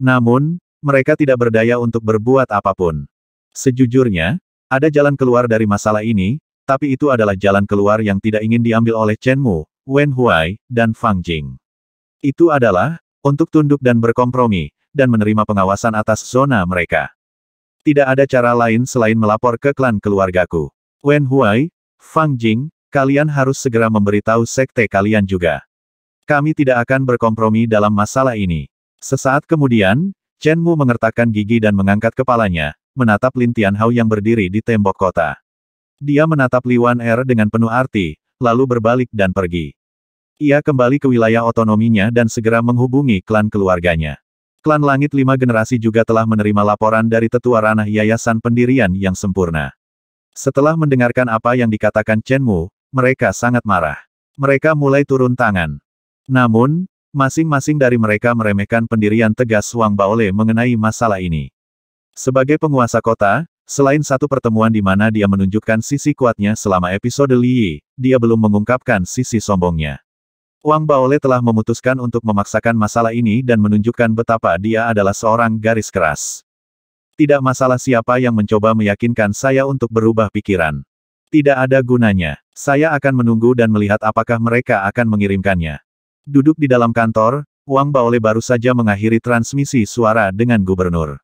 Namun, mereka tidak berdaya untuk berbuat apapun. Sejujurnya, ada jalan keluar dari masalah ini, tapi itu adalah jalan keluar yang tidak ingin diambil oleh Chen Mu, Wen Huai, dan Fang Jing. Itu adalah, untuk tunduk dan berkompromi, dan menerima pengawasan atas zona mereka. Tidak ada cara lain selain melapor ke klan keluargaku. Wen Huai, Fang Jing, kalian harus segera memberitahu sekte kalian juga. Kami tidak akan berkompromi dalam masalah ini. Sesaat kemudian, Chen Mu mengertakkan gigi dan mengangkat kepalanya, menatap Lin Hao yang berdiri di tembok kota. Dia menatap Liwan Er dengan penuh arti, lalu berbalik dan pergi. Ia kembali ke wilayah otonominya dan segera menghubungi klan keluarganya. Klan Langit Lima Generasi juga telah menerima laporan dari tetua ranah yayasan pendirian yang sempurna. Setelah mendengarkan apa yang dikatakan Chen Mu, mereka sangat marah. Mereka mulai turun tangan. Namun, masing-masing dari mereka meremehkan pendirian tegas Wang Baole mengenai masalah ini. Sebagai penguasa kota, Selain satu pertemuan di mana dia menunjukkan sisi kuatnya selama episode Li Yi, dia belum mengungkapkan sisi sombongnya. Wang Baole telah memutuskan untuk memaksakan masalah ini dan menunjukkan betapa dia adalah seorang garis keras. Tidak masalah siapa yang mencoba meyakinkan saya untuk berubah pikiran. Tidak ada gunanya. Saya akan menunggu dan melihat apakah mereka akan mengirimkannya. Duduk di dalam kantor, Wang Baole baru saja mengakhiri transmisi suara dengan gubernur.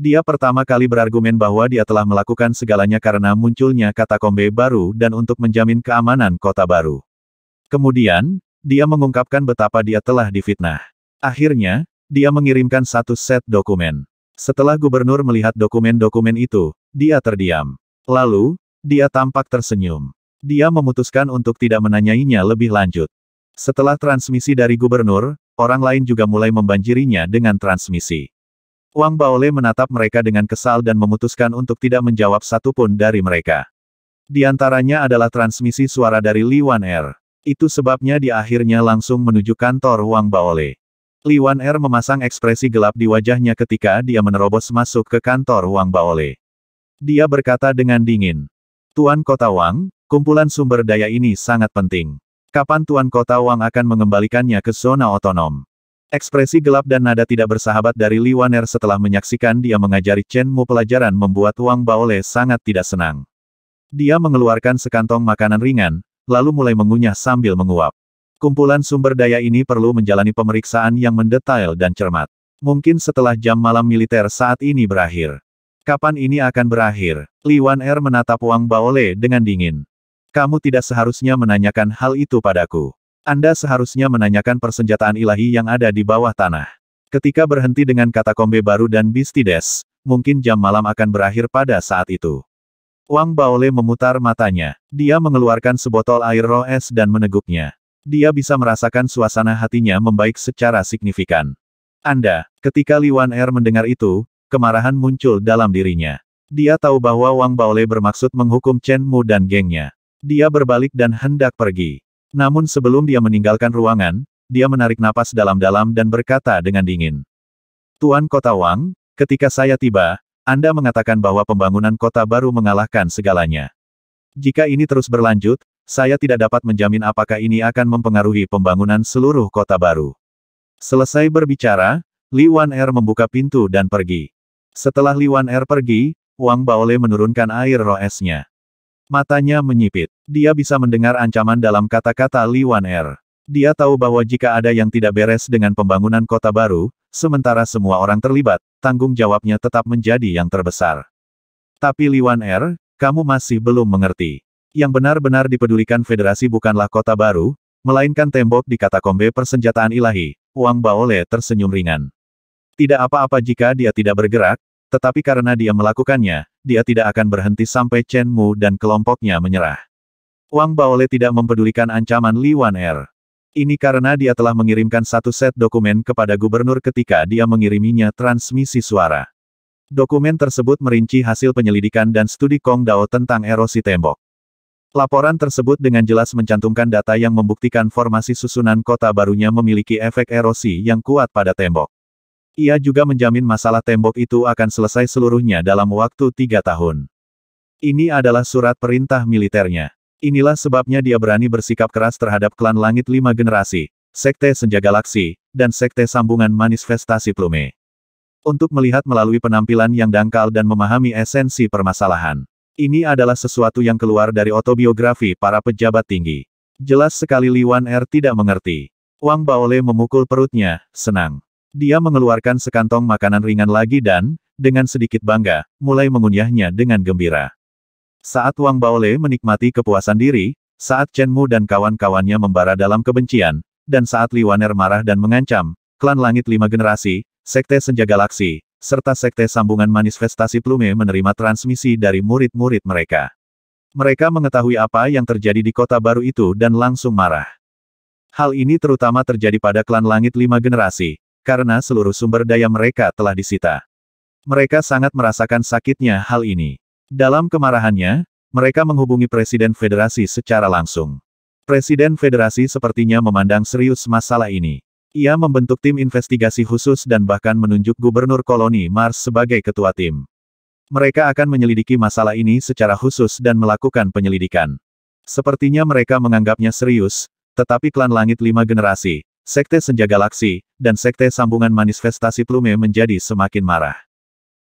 Dia pertama kali berargumen bahwa dia telah melakukan segalanya karena munculnya kata kombe baru dan untuk menjamin keamanan kota baru. Kemudian, dia mengungkapkan betapa dia telah difitnah. Akhirnya, dia mengirimkan satu set dokumen. Setelah gubernur melihat dokumen-dokumen itu, dia terdiam. Lalu, dia tampak tersenyum. Dia memutuskan untuk tidak menanyainya lebih lanjut. Setelah transmisi dari gubernur, orang lain juga mulai membanjirinya dengan transmisi. Wang Baole menatap mereka dengan kesal dan memutuskan untuk tidak menjawab satupun dari mereka. Di antaranya adalah transmisi suara dari Li Wan Er. Itu sebabnya dia akhirnya langsung menuju kantor Wang Baole. Liwan Er memasang ekspresi gelap di wajahnya ketika dia menerobos masuk ke kantor Wang Baole. Dia berkata dengan dingin, Tuan Kota Wang, kumpulan sumber daya ini sangat penting. Kapan Tuan Kota Wang akan mengembalikannya ke zona otonom? Ekspresi gelap dan nada tidak bersahabat dari Li Waner setelah menyaksikan dia mengajari Chen Mu pelajaran membuat Wang Baole sangat tidak senang. Dia mengeluarkan sekantong makanan ringan, lalu mulai mengunyah sambil menguap. Kumpulan sumber daya ini perlu menjalani pemeriksaan yang mendetail dan cermat. Mungkin setelah jam malam militer saat ini berakhir. Kapan ini akan berakhir? Li Wan Er menatap Wang Baole dengan dingin. Kamu tidak seharusnya menanyakan hal itu padaku. Anda seharusnya menanyakan persenjataan ilahi yang ada di bawah tanah. Ketika berhenti dengan kata kombe baru dan bistides, mungkin jam malam akan berakhir pada saat itu. Wang Baole memutar matanya. Dia mengeluarkan sebotol air roes dan meneguknya. Dia bisa merasakan suasana hatinya membaik secara signifikan. Anda, ketika Liwan Er mendengar itu, kemarahan muncul dalam dirinya. Dia tahu bahwa Wang Baole bermaksud menghukum Chen Mu dan gengnya. Dia berbalik dan hendak pergi. Namun sebelum dia meninggalkan ruangan, dia menarik napas dalam-dalam dan berkata dengan dingin. Tuan Kota Wang, ketika saya tiba, anda mengatakan bahwa pembangunan kota baru mengalahkan segalanya. Jika ini terus berlanjut, saya tidak dapat menjamin apakah ini akan mempengaruhi pembangunan seluruh kota baru. Selesai berbicara, Li Wan Er membuka pintu dan pergi. Setelah Li Wan Er pergi, Wang Baole menurunkan air roesnya. Matanya menyipit. Dia bisa mendengar ancaman dalam kata-kata Li Wan Er. Dia tahu bahwa jika ada yang tidak beres dengan pembangunan kota baru, sementara semua orang terlibat, tanggung jawabnya tetap menjadi yang terbesar. Tapi Liwan Er, kamu masih belum mengerti. Yang benar-benar dipedulikan federasi bukanlah kota baru, melainkan tembok di katakombe persenjataan ilahi. Wang Baole tersenyum ringan. Tidak apa-apa jika dia tidak bergerak, tetapi karena dia melakukannya, dia tidak akan berhenti sampai Chen Mu dan kelompoknya menyerah. Wang Baole tidak mempedulikan ancaman Liwan Er. Ini karena dia telah mengirimkan satu set dokumen kepada gubernur ketika dia mengiriminya transmisi suara. Dokumen tersebut merinci hasil penyelidikan dan studi Kong Dao tentang erosi tembok. Laporan tersebut dengan jelas mencantumkan data yang membuktikan formasi susunan kota barunya memiliki efek erosi yang kuat pada tembok. Ia juga menjamin masalah tembok itu akan selesai seluruhnya dalam waktu tiga tahun. Ini adalah surat perintah militernya. Inilah sebabnya dia berani bersikap keras terhadap klan langit lima generasi, Sekte Senja Galaksi, dan Sekte Sambungan Manifestasi Plume. Untuk melihat melalui penampilan yang dangkal dan memahami esensi permasalahan. Ini adalah sesuatu yang keluar dari autobiografi para pejabat tinggi. Jelas sekali Li Wan Er tidak mengerti. Wang Baole memukul perutnya, senang. Dia mengeluarkan sekantong makanan ringan lagi dan, dengan sedikit bangga, mulai mengunyahnya dengan gembira. Saat Wang Baole menikmati kepuasan diri, saat Chen Mu dan kawan-kawannya membara dalam kebencian, dan saat Li Waner marah dan mengancam, klan langit lima generasi, sekte senja galaksi, serta sekte sambungan manifestasi plume menerima transmisi dari murid-murid mereka. Mereka mengetahui apa yang terjadi di kota baru itu dan langsung marah. Hal ini terutama terjadi pada klan langit lima generasi, karena seluruh sumber daya mereka telah disita. Mereka sangat merasakan sakitnya hal ini. Dalam kemarahannya, mereka menghubungi Presiden Federasi secara langsung. Presiden Federasi sepertinya memandang serius masalah ini. Ia membentuk tim investigasi khusus dan bahkan menunjuk Gubernur Koloni Mars sebagai ketua tim. Mereka akan menyelidiki masalah ini secara khusus dan melakukan penyelidikan. Sepertinya mereka menganggapnya serius, tetapi klan langit lima generasi, Sekte Senja Galaksi, dan Sekte Sambungan Manifestasi Plume menjadi semakin marah.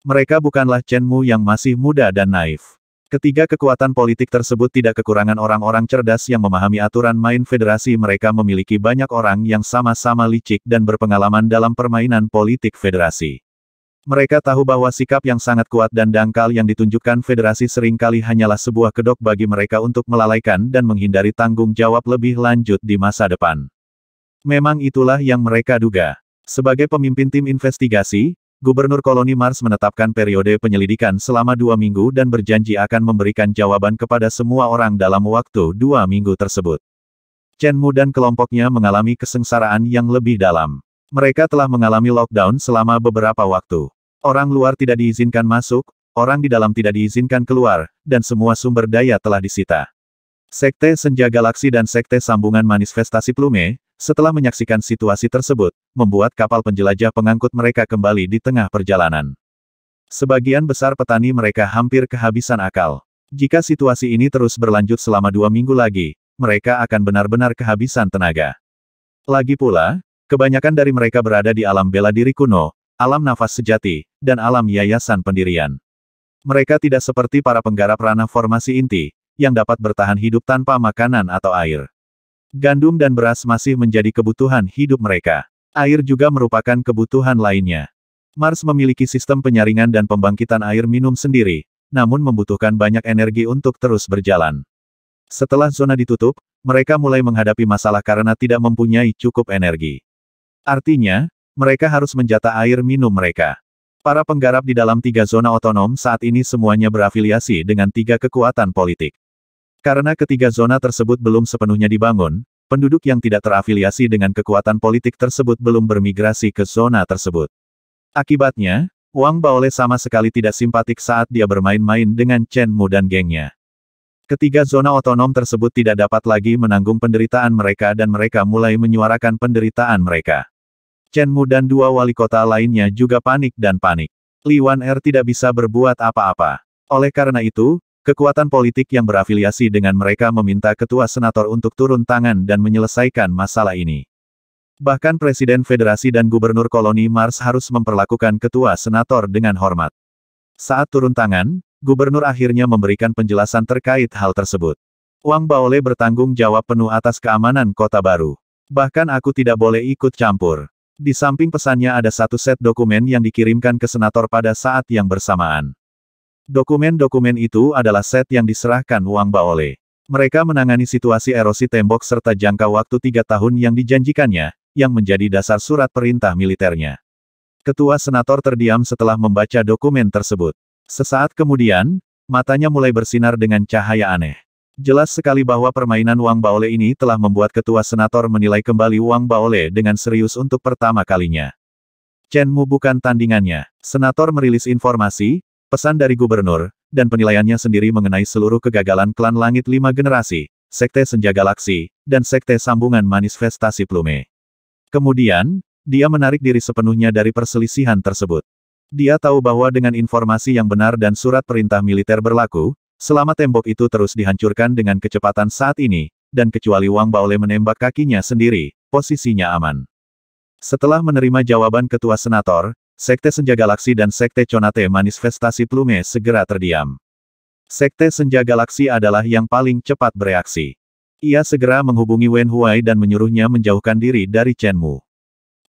Mereka bukanlah Chen Mu yang masih muda dan naif. Ketiga kekuatan politik tersebut tidak kekurangan orang-orang cerdas yang memahami aturan main federasi mereka memiliki banyak orang yang sama-sama licik dan berpengalaman dalam permainan politik federasi. Mereka tahu bahwa sikap yang sangat kuat dan dangkal yang ditunjukkan federasi seringkali hanyalah sebuah kedok bagi mereka untuk melalaikan dan menghindari tanggung jawab lebih lanjut di masa depan. Memang itulah yang mereka duga. Sebagai pemimpin tim investigasi, Gubernur Koloni Mars menetapkan periode penyelidikan selama dua minggu dan berjanji akan memberikan jawaban kepada semua orang dalam waktu dua minggu tersebut. Chen Mu dan kelompoknya mengalami kesengsaraan yang lebih dalam. Mereka telah mengalami lockdown selama beberapa waktu. Orang luar tidak diizinkan masuk, orang di dalam tidak diizinkan keluar, dan semua sumber daya telah disita. Sekte Senja Galaksi dan Sekte Sambungan Manifestasi Plume, setelah menyaksikan situasi tersebut, membuat kapal penjelajah pengangkut mereka kembali di tengah perjalanan. Sebagian besar petani mereka hampir kehabisan akal. Jika situasi ini terus berlanjut selama dua minggu lagi, mereka akan benar-benar kehabisan tenaga. Lagi pula, kebanyakan dari mereka berada di alam bela diri kuno, alam nafas sejati, dan alam yayasan pendirian. Mereka tidak seperti para penggarap ranah formasi inti, yang dapat bertahan hidup tanpa makanan atau air. Gandum dan beras masih menjadi kebutuhan hidup mereka. Air juga merupakan kebutuhan lainnya. Mars memiliki sistem penyaringan dan pembangkitan air minum sendiri, namun membutuhkan banyak energi untuk terus berjalan. Setelah zona ditutup, mereka mulai menghadapi masalah karena tidak mempunyai cukup energi. Artinya, mereka harus menjata air minum mereka. Para penggarap di dalam tiga zona otonom saat ini semuanya berafiliasi dengan tiga kekuatan politik. Karena ketiga zona tersebut belum sepenuhnya dibangun, penduduk yang tidak terafiliasi dengan kekuatan politik tersebut belum bermigrasi ke zona tersebut. Akibatnya, Wang Baole sama sekali tidak simpatik saat dia bermain-main dengan Chen Mu dan gengnya. Ketiga zona otonom tersebut tidak dapat lagi menanggung penderitaan mereka dan mereka mulai menyuarakan penderitaan mereka. Chen Mu dan dua wali kota lainnya juga panik dan panik. Li Wan Er tidak bisa berbuat apa-apa. Oleh karena itu, Kekuatan politik yang berafiliasi dengan mereka meminta ketua senator untuk turun tangan dan menyelesaikan masalah ini. Bahkan Presiden Federasi dan Gubernur Koloni Mars harus memperlakukan ketua senator dengan hormat. Saat turun tangan, Gubernur akhirnya memberikan penjelasan terkait hal tersebut. Wang Baole bertanggung jawab penuh atas keamanan kota baru. Bahkan aku tidak boleh ikut campur. Di samping pesannya ada satu set dokumen yang dikirimkan ke senator pada saat yang bersamaan. Dokumen-dokumen itu adalah set yang diserahkan Wang Baole. Mereka menangani situasi erosi tembok serta jangka waktu tiga tahun yang dijanjikannya, yang menjadi dasar surat perintah militernya. Ketua Senator terdiam setelah membaca dokumen tersebut. Sesaat kemudian, matanya mulai bersinar dengan cahaya aneh. Jelas sekali bahwa permainan Wang Baole ini telah membuat ketua senator menilai kembali Wang Baole dengan serius untuk pertama kalinya. Chen Mu bukan tandingannya. Senator merilis informasi, Pesan dari gubernur, dan penilaiannya sendiri mengenai seluruh kegagalan klan langit lima generasi, Sekte Senja Galaksi, dan Sekte Sambungan Manifestasi Plume. Kemudian, dia menarik diri sepenuhnya dari perselisihan tersebut. Dia tahu bahwa dengan informasi yang benar dan surat perintah militer berlaku, selama tembok itu terus dihancurkan dengan kecepatan saat ini, dan kecuali Wang Baole menembak kakinya sendiri, posisinya aman. Setelah menerima jawaban ketua senator, Sekte Senja Galaksi dan Sekte Conate Manifestasi Plume segera terdiam. Sekte Senja Galaksi adalah yang paling cepat bereaksi. Ia segera menghubungi Wen Huai dan menyuruhnya menjauhkan diri dari Chen Mu.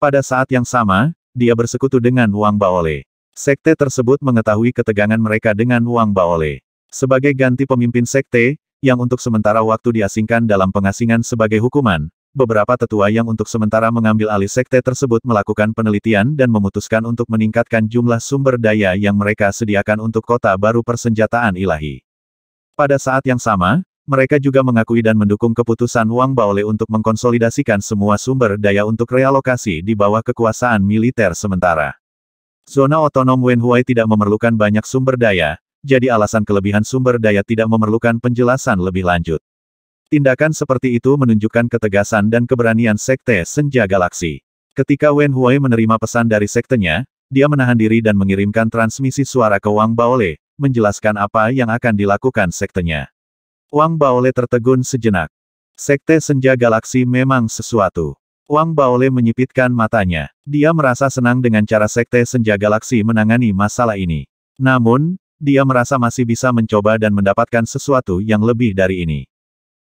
Pada saat yang sama, dia bersekutu dengan Wang Baole. Sekte tersebut mengetahui ketegangan mereka dengan Wang Baole. Sebagai ganti pemimpin sekte, yang untuk sementara waktu diasingkan dalam pengasingan sebagai hukuman, beberapa tetua yang untuk sementara mengambil alih sekte tersebut melakukan penelitian dan memutuskan untuk meningkatkan jumlah sumber daya yang mereka sediakan untuk kota baru persenjataan ilahi. Pada saat yang sama, mereka juga mengakui dan mendukung keputusan Wang Baole untuk mengkonsolidasikan semua sumber daya untuk realokasi di bawah kekuasaan militer sementara. Zona otonom Wenhuai tidak memerlukan banyak sumber daya, jadi alasan kelebihan sumber daya tidak memerlukan penjelasan lebih lanjut. Tindakan seperti itu menunjukkan ketegasan dan keberanian Sekte Senja Galaksi. Ketika Wen Huai menerima pesan dari sektenya, dia menahan diri dan mengirimkan transmisi suara ke Wang Baole, menjelaskan apa yang akan dilakukan sektenya. Wang Baole tertegun sejenak. Sekte Senja Galaksi memang sesuatu. Wang Baole menyipitkan matanya. Dia merasa senang dengan cara Sekte Senja Galaksi menangani masalah ini. Namun, dia merasa masih bisa mencoba dan mendapatkan sesuatu yang lebih dari ini.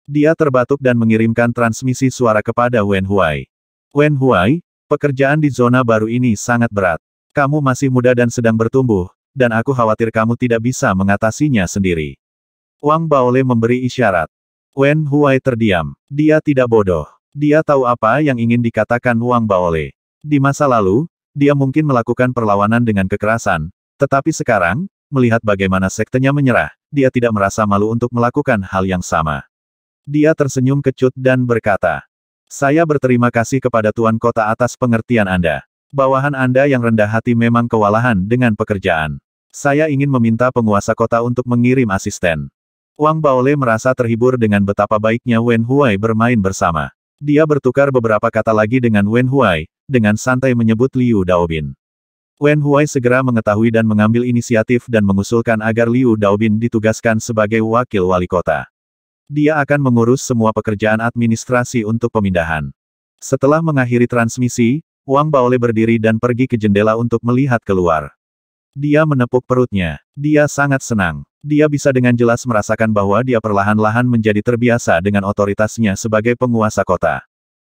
Dia terbatuk dan mengirimkan transmisi suara kepada Wen Huai. Wen Huai, pekerjaan di zona baru ini sangat berat. Kamu masih muda dan sedang bertumbuh, dan aku khawatir kamu tidak bisa mengatasinya sendiri. Wang Baole memberi isyarat. Wen Huai terdiam. Dia tidak bodoh. Dia tahu apa yang ingin dikatakan Wang Baole. Di masa lalu, dia mungkin melakukan perlawanan dengan kekerasan, tetapi sekarang, melihat bagaimana sektenya menyerah, dia tidak merasa malu untuk melakukan hal yang sama. Dia tersenyum kecut dan berkata, Saya berterima kasih kepada Tuan Kota atas pengertian Anda. Bawahan Anda yang rendah hati memang kewalahan dengan pekerjaan. Saya ingin meminta penguasa kota untuk mengirim asisten. Wang Baole merasa terhibur dengan betapa baiknya Wen Huai bermain bersama. Dia bertukar beberapa kata lagi dengan Wen Huai, dengan santai menyebut Liu Daobin. Wen Huai segera mengetahui dan mengambil inisiatif dan mengusulkan agar Liu Daobin ditugaskan sebagai wakil wali kota. Dia akan mengurus semua pekerjaan administrasi untuk pemindahan. Setelah mengakhiri transmisi, Wang Baole berdiri dan pergi ke jendela untuk melihat keluar. Dia menepuk perutnya. Dia sangat senang. Dia bisa dengan jelas merasakan bahwa dia perlahan-lahan menjadi terbiasa dengan otoritasnya sebagai penguasa kota.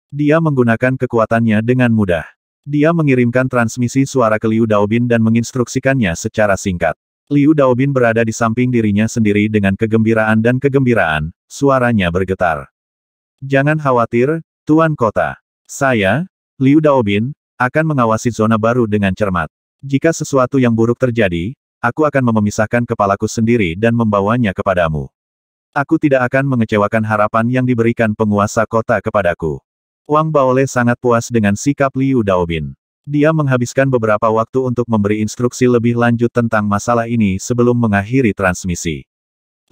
Dia menggunakan kekuatannya dengan mudah. Dia mengirimkan transmisi suara ke Liu Daobin dan menginstruksikannya secara singkat. Liu Daobin berada di samping dirinya sendiri dengan kegembiraan dan kegembiraan, suaranya bergetar. Jangan khawatir, Tuan Kota. Saya, Liu Daobin, akan mengawasi zona baru dengan cermat. Jika sesuatu yang buruk terjadi, aku akan memisahkan kepalaku sendiri dan membawanya kepadamu. Aku tidak akan mengecewakan harapan yang diberikan penguasa kota kepadaku. Wang Baole sangat puas dengan sikap Liu Daobin. Dia menghabiskan beberapa waktu untuk memberi instruksi lebih lanjut tentang masalah ini sebelum mengakhiri transmisi.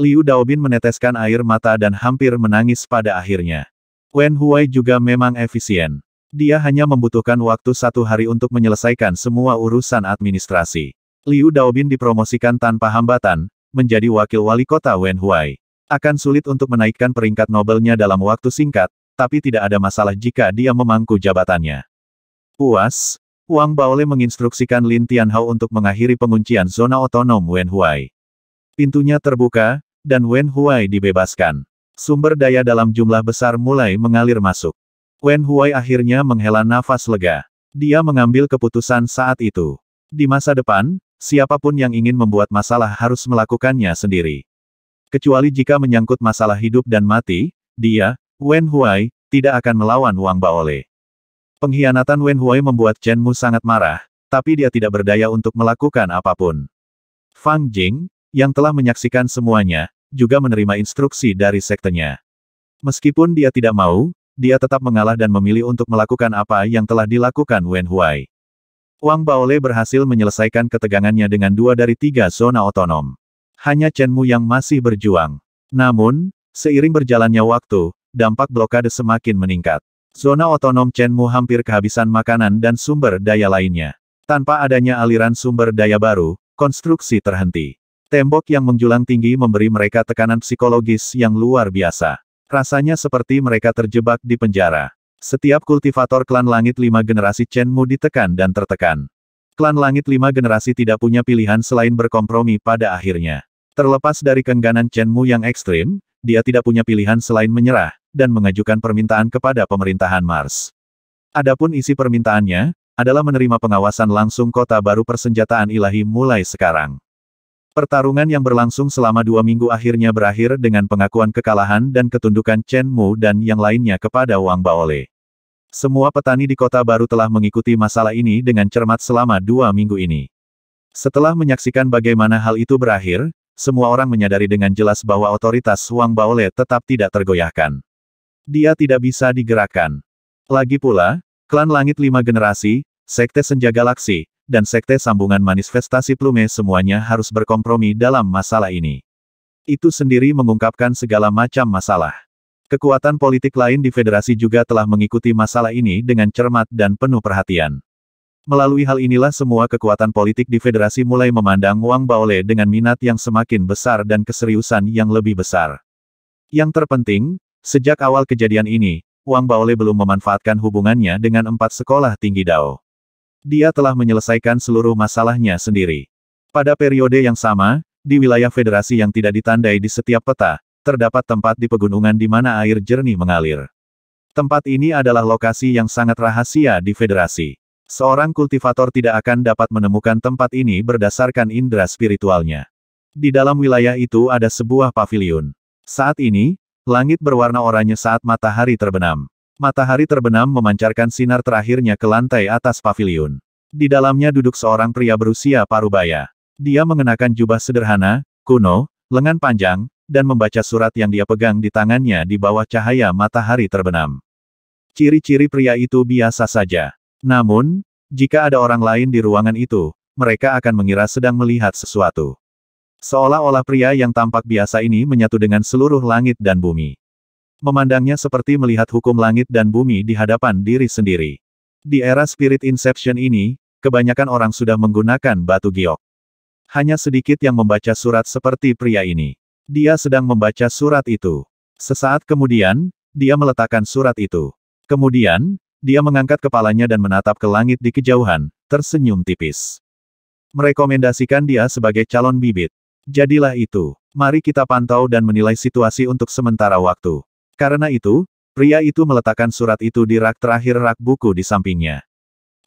Liu Daobin meneteskan air mata dan hampir menangis pada akhirnya. Wen Huai juga memang efisien. Dia hanya membutuhkan waktu satu hari untuk menyelesaikan semua urusan administrasi. Liu Daobin dipromosikan tanpa hambatan, menjadi wakil wali kota Wen Huai. Akan sulit untuk menaikkan peringkat Nobelnya dalam waktu singkat, tapi tidak ada masalah jika dia memangku jabatannya. Puas, Wang Baole menginstruksikan Lin Tianhao untuk mengakhiri penguncian zona otonom Wen Huai. Pintunya terbuka, dan Wen Huai dibebaskan. Sumber daya dalam jumlah besar mulai mengalir masuk. Wen Huai akhirnya menghela nafas lega. Dia mengambil keputusan saat itu. Di masa depan, siapapun yang ingin membuat masalah harus melakukannya sendiri. Kecuali jika menyangkut masalah hidup dan mati, dia, Wen Huai, tidak akan melawan Wang Baole. Pengkhianatan Wen Huai membuat Chen Mu sangat marah, tapi dia tidak berdaya untuk melakukan apapun. Fang Jing, yang telah menyaksikan semuanya, juga menerima instruksi dari sektenya. Meskipun dia tidak mau, dia tetap mengalah dan memilih untuk melakukan apa yang telah dilakukan Wen Huai. Wang Baole berhasil menyelesaikan ketegangannya dengan dua dari tiga zona otonom. Hanya Chen Mu yang masih berjuang. Namun, seiring berjalannya waktu, dampak blokade semakin meningkat. Zona otonom Chenmu hampir kehabisan makanan dan sumber daya lainnya. Tanpa adanya aliran sumber daya baru, konstruksi terhenti. Tembok yang menjulang tinggi memberi mereka tekanan psikologis yang luar biasa. Rasanya seperti mereka terjebak di penjara. Setiap kultivator klan langit lima generasi Chenmu ditekan dan tertekan. Klan langit lima generasi tidak punya pilihan selain berkompromi pada akhirnya. Terlepas dari kengganan Chenmu yang ekstrim, dia tidak punya pilihan selain menyerah, dan mengajukan permintaan kepada pemerintahan Mars. Adapun isi permintaannya, adalah menerima pengawasan langsung kota baru persenjataan ilahi mulai sekarang. Pertarungan yang berlangsung selama dua minggu akhirnya berakhir dengan pengakuan kekalahan dan ketundukan Chen Mu dan yang lainnya kepada Wang Baole. Semua petani di kota baru telah mengikuti masalah ini dengan cermat selama dua minggu ini. Setelah menyaksikan bagaimana hal itu berakhir, semua orang menyadari dengan jelas bahwa otoritas Wang Baole tetap tidak tergoyahkan. Dia tidak bisa digerakkan. Lagi pula, klan langit lima generasi, sekte senja galaksi, dan sekte sambungan manifestasi plume semuanya harus berkompromi dalam masalah ini. Itu sendiri mengungkapkan segala macam masalah. Kekuatan politik lain di federasi juga telah mengikuti masalah ini dengan cermat dan penuh perhatian. Melalui hal inilah semua kekuatan politik di federasi mulai memandang Wang Baole dengan minat yang semakin besar dan keseriusan yang lebih besar. Yang terpenting, sejak awal kejadian ini, Wang Baole belum memanfaatkan hubungannya dengan empat sekolah tinggi Dao. Dia telah menyelesaikan seluruh masalahnya sendiri. Pada periode yang sama, di wilayah federasi yang tidak ditandai di setiap peta, terdapat tempat di pegunungan di mana air jernih mengalir. Tempat ini adalah lokasi yang sangat rahasia di federasi. Seorang kultivator tidak akan dapat menemukan tempat ini berdasarkan indera spiritualnya. Di dalam wilayah itu ada sebuah pavilion. Saat ini, langit berwarna oranye saat matahari terbenam. Matahari terbenam memancarkan sinar terakhirnya ke lantai atas pavilion. Di dalamnya duduk seorang pria berusia parubaya. Dia mengenakan jubah sederhana, kuno, lengan panjang, dan membaca surat yang dia pegang di tangannya di bawah cahaya matahari terbenam. Ciri-ciri pria itu biasa saja. Namun, jika ada orang lain di ruangan itu, mereka akan mengira sedang melihat sesuatu. Seolah-olah pria yang tampak biasa ini menyatu dengan seluruh langit dan bumi. Memandangnya seperti melihat hukum langit dan bumi di hadapan diri sendiri. Di era Spirit Inception ini, kebanyakan orang sudah menggunakan batu giok. Hanya sedikit yang membaca surat seperti pria ini. Dia sedang membaca surat itu. Sesaat kemudian, dia meletakkan surat itu. Kemudian, dia mengangkat kepalanya dan menatap ke langit di kejauhan, tersenyum tipis. Merekomendasikan dia sebagai calon bibit. Jadilah itu. Mari kita pantau dan menilai situasi untuk sementara waktu. Karena itu, pria itu meletakkan surat itu di rak terakhir rak buku di sampingnya.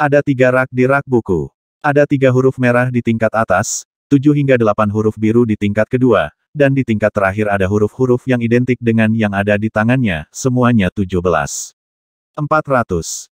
Ada tiga rak di rak buku. Ada tiga huruf merah di tingkat atas, tujuh hingga delapan huruf biru di tingkat kedua, dan di tingkat terakhir ada huruf-huruf yang identik dengan yang ada di tangannya, semuanya tujuh belas. 400.